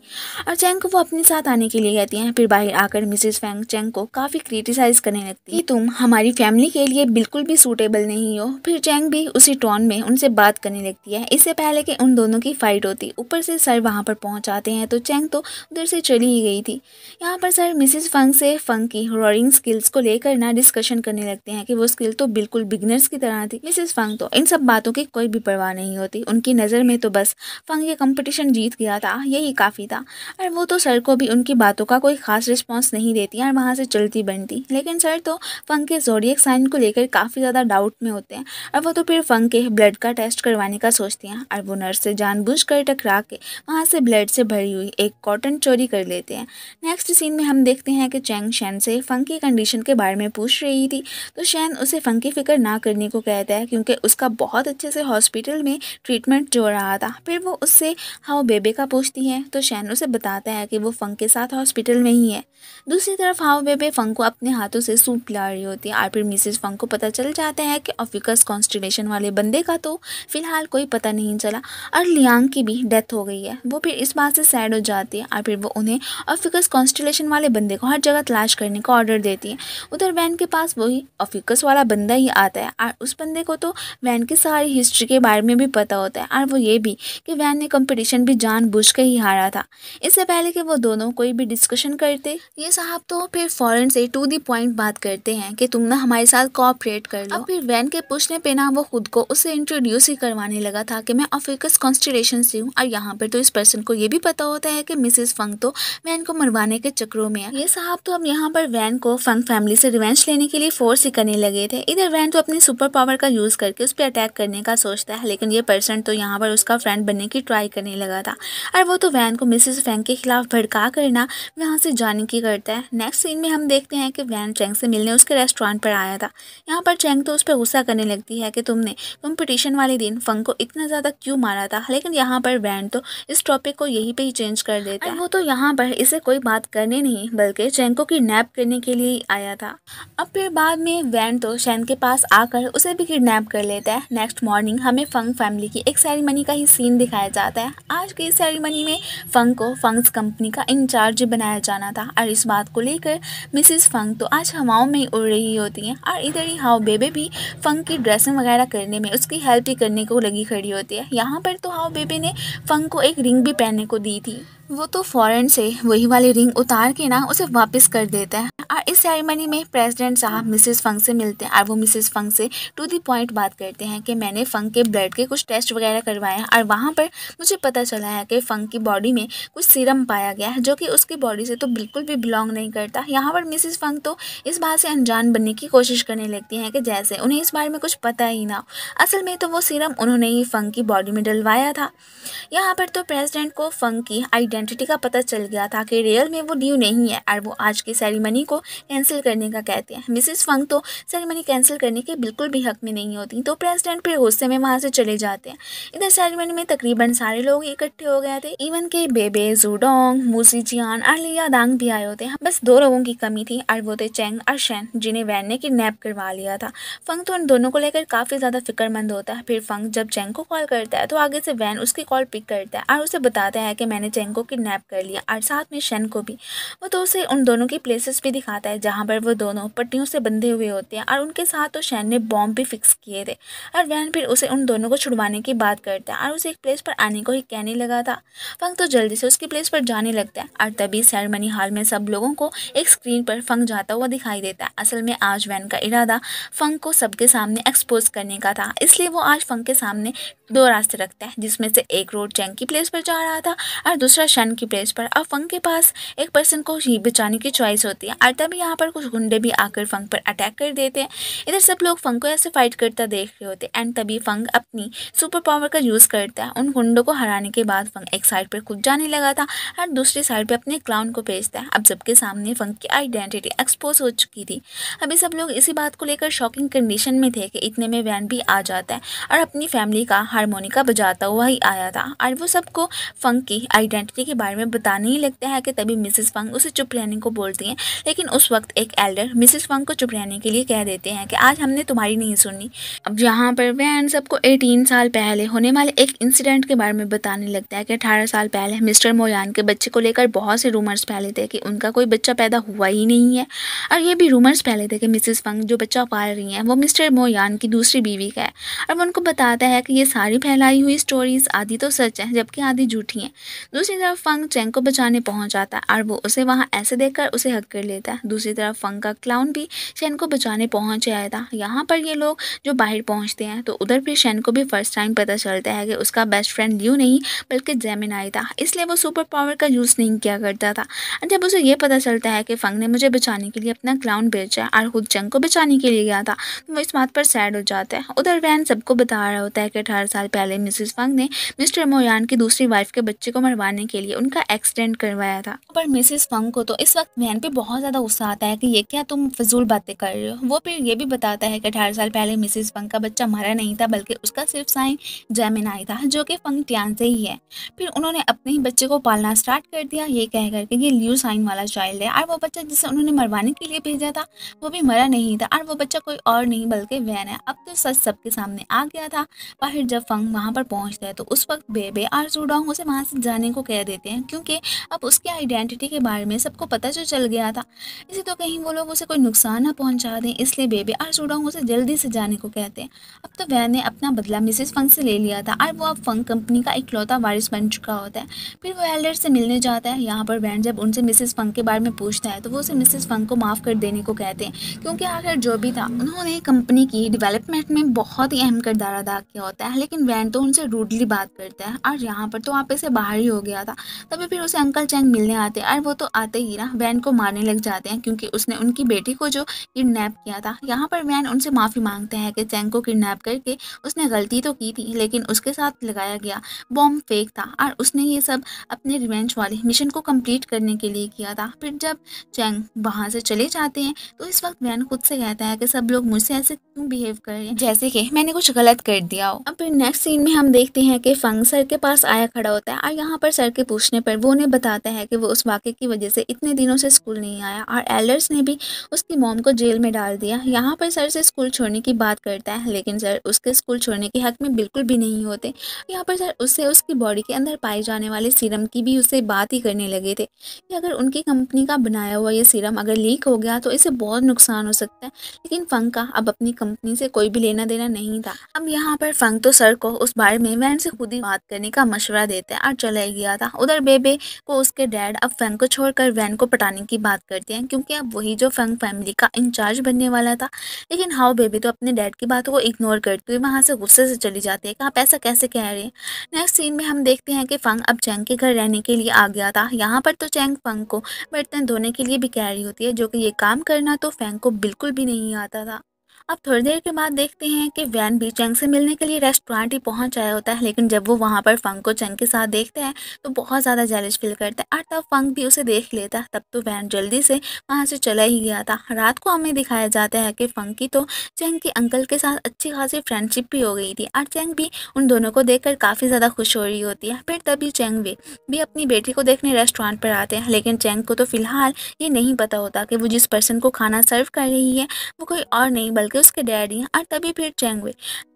और चैंग को वो अपने साथ आने के लिए कहती हैं फिर बाहर आकर मिसेज फैंग चैंग को काफ़ी क्रिटिसाइज करने लगती कि तुम हमारी फैमिली के लिए बिल्कुल भी सूटेबल नहीं हो फिर चैंग भी उसी टोन में उनसे बात करने लगती है इससे पहले कि उन दोनों की फाइट होती ऊपर से सर वहाँ पर पहुँच जाते हैं तो चैंग तो उधर से चली ही गई थी यहाँ पर सर मिसिज फंग से फंग की रॉरिंग स्किल्स को लेकर ना डिस्कशन करने लगते हैं कि वो स्किल तो बिल्कुल बिगनर्स की तरह थी मिसिज फंग तो इन सब बातों की कोई भी परवाह नहीं होती उनकी नज़र में तो बस फंग ये कंपटीशन जीत गया था यही काफ़ी था और वो तो सर को भी उनकी बातों का कोई खास रिस्पांस नहीं देती और वहाँ से चलती बनती लेकिन सर तो फंग के जोडियक साइन को लेकर काफ़ी ज़्यादा डाउट में होते हैं और वो तो फिर फंग के ब्लड का टेस्ट करवाने का सोचते हैं और वो नर्स से जानबूझ कर टकरा के वहाँ से ब्लड से भरी हुई एक कॉटन चोरी कर लेते हैं नेक्स्ट सीन में हम देखते हैं कि चैंग शैन से फंग की कंडीशन के बारे में पूछ रही थी तो शैन उसे फंग की फिक्र ना करने को कहता है क्योंकि उसका बहुत अच्छे से हॉस्पिटल में ट्रीटमेंट जो रहा था फिर वो उससे हाँ बेबे का पूछती है तो शैन उसे बताता है कि वो फंक के साथ हॉस्पिटल में ही है दूसरी तरफ हाउ बेबे फ़ंग को अपने हाथों से सूप पिला रही होती है और फिर मिसिज फंक को पता चल जाता है कि ऑफिकस कॉन्स्टिलेशन वाले बंदे का तो फ़िलहाल कोई पता नहीं चला और लियांग की भी डेथ हो गई है वो फिर इस बात से सैड हो जाती है और फिर वो उन्हें ऑफिकस कॉन्स्टिलेशन वाले बंदे को हर जगह तलाश करने का ऑर्डर देती है उधर वैन के पास वही ऑफिकस वाला बंदा ही आता है और उस बंदे को तो वैन की सारी हिस्ट्री के बारे में भी पता होता है और वो ये भी कि तो वैन ने कंपटीशन भी जानबूझ के ही हारा था इससे पहले कि वो दोनों कोई भी डिस्कशन करते ये साहब तो फिर फॉरन से टू दी पॉइंट बात करते हैं कि तुम ना हमारे साथ कोऑपरेट कर लो अब फिर वैन के पूछने पे ना वो खुद को उसे इंट्रोड्यूस ही करवाने लगा था कि मैं अफ्रीकस कॉन्स्टिटेशन से हूँ और यहाँ पर तो इस पर्सन को ये भी पता होता है कि मिसिस फंग तो वैन को मरवाने के चक्रों में है ये साहब तो अब यहाँ पर वैन को फंग फैमिली से रिवेंज लेने के लिए फोर्स ही करने लगे थे इधर वैन तो अपनी सुपर पावर का यूज करके उस पर अटैक करने का सोचता है लेकिन ये पर्सन तो यहाँ पर उसका फ्रेंड बनने करने की ट्राई करने लगा था और वो तो वैन को मिसेस फेंग के खिलाफ भड़का करना वहाँ से जाने की करता है नेक्स्ट सीन में हम देखते हैं कि वैन चैंग से मिलने उसके रेस्टोरेंट पर आया था यहाँ पर चैंग तो उस पर गुस्सा करने लगती है कि तुमने कॉम्पिटिशन वाले दिन फंग को इतना ज़्यादा क्यों मारा था लेकिन यहाँ पर वैन तो इस टॉपिक को यहीं पर ही चेंज कर देता है वो तो यहाँ पर इसे कोई बात करने नहीं बल्कि चैंग को किडनेप करने के लिए आया था अब फिर बाद में वैन तो शैन के पास आकर उसे भी किडनेप कर लेता है नेक्स्ट मॉर्निंग हमें फंग फैमिली की एक सेरेमनी का ही सीन दिखाया जाता है आज की सेरेमनी में फंग को फंग्स कंपनी का इंचार्ज बनाया जाना था और इस बात को लेकर मिसिस फंग तो आज हवाओं में उड़ रही होती हैं और इधर ही हाउ बेबे भी फंग की ड्रेसिंग वगैरह करने में उसकी हेल्प ही करने को लगी खड़ी होती है यहाँ पर तो हाउ बेबे ने फंग को एक रिंग भी पहनने को दी थी वो तो फॉरन से वही वाली रिंग उतार के ना उसे वापस कर देता है और इस सेरेमनी में प्रेसिडेंट साहब मिसेस फंग से मिलते हैं और वो मिसेस फंग से टू दी पॉइंट बात करते हैं कि मैंने फंग के ब्लड के कुछ टेस्ट वगैरह करवाए हैं और वहाँ पर मुझे पता चला है कि फंग की बॉडी में कुछ सीरम पाया गया है जो कि उसकी बॉडी से तो बिल्कुल भी बिलोंग नहीं करता यहाँ पर मिसिस फंग तो इस बात से अनजान बनने की कोशिश करने लगती हैं कि जैसे उन्हें इस बारे में कुछ पता ही ना असल में तो वो सीरम उन्होंने ही फंग की बॉडी में डलवाया था यहाँ पर तो प्रेजिडेंट को फंग की आइडिया आइडेंटिटी का पता चल गया था कि रियल में वो ड्यू नहीं है और वो आज की सेरेमनी को कैंसिल करने का कहते हैं मिसिस फंग तो सेरेमनी कैंसिल करने के बिल्कुल भी हक में नहीं होती तो प्रेसिडेंट फिर गुस्से में वहाँ से चले जाते हैं इधर सेरेमनी में तकरीबन सारे लोग इकट्ठे हो गए थे इवन के बेबे जूडोंग मूसी जियान और लिया दांग भी आए होते हैं बस दो लोगों की कमी थी और वो थे चैंग और शैन जिन्हें वैन ने किडनेप करवा लिया था फंग तो उन दोनों को लेकर काफ़ी ज़्यादा फिक्रमंद होता है फिर फंग जब चैंग को कॉल करता है तो आगे से वैन उसकी कॉल पिक करता है और उसे बताता है कि मैंने चैंग को किडनैप कर लिया और साथ में शन को भी वो तो उसे उन दोनों की प्लेसेस भी दिखाता है जहाँ पर वो दोनों पट्टियों से बंधे हुए होते हैं और उनके साथ तो शैन ने बॉम्ब भी फिक्स किए थे और वैन फिर उसे उन दोनों को छुड़वाने की बात करता है और उसे एक प्लेस पर आने को ही कहने लगा था फंक तो जल्दी से उसकी प्लेस पर जाने लगता है और तभी सेरेमनी हॉल में सब लोगों को एक स्क्रीन पर फंक जाता हुआ दिखाई देता है असल में आज वैन का इरादा फंक को सबके सामने एक्सपोज करने का था इसलिए वो आज फंक के सामने दो रास्ते रखता है जिसमें से एक रोड चैंग की प्लेस पर जा रहा था और दूसरा शन की प्लेस पर अब फंक के पास एक पर्सन को ही बचाने की चॉइस होती है और तभी यहाँ पर कुछ गुंडे भी आकर फंक पर अटैक कर देते हैं इधर सब लोग फंक को ऐसे फाइट करता देख रहे होते एंड तभी फंक अपनी सुपर पावर का यूज़ करता है उन गुंडों को हराने के बाद फंक एक साइड पर खुद जाने लगा था और दूसरी साइड पर अपने क्लाउन को भेजता है अब सबके सामने फंक की आइडेंटिटी एक्सपोज हो चुकी थी अभी सब लोग इसी बात को लेकर शॉकिंग कंडीशन में थे कि इतने में वैन भी आ जाता है और अपनी फैमिली का हारमोनिका बजाता हुआ ही आया था और वो सबको फंक की आइडेंटिटी के बारे में बताने ही लगता है कि तभी मिसेस फंग उसे चुप रहने को बोलती हैं लेकिन उस वक्त एक एल्डर मिसेस फंग को चुप रहने के लिए कह देते हैं कि आज हमने तुम्हारी नहीं सुननी अब यहाँ पर वह एंड सबको एटीन साल पहले होने वाले एक इंसिडेंट के बारे में बताने लगता है कि अठारह साल पहले मिस्टर मोयान के बच्चे को लेकर बहुत से रूमर्स फैले थे कि उनका कोई बच्चा पैदा हुआ ही नहीं है और ये भी रूमर्स फैले थे कि मिसिस फंग जो बच्चा पाल रही हैं वो मिस्टर मोयान की दूसरी बीवी का है और वो उनको बताता है कि ये सारी फैलाई हुई स्टोरीज आधी तो सच है जबकि आधी झूठी हैं दूसरी तरफ तरफ फंग चेंग को बचाने पहुंच जाता है और वो उसे वहां ऐसे देखकर उसे हक कर लेता है दूसरी तरफ फंग का क्लाउन भी शैन को बचाने पहुंच जाता था यहाँ पर ये लोग जो बाहर पहुंचते हैं तो उधर फिर शैन को भी फर्स्ट टाइम पता चलता है कि उसका बेस्ट फ्रेंड यू नहीं बल्कि जेमिन आई था इसलिए वो सुपर पावर का यूज़ नहीं किया करता था और जब उसे ये पता चलता है कि फंग ने मुझे बचाने के लिए अपना क्लाउन बेचा और खुद चंग को बचाने के लिए गया था तो वो इस बात पर सैड हो जाता है उधर वैन सबको बता रहा होता है कि अठारह साल पहले मिसिस फंग ने मिस्टर मोयान की दूसरी वाइफ के बच्चे को मरवाने के लिए उनका एक्सीडेंट करवाया था पर मिसेस फंग को तो इस वक्त वैन पे बहुत ज़्यादा गुस्सा आता है कि ये क्या तुम फजूल बातें कर रहे हो वो फिर ये भी बताता है कि अठारह साल पहले मिसेस फंग का बच्चा मरा नहीं था बल्कि उसका सिर्फ साइन जैमिनाई था जो कि फंग टियान से ही है फिर उन्होंने अपने ही बच्चे को पालना स्टार्ट कर दिया ये कहकर के ये ल्यू साइन वाला चाइल्ड है और वो बच्चा जिसे उन्होंने मरवाने के लिए भेजा था वो भी मरा नहीं था और वो बच्चा कोई और नहीं बल्कि वैन है अब तो सच सबके सामने आ गया था पर जब फंग वहाँ पर पहुँचता है तो उस वक्त बेबे और जूडोंग उसे वहाँ से जाने को कह देते देते हैं क्योंकि अब उसकी आइडेंटिटी के बारे में सबको पता जो तो चल गया था इसे तो कहीं वो लोग उसे कोई नुकसान ना पहुंचा दें इसलिए बेबी आर्चूडोंग उसे जल्दी से जाने को कहते हैं अब तो वैन ने अपना बदला मिसेज फंक से ले लिया था और वो अब फंग कंपनी का इकलौता वारिस बन चुका होता है फिर वो एल्डर से मिलने जाता है यहाँ पर वैन जब उनसे मिसेज फंक के बारे में पूछता है तो वो उसे मिसेज फंक को माफ़ कर देने को कहते हैं क्योंकि आखिर जो भी था उन्होंने कंपनी की डिवेलपमेंट में बहुत ही अहम किरदार अदा किया होता है लेकिन वैन तो उनसे रूडली बात करता है और यहाँ पर तो आप इसे बाहर ही हो गया था तभी फिर उसे अंकल चैंग मिलने आते हैं और वो तो आते ही ना वैन को मारने लग जाते हैं क्योंकि उसने उनकी बेटी को जो किडनैप किया था यहाँ पर वैन उनसे माफ़ी मांगते हैं कि चैंग को किडनैप करके उसने गलती तो की थी लेकिन उसके साथ लगाया गया बॉम्ब फेक था और उसने ये सब अपने रिवेंज वाले मिशन को कम्प्लीट करने के लिए किया था फिर जब चैंग वहाँ से चले जाते हैं तो इस वक्त वैन खुद से कहता है कि सब लोग मुझसे ऐसे क्यों बिहेव कर रहे हैं जैसे कि मैंने कुछ गलत कर दिया हो अब फिर नेक्स्ट सीन में हम देखते हैं कि फंग सर के पास आया खड़ा होता है और यहाँ पर सर के के पूछने पर वो उन्हें बताता है कि वो उस वाक़े की वजह से इतने दिनों से स्कूल नहीं आया और एलर्स ने भी उसकी मॉम को जेल में डाल दिया यहाँ पर सर से स्कूल छोड़ने की बात करता है लेकिन सर उसके स्कूल छोड़ने के हक में बिल्कुल भी नहीं होते यहाँ पर सर उससे उसकी बॉडी के अंदर पाए जाने वाले सीरम की भी उससे बात ही करने लगे थे कि अगर उनकी कंपनी का बनाया हुआ ये सीरम अगर लीक हो गया तो इसे बहुत नुकसान हो सकता है लेकिन फंक का अब अपनी कंपनी से कोई भी लेना देना नहीं था अब यहाँ पर फंक तो सर को उस बारे में वैन से खुद ही बात करने का मशवरा देता है और चला गया था उधर बेबे को उसके डैड अब फैंग को छोड़कर वैन को पटाने की बात करते हैं क्योंकि अब वही जो फैंग फैमिली का इंचार्ज बनने वाला था लेकिन हाउ बेबे तो अपने डैड की बातों को इग्नोर करते हुए वहाँ से गुस्से से चली जाती है कि आप ऐसा कैसे कह रहे हैं नेक्स्ट सीन में हम देखते हैं कि फंग अब चैंग के घर रहने के लिए आ गया था यहाँ पर तो चैंग फंग को बर्तन धोने के लिए भी कह रही होती है जो कि ये काम करना तो फैंग को बिल्कुल भी नहीं आता था अब थोड़ी देर के बाद देखते हैं कि वैन भी चंग से मिलने के लिए रेस्टोरेंट ही पहुंच आया होता है लेकिन जब वो वहाँ पर फंक को चंग के साथ देखते हैं तो बहुत ज़्यादा जेलिश फील करता है और तब फंक भी उसे देख लेता है तब तो वैन जल्दी से वहाँ से चला ही गया था रात को हमें दिखाया जाता है कि फंक की तो चंग के अंकल के साथ अच्छी खासी फ्रेंडशिप भी हो गई थी और चंग भी उन दोनों को देख काफ़ी ज़्यादा खुश हो रही होती है फिर तभी चंग भी अपनी बेटी को देखने रेस्टोरेंट पर आते हैं लेकिन चंग को तो फ़िलहाल ये नहीं पता होता कि वो जिस पर्सन को खाना सर्व कर रही है वो कोई और नहीं बल्कि उसके डैडी हैं और तभी फिर चेंगवे हुए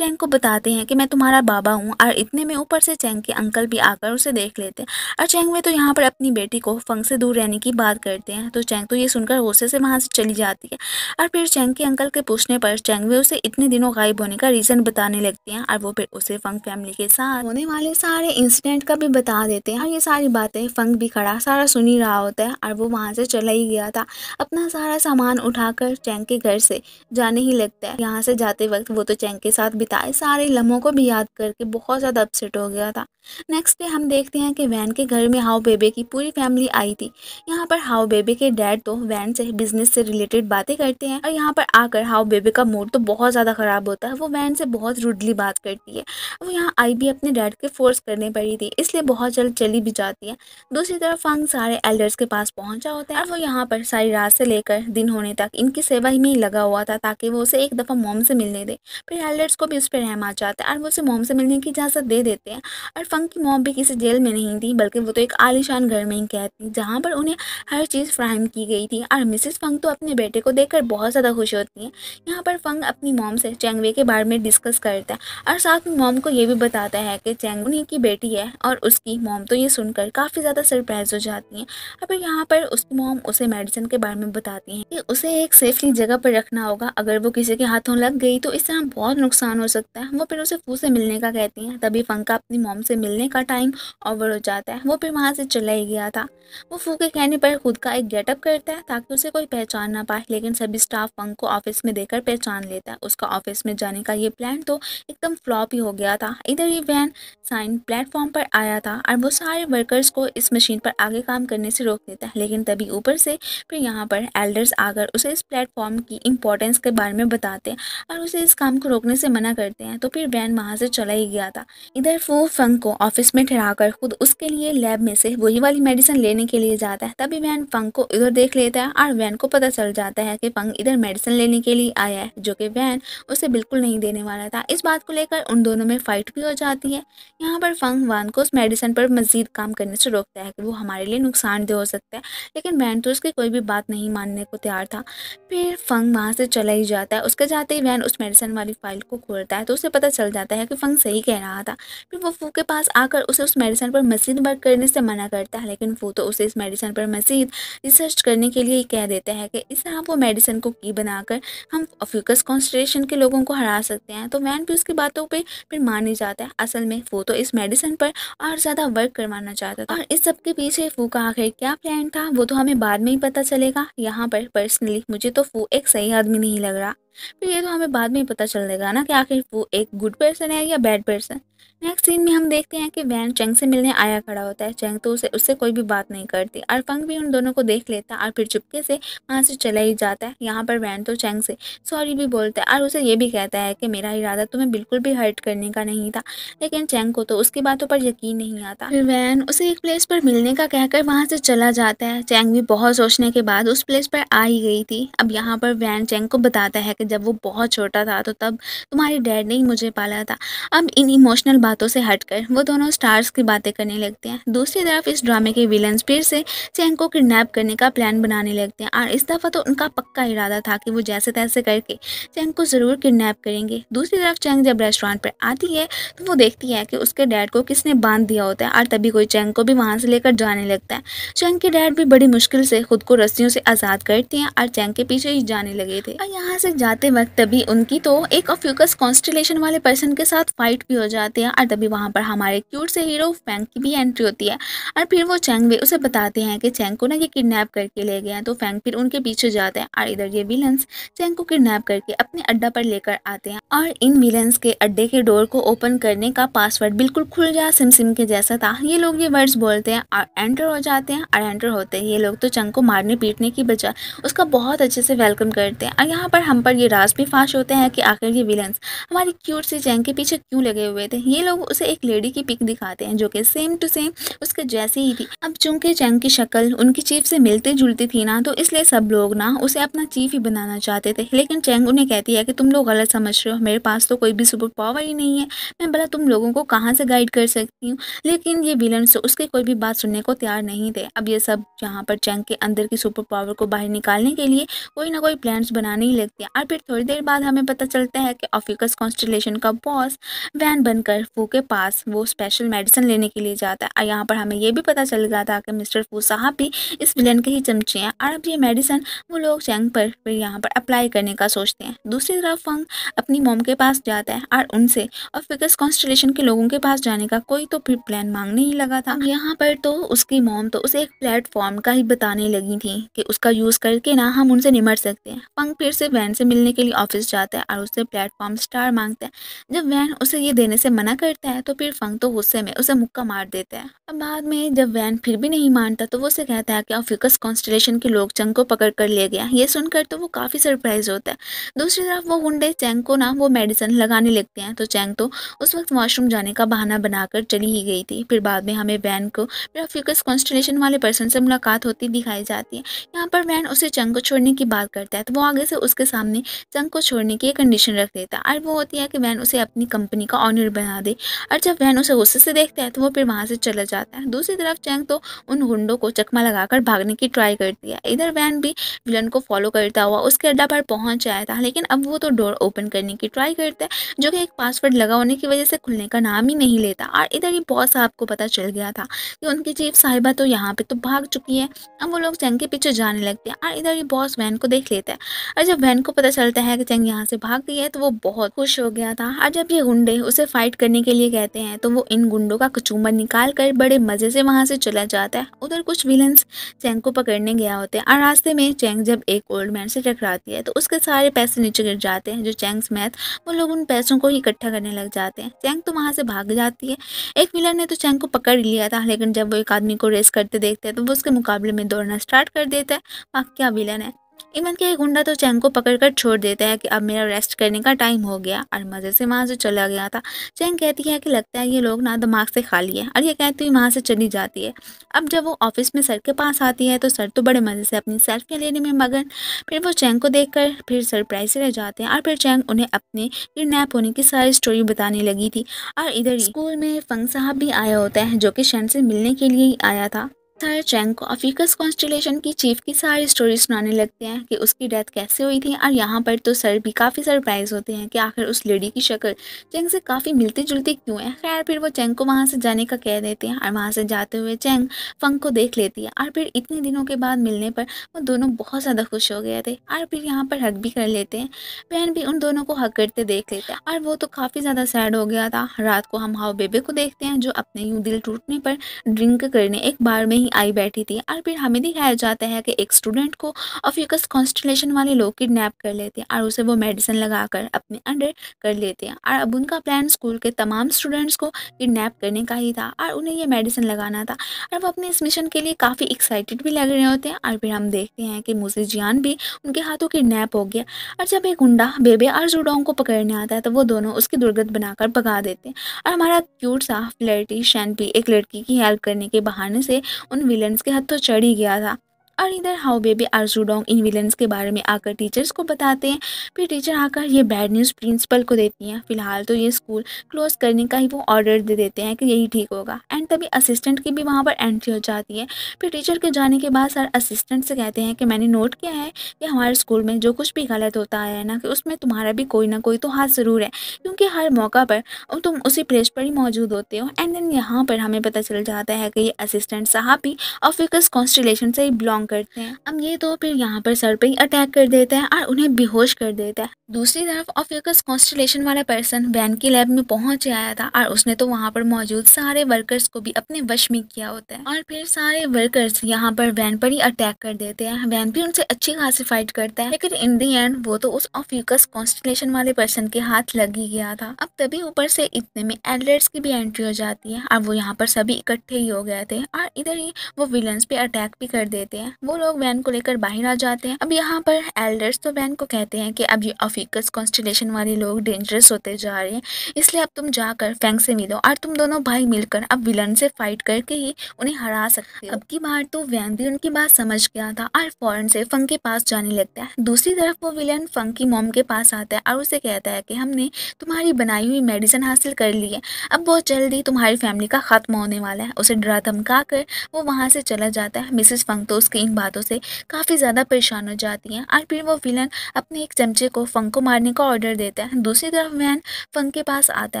चैंग को बताते हैं कि मैं तुम्हारा बाबा हूँ और इतने में ऊपर से चैंग के अंकल भी आकर उसे देख लेते हैं और चैंग में तो यहाँ पर अपनी बेटी को फंग से दूर रहने की बात करते हैं तो चैंग तो ये सुनकर गुस्से से वहाँ से चली जाती है और फिर चैंग के अंकल के पूछने पर चैंग वे उसे इतने दिनों गायब होने का रीज़न बताने लगती हैं और वो फिर उसे फंग फैमिली के साथ होने वाले सारे इंसिडेंट का भी बता देते हैं और ये सारी बातें फंग भी खड़ा सारा सुन ही रहा होता है और वो वहाँ से चला ही गया था अपना सारा सामान उठाकर चैंग के घर से जाने ही लगता है यहाँ से जाते वक्त वो तो चैंग के साथ भी बिताए सारे लम्हों को भी याद करके बहुत ज़्यादा अपसेट हो गया था नेक्स्ट डे हम देखते हैं कि वैन के घर में हाउ बेबे की पूरी फैमिली आई थी यहाँ पर हाउ बेबे के डैड तो वैन से बिजनेस से रिलेटेड बातें करते हैं और यहाँ पर आकर हाउ बेबे का मूड तो बहुत ज़्यादा ख़राब होता है वो वैन से बहुत रूडली बात करती है वो यहाँ आई भी अपने डैड के फोर्स करने पड़ी थी इसलिए बहुत जल्द चली भी जाती है दूसरी तरफ फंग सारे एल्डर्स के पास पहुँचा होता है और वो यहाँ पर सारी रात से लेकर दिन होने तक इनकी सेवा ही में ही लगा हुआ था ताकि वो उसे एक दफ़ा मोम से मिलने दे फिर एल्डर्स को भी उस पर रहम आ जाता है और वो उसे मोम से मिलने की इजाज़त दे देते हैं और की मॉम भी किसी जेल में नहीं थी बल्कि वो तो एक आलिशान घर में ही कहती थी जहाँ पर उन्हें हर चीज़ फ्राहम की गई थी और मिसेस फंक तो अपने बेटे को देखकर बहुत ज़्यादा खुश होती हैं यहाँ पर फंक अपनी मॉम से चेंगवे के बारे में डिस्कस करता है और साथ में मॉम को ये भी बताता है कि चैंग उन्हीं की बेटी है और उसकी मॉम तो ये सुनकर काफ़ी ज़्यादा सरप्राइज हो जाती हैं और फिर यहाँ पर उसकी मॉम उसे मेडिसिन के बारे में बताती हैं कि उसे एक सेफली जगह पर रखना होगा अगर वो किसी के हाथों लग गई तो इस तरह बहुत नुकसान हो सकता है वो फिर उसे फूसे मिलने का कहती हैं तभी फंका अपनी मॉम से मिलने का टाइम ओवर हो जाता है वो फिर वहाँ से चला ही गया था वो फू के कहने पर खुद का एक गेटअप करता है ताकि उसे कोई पहचान ना पाए लेकिन सभी स्टाफ फंक को ऑफिस में देकर पहचान लेता है उसका ऑफिस में जाने का ये प्लान तो एकदम फ्लॉप ही हो गया था इधर ही वैन साइन प्लेटफॉर्म पर आया था और वो सारे वर्कर्स को इस मशीन पर आगे काम करने से रोक देता है लेकिन तभी ऊपर से फिर यहाँ पर एल्डर्स आकर उसे इस प्लेटफॉर्म की इंपॉर्टेंस के बारे में बताते हैं और उसे इस काम को रोकने से मना करते हैं तो फिर वैन वहाँ से चला ही गया था इधर फू फंक को ऑफिस में ठहरा कर खुद उसके लिए लैब में से वही वाली मेडिसिन लेने के लिए जाता है तभी वैन फंग को इधर देख लेता है और वैन को पता चल जाता है कि फंग इधर मेडिसिन लेने के लिए आया है जो कि वैन उसे बिल्कुल नहीं देने वाला था इस बात को लेकर उन दोनों में फ़ाइट भी हो जाती है यहाँ पर फंग वैन को उस मेडिसिन पर मज़ीद काम करने से रोकता है कि वो हमारे लिए नुकसानदेह हो सकता है लेकिन वैन तो उसकी कोई भी बात नहीं मानने को तैयार था फिर फंग वहाँ से चला ही जाता है उसके जाते ही वैन उस मेडिसिन वाली फाइल को खोलता है तो उसे पता चल जाता है कि फंग सही कह रहा था फिर वो फू के पास पास आकर उसे उस मेडिसन पर मजीद वर्क करने से मना करता है लेकिन वो तो उसे इस मेडिसन पर मजीद रिसर्च करने के लिए कह देता है कि इस तरह वो मेडिसन को की बनाकर हम फोकस कॉन्सट्रेशन के लोगों को हरा सकते हैं तो वैन भी उसकी बातों पर फिर मान ही जाता है असल में वो तो इस मेडिसन पर और ज़्यादा वर्क करवाना चाहता था और इस सब के पीछे फू का आखिर क्या प्लान था वो तो हमें बाद में ही पता चलेगा यहाँ पर पर्सनली मुझे तो फू एक सही आदमी नहीं लग रहा फिर ये तो हमें बाद में ही पता चलेगा ना कि आखिर वो एक गुड पर्सन है या बैड पर्सन नेक्स्ट सीन में हम देखते हैं कि वैन चेंग से मिलने आया खड़ा होता है चेंग तो उसे उससे कोई भी बात नहीं करती और फंग भी उन दोनों को देख लेता है और फिर चुपके से वहाँ से चला ही जाता है यहाँ पर वैन तो चेंग से सॉरी भी बोलता है और उसे ये भी कहता है कि मेरा इरादा तुम्हें बिल्कुल भी हर्ट करने का नहीं था लेकिन चेंग को तो उसकी बातों पर यकीन नहीं आता फिर वैन उसे एक प्लेस पर मिलने का कहकर वहाँ से चला जाता है चेंग भी बहुत सोचने के बाद उस प्लेस पर आ ही गई थी अब यहाँ पर वैन चेंग को बताता है कि जब वो बहुत छोटा था तो तब तुम्हारे डैड ने ही मुझे पाला था अब इन इमोशनल बातों से हटकर वो दोनों स्टार्स की बातें करने लगते हैं दूसरी तरफ इस ड्रामे के विलन फिर से चैंग को किडनैप करने का प्लान बनाने लगते हैं और इस दफ़ा तो उनका पक्का इरादा था कि वो जैसे तैसे करके चैंग को ज़रूर किडनैप करेंगे दूसरी तरफ चैंग जब रेस्टोरेंट पर आती है तो वो देखती है कि उसके डैड को किसने बांध दिया होता है और तभी कोई चैंग को भी वहाँ से लेकर जाने लगता है चैंग के डैड भी बड़ी मुश्किल से खुद को रस्सियों से आज़ाद करते हैं और चैंग के पीछे ही जाने लगे थे और यहाँ से जाते वक्त तभी उनकी तो एक ऑफ्यूकस कॉन्स्टिलेशन वाले पर्सन के साथ फाइट भी हो जाती है और तभी वहाँ पर हमारे क्यूट से हीरो फैंक की भी एंट्री होती है और फिर वो चैंग वे उसे बताते हैं कि चैंग को ना ये किडनैप करके ले गए हैं तो फैंक फिर उनके पीछे जाते हैं और इधर ये विलन्स चैंग को किडनैप करके अपने अड्डा पर लेकर आते हैं और इन विलन्स के अड्डे के डोर को ओपन करने का पासवर्ड बिल्कुल खुल गया सिम सिम के जैसा था ये लोग ये वर्ड्स बोलते हैं और एंटर हो जाते हैं और एंटर होते हैं ये लोग तो चंग को मारने पीटने की बजाय उसका बहुत अच्छे से वेलकम करते हैं और यहाँ पर हम पर ये राज भी फाश होते हैं कि आखिर ये विलन्स हमारी क्यूट से चैंग के पीछे क्यों लगे हुए थे ये लोग उसे एक लेडी की पिक दिखाते हैं जो कि सेम टू सेम उसके जैसी ही थी अब चूंकि चैंग की शक्ल उनकी चीफ से मिलती जुलती थी ना तो इसलिए सब लोग ना उसे अपना चीफ ही बनाना चाहते थे लेकिन चैंग उन्हें कहती है कि तुम लोग गलत समझ रहे हो मेरे पास तो कोई भी सुपर पावर ही नहीं है मैं भला तुम लोगों को कहाँ से गाइड कर सकती हूँ लेकिन ये विलन से कोई भी बात सुनने को तैयार नहीं थे अब ये सब यहाँ पर चैंग के अंदर की सुपर पावर को बाहर निकालने के लिए कोई ना कोई प्लान्स बनाने ही लगते हैं और फिर थोड़ी देर बाद हमें पता चलता है कि ऑफिकस कॉन्स्टलेशन का बॉस वैन बनकर फू के पास वो स्पेशल मेडिसिन लेने के लिए जाता है और यहाँ पर हमें ये भी पता चल गया था कि मिस्टर फू साहब भी इस विलन के ही चमचे हैं और अब ये मेडिसिन वो लोग चैंग पर फिर यहाँ पर अप्लाई करने का सोचते हैं दूसरी तरफ फंग अपनी मोम के पास जाता है और उनसे और फिगर्स कॉन्स्टलेशन के लोगों के पास जाने का कोई तो फिर प्लान मांगने ही लगा था यहाँ पर तो उसकी मोम तो उसे एक प्लेटफॉर्म का ही बताने लगी थी कि उसका यूज़ करके ना हम उनसे निमट सकते हैं फंग फिर से वैन से मिलने के लिए ऑफिस जाता है और उससे प्लेटफॉर्म स्टार मांगता है जब वैन उसे ये देने से मना करता है तो फिर फंग तो गुस्से में उसे मुक्का मार देता है अब बाद में जब वैन फिर भी नहीं मानता तो वो उसे कहता है कि ऑफिकस कॉन्स्टलेशन के लोग चंग को पकड़ कर ले गया ये सुनकर तो वो काफ़ी सरप्राइज होता है दूसरी तरफ वो हुडे चैंग को ना वो मेडिसिन लगाने लगते हैं तो चैंग तो उस वक्त वॉशरूम जाने का बहाना बनाकर चली ही गई थी फिर बाद में हमें वैन को फिर ऑफिकस कॉन्स्टलेशन वाले पर्सन से मुलाकात होती दिखाई जाती है यहाँ पर वैन उसे चंग को छोड़ने की बात करता है तो वो आगे से उसके सामने चंग को छोड़ने की कंडीशन रख देता है और वो होती है कि वैन उसे अपनी कंपनी का ऑनर बना दे दी और जब बहन उसे गुस्से से देखते हैं तो वो फिर वहाँ से चला जाता है दूसरी तरफ चैंग तो उन गुंडों को चकमा लगाकर भागने की ट्राई करती है इधर बहन भी विलन को फॉलो करता हुआ उसके अड्डा पर पहुँच जाया था लेकिन अब वो तो डोर ओपन करने की ट्राई करता है जो कि एक पासवर्ड लगा होने की वजह से खुलने का नाम ही नहीं लेता और इधर ही बॉस साहब को पता चल गया था कि उनकी चीफ साहिबा तो यहाँ पे तो भाग चुकी है अब वो लोग चैंग के पीछे जाने लगते हैं और इधर ही बॉस वैन को देख लेता है और जब वैन को पता चलता है कि चैंग यहाँ से भाग गई है तो वो बहुत खुश हो गया था और जब ये गुंडे उसे फाइट करने खाने के लिए कहते हैं तो वो इन गुंडों का कचूमर निकाल कर बड़े मज़े से वहां से चला जाता है उधर कुछ विलन्स चैंग को पकड़ने गया होते हैं और रास्ते में चैंग जब एक ओल्ड मैन से टकराती है तो उसके सारे पैसे नीचे गिर जाते हैं जो चैंग स्मैथ वो लोग उन पैसों को इकट्ठा करने लग जाते हैं चैंग तो वहाँ से भाग जाती है एक विलन ने तो चैंग को पकड़ लिया था लेकिन जब वो एक आदमी को रेस करते देखते हैं तो वो उसके मुकाबले में दौड़ना स्टार्ट कर देता है वाक्य विलन है इवन के गुंडा तो चैंग को पकड़कर छोड़ देता है कि अब मेरा रेस्ट करने का टाइम हो गया और मज़े से वहाँ से चला गया था चैंग कहती है कि लगता है ये लोग ना दिमाग से खाली है और ये कहती हुई वहाँ से चली जाती है अब जब वो ऑफिस में सर के पास आती है तो सर तो बड़े मज़े से अपनी सेल्फियाँ लेने में मगन फिर वो चैंग को देख कर फिर सरप्राइज रह जाते हैं और फिर चैंग उन्हें अपने किडनैप होने की सारी स्टोरी बताने लगी थी और इधर स्कूल में फंग साहब भी आया होता है जो कि शैन से मिलने के लिए ही आया था थर्ड चैंग को अफिकस कॉन्स्टिलेशन की चीफ की सारी स्टोरी सुनाने लगते हैं कि उसकी डेथ कैसे हुई थी और यहाँ पर तो सर भी काफ़ी सरप्राइज होते हैं कि आखिर उस लेडी की शक्ल चैंग से काफ़ी मिलती जुलती क्यों है खैर फिर वो चैंग को वहाँ से जाने का कह देते हैं और वहाँ से जाते हुए चैंग फंग को देख लेती है और फिर इतने दिनों के बाद मिलने पर वो दोनों बहुत ज़्यादा खुश हो गए थे और फिर यहाँ पर हक भी कर लेते हैं बहन भी उन दोनों को हक करते देख लेते हैं और वो तो काफ़ी ज़्यादा सैड हो गया था रात को हम हाउ बेबे को देखते हैं जो अपने यूँ दिल टूटने पर ड्रिंक करने एक बार में ही नहीं आई बैठी थी और फिर हमें दिखाया जाता है कि एक स्टूडेंट को अफ्यूकस कॉन्स्टलेशन वाले लोग किडनैप कर लेते हैं और उसे वो मेडिसिन लगाकर अपने अंडर कर लेते हैं और अब उनका प्लान स्कूल के तमाम स्टूडेंट्स को किडनैप करने का ही था और उन्हें ये मेडिसिन लगाना था और वो अपने इस मिशन के लिए काफ़ी एक्साइटेड भी लग रहे होते हैं और फिर हम देखते हैं कि मुझे जियान भी उनके हाथों किडनैप हो गया और जब एक गुंडा बेबे और जुडोंग को पकड़ने आता है तो वो दोनों उसकी दुर्गत बनाकर भगा देते हैं और हमारा क्यूट सा फ्लर्टी शैन भी एक लड़की की हेल्प करने के बहाने से उन विलन्स के हाथों तो चढ़ ही गया था और इधर हाउ बेबी आरजूडोंग इन के बारे में आकर टीचर्स को बताते हैं फिर टीचर आकर ये बैड न्यूज़ प्रिंसिपल को देती हैं फिलहाल तो ये स्कूल क्लोज करने का ही वो ऑर्डर दे देते हैं कि यही ठीक होगा एंड तभी असिस्टेंट की भी वहाँ पर एंट्री हो जाती है फिर टीचर के जाने के बाद सर असिस्टेंट से कहते हैं कि मैंने नोट किया है कि हमारे स्कूल में जो कुछ भी गलत होता है ना कि उसमें तुम्हारा भी कोई ना कोई तो हाथ ज़रूर है क्योंकि हर मौका पर तुम उसी प्लेस पर ही मौजूद होते हो एंड देन यहाँ पर हमें पता चल जाता है कि ये असिस्टेंट साहब भी ऑफिकस कॉन्स्टिलेशन से ही बिलोंग करते हैं अब ये तो फिर यहाँ पर सर पे ही अटैक कर देते हैं और उन्हें बेहोश कर देते हैं दूसरी तरफ ऑफ्यूकस कॉन्स्टलेशन वाला पर्सन वैन की लैब में पहुंच आया था और उसने तो वहां पर मौजूद सारे वर्कर्स को भी अपने वश में किया होता है और फिर सारे वर्कर्स यहां पर वैन पर ही अटैक कर देते हैं वैन भी उनसे अच्छी खासी फाइट करता है लेकिन इन दी एंड वो तो उस ऑफियकस कॉन्स्टलेशन वाले पर्सन के हाथ लग ही गया था अब तभी ऊपर से इतने में एडलर्स की भी एंट्री हो जाती है और वो यहाँ पर सभी इकट्ठे ही हो गए थे और इधर ही वो विलन्स पे अटैक भी कर देते हैं वो लोग वैन को लेकर बाहर आ जाते हैं अब यहाँ पर एल्डर्स तो वैन को कहते हैं की अब ये फीकस कॉन्स्टिलेशन वाले लोग डेंजरस होते जा रहे हैं इसलिए अब तुम जाकर फैंक से मिलो और तुम दोनों भाई मिलकर अब विलन से फाइट करके ही उन्हें हरा सकते हो अब की बार तो वैन भी उनकी बात समझ गया था और फौरन से फंक के पास जाने लगता है दूसरी तरफ वो विलन फंक की मोम के पास आता है और उसे कहता है कि हमने तुम्हारी बनाई हुई मेडिसिन हासिल कर ली है अब बहुत जल्दी तुम्हारी फैमिली का ख़त्म होने वाला है उसे डरा धमका कर वो वहाँ से चला जाता है मिसिस फंक तो उसकी इन बातों से काफ़ी ज़्यादा परेशान हो जाती हैं और फिर वो विलन अपने एक चमचे को फंक फंग को मारने का ऑर्डर देता है दूसरी तरफ वैन फंग के पास आता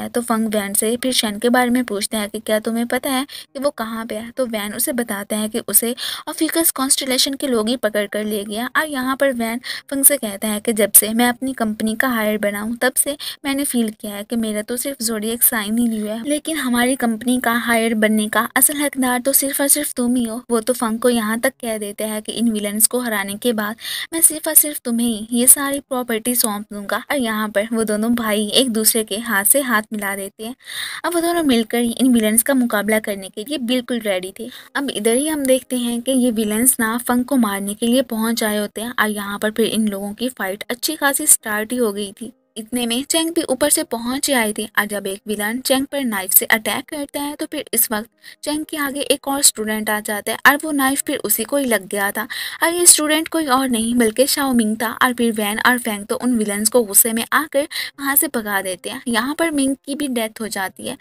है तो फंग वैन से फिर शैन के बारे में पूछते हैं कि क्या तुम्हें पता है कि वो कहाँ पे है तो वैन उसे बताते हैं कि उसे ऑफिकस कॉन्स्टलेशन के लोग ही पकड़ कर ले गया और यहाँ पर वैन फंग से कहता है कि जब से मैं अपनी कंपनी का हायर बना हूँ तब से मैंने फील किया है कि मेरा तो सिर्फ जोड़ी एक साइन ही लिया है लेकिन हमारी कंपनी का हायर बनने का असल हकदार तो सिर्फ और सिर्फ तुम ही हो वो तो फंग को यहाँ तक कह देते हैं कि इन विलन्स को हराने के बाद मैं सिर्फ और सिर्फ तुम्हें ये सारी प्रॉपर्टी सौंप सौंप दूंगा और यहाँ पर वो दोनों भाई एक दूसरे के हाथ से हाथ मिला देते हैं अब वो दोनों मिलकर इन विलन्स का मुकाबला करने के लिए बिल्कुल रेडी थे अब इधर ही हम देखते हैं कि ये विलन्स ना फंक को मारने के लिए पहुँच आए होते हैं और यहाँ पर फिर इन लोगों की फाइट अच्छी खासी स्टार्ट ही हो गई थी इतने में चेंग भी ऊपर से पहुंच आई थी और जब एक विलन चैंग पर नाइफ से अटैक करता है तो फिर इस वक्त चैंग के आगे एक और स्टूडेंट आ जाता है और वो नाइफ फिर उसी को ही लग गया था और ये स्टूडेंट कोई और नहीं बल्कि शाओमिंग था और फिर वैन और फेंग तो उन विलन को गुस्से में आकर वहाँ से भगा देते हैं यहाँ पर मिंग की भी डेथ हो जाती है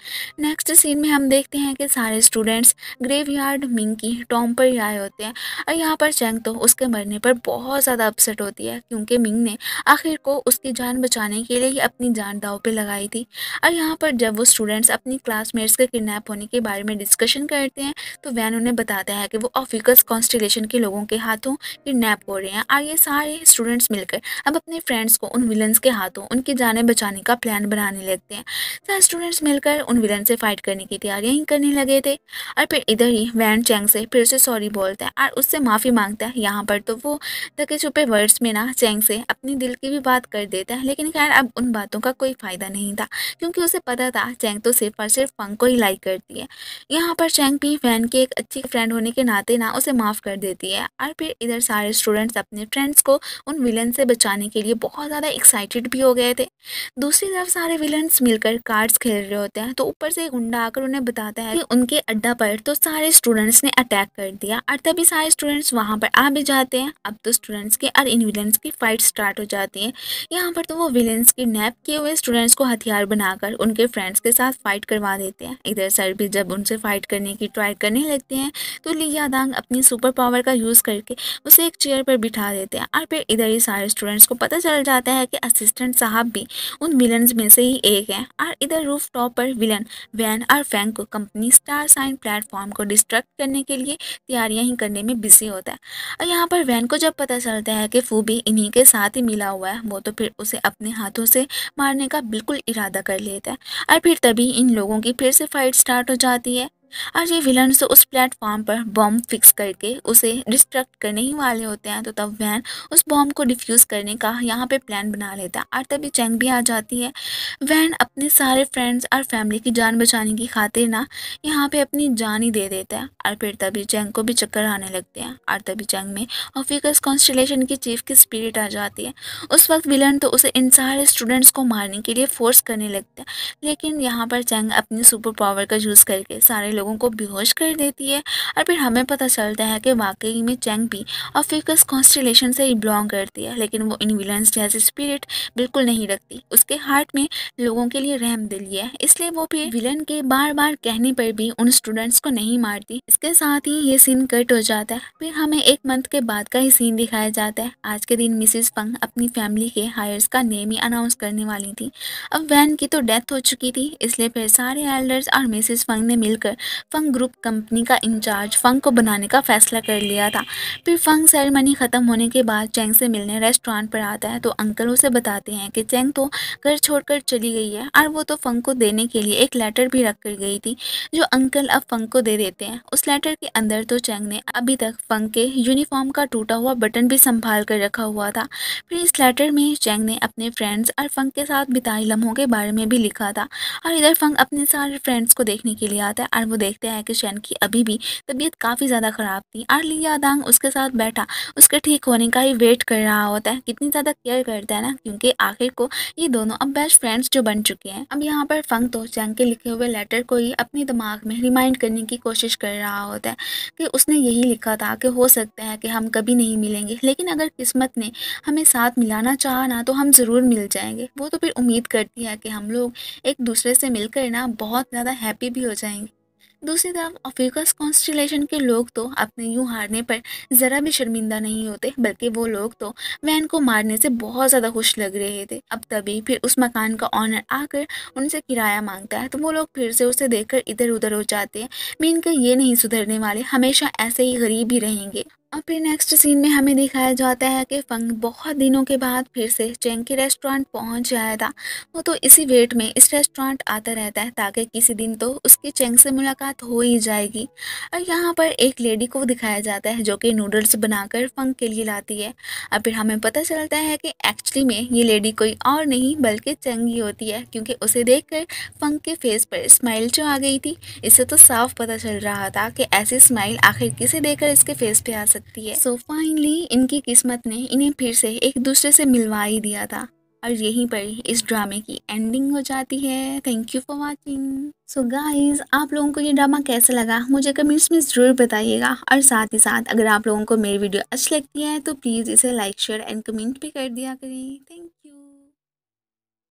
नेक्स्ट सीन में हम देखते हैं कि सारे स्टूडेंट्स ग्रेव यार्ड मिंग की टॉम पर ही आए होते हैं और यहाँ पर चैंग तो उसके मरने पर बहुत ज़्यादा अपसेट होती है क्योंकि मिंग ने आखिर को उसकी जान बचाने के लिए अपनी जान दाव पे लगाई थी और यहाँ पर जब वो स्टूडेंट्स अपनी क्लासमेट्स के किडनैप होने के बारे में डिस्कशन करते हैं तो वैन उन्हें बताता है कि वो ऑफिकस कॉन्स्टिलेशन के लोगों के हाथों किडनैप हो रहे हैं और ये सारे स्टूडेंट्स मिलकर अब अपने फ्रेंड्स को उन विलन्स के हाथों उनकी जानें बचाने का प्लान बनाने लगते हैं सारे तो स्टूडेंट्स मिलकर उन विलन से फाइट करने की तैयारियाँ ही करने लगे थे और फिर इधर ही वैन चैंग से फिर से सॉरी बोलता है और उससे माफ़ी मांगता है यहाँ पर तो वो धके छुपे वर्ड्स में ना चैंग से अपनी दिल की भी बात कर देता है लेकिन खैर खैर अब उन बातों का कोई फ़ायदा नहीं था क्योंकि उसे पता था चैंग तो सिर्फ और सिर्फ फंग को ही लाइक करती है यहाँ पर चैंग भी फैन की एक अच्छी फ्रेंड होने के नाते ना उसे माफ़ कर देती है और फिर इधर सारे स्टूडेंट्स अपने फ्रेंड्स को उन विलन से बचाने के लिए बहुत ज़्यादा एक्साइटेड भी हो गए थे दूसरी तरफ सारे विलन्स मिलकर कार्ड्स खेल रहे होते हैं तो ऊपर से गुंडा आकर उन्हें बताता है कि उनके अड्डा पर तो सारे स्टूडेंट्स ने अटैक कर दिया और तभी सारे स्टूडेंट्स वहाँ पर आ भी जाते हैं अब तो स्टूडेंट्स के और इन विलन्स की फाइट स्टार्ट हो जाती है यहाँ पर तो वो विलन फ्रेंड्स किडनैप किए हुए स्टूडेंट्स को हथियार बनाकर उनके फ्रेंड्स के साथ फाइट करवा देते हैं इधर सर भी जब उनसे फाइट करने की ट्राई करने लगते हैं तो ली यादांग अपनी सुपर पावर का यूज़ करके उसे एक चेयर पर बिठा देते हैं और फिर इधर ही सारे स्टूडेंट्स को पता चल जाता है कि असिस्टेंट साहब भी उन विलन में से ही एक हैं और इधर रूफ टॉप पर विलन वैन और फैंक को कंपनी स्टार साइन प्लेटफॉर्म को डिस्ट्रक्ट करने के लिए तैयारियां ही करने में बिजी होता है और यहाँ पर वैन को जब पता चलता है कि फूबी इन्हीं के साथ ही मिला हुआ है वो तो फिर उसे अपने हाथ हाथों से मारने का बिल्कुल इरादा कर लेता है और फिर तभी इन लोगों की फिर से फाइट स्टार्ट हो जाती है और ये विलन से उस प्लेटफॉर्म पर बॉम्ब फिक्स करके उसे डिस्ट्रक्ट करने ही वाले होते हैं तो तब वैन उस बॉम्ब को डिफ्यूज़ करने का यहाँ पे प्लान बना लेता है और तभी चैंग भी आ जाती है वैन अपने सारे फ्रेंड्स और फैमिली की जान बचाने की खातिर ना यहाँ पे अपनी जान ही दे देता है और फिर तभी चैंग को भी चक्कर आने लगते हैं और तभी चैंग में ऑफिकस कॉन्स्टलेशन की चीफ की स्पिरिट आ जाती है उस वक्त विलन तो उसे इन सारे स्टूडेंट्स को मारने के लिए फोर्स करने लगता है लेकिन यहाँ पर चैंग अपनी सुपर पावर का यूज़ करके सारे लोगों को बेहोश कर देती है और फिर हमें पता चलता है कि वाकई में चैंगपी और फिकस कॉन्स्टिलेशन से ही बिलोंग करती है लेकिन वो इन विलन्स जैसे स्पिरिट बिल्कुल नहीं रखती उसके हार्ट में लोगों के लिए रहम दिली है इसलिए वो फिर विलन के बार बार कहने पर भी उन स्टूडेंट्स को नहीं मारती इसके साथ ही ये सीन कट हो जाता है फिर हमें एक मंथ के बाद का ही सीन दिखाया जाता है आज के दिन मिसिस पंग अपनी फैमिली के हायर्स का नेम ही अनाउंस करने वाली थी अब वैन की तो डेथ हो चुकी थी इसलिए फिर सारे एल्डर्स और मिसिस फंग ने मिलकर फंग ग्रुप कंपनी का इंचार्ज फंग को बनाने का फैसला कर लिया था फिर फंग सेरेमनी ख़त्म होने के बाद चैंग से मिलने रेस्टोरेंट पर आता है तो अंकल उसे बताते हैं कि चैंग तो घर छोड़कर चली गई है और वो तो फंग को देने के लिए एक लेटर भी रख कर गई थी जो अंकल अब फंग को दे देते हैं उस लेटर के अंदर तो चैंग ने अभी तक फंग के यूनिफॉर्म का टूटा हुआ बटन भी संभाल कर रखा हुआ था फिर इस लेटर में चैंग ने अपने फ्रेंड्स और फंग के साथ बिताई लम्हों के बारे में भी लिखा था और इधर फंग अपने सारे फ्रेंड्स को देखने के लिए आता है और वो देखते हैं कि शैन की अभी भी तबीयत काफ़ी ज़्यादा ख़राब थी और लिया दांग उसके साथ बैठा उसके ठीक होने का ही वेट कर रहा होता है कितनी ज़्यादा केयर करता है ना क्योंकि आखिर को ये दोनों अब बेस्ट फ्रेंड्स जो बन चुके हैं अब यहाँ पर फंग तो चैंग के लिखे हुए लेटर को ही अपने दिमाग में रिमाइंड करने की कोशिश कर रहा होता है कि उसने यही लिखा था कि हो सकता है कि हम कभी नहीं मिलेंगे लेकिन अगर किस्मत ने हमें साथ मिलाना चाह ना तो हम ज़रूर मिल जाएंगे वो तो फिर उम्मीद करती है कि हम लोग एक दूसरे से मिलकर ना बहुत ज़्यादा हैप्पी भी हो जाएंगे दूसरी तरफ अफ्रीकस कॉन्स्टिलेशन के लोग तो अपने यूँ हारने पर ज़रा भी शर्मिंदा नहीं होते बल्कि वो लोग तो वैन को मारने से बहुत ज़्यादा खुश लग रहे थे अब तभी फिर उस मकान का ऑनर आकर उनसे किराया मांगता है तो वो लोग फिर से उसे देखकर इधर उधर हो जाते हैं मीन का ये नहीं सुधरने वाले हमेशा ऐसे ही गरीब ही रहेंगे और फिर नेक्स्ट सीन में हमें दिखाया जाता है कि फंग बहुत दिनों के बाद फिर से चेंग के रेस्टोरेंट पहुंच जाया था वो तो इसी वेट में इस रेस्टोरेंट आता रहता है ताकि किसी दिन तो उसकी चेंग से मुलाकात हो ही जाएगी और यहाँ पर एक लेडी को दिखाया जाता है जो कि नूडल्स बनाकर फंग के लिए लाती है और फिर हमें पता चलता है कि एक्चुअली में ये लेडी कोई और नहीं बल्कि चेंग ही होती है क्योंकि उसे देख कर फंग के फेस पर स्माइल जो आ गई थी इससे तो साफ पता चल रहा था कि ऐसी स्माइल आखिर किसे देखकर इसके फेस पर आ सकती सकती है सो so, फाइनली इनकी किस्मत ने इन्हें फिर से एक दूसरे से मिलवा ही दिया था और यहीं पर इस ड्रामे की एंडिंग हो जाती है thank you for watching so guys आप लोगों को ये ड्रामा कैसा लगा मुझे कमेंट्स में ज़रूर बताइएगा और साथ ही साथ अगर आप लोगों को मेरी वीडियो अच्छी लगती है तो प्लीज़ इसे लाइक शेयर एंड कमेंट भी कर दिया करें थैंक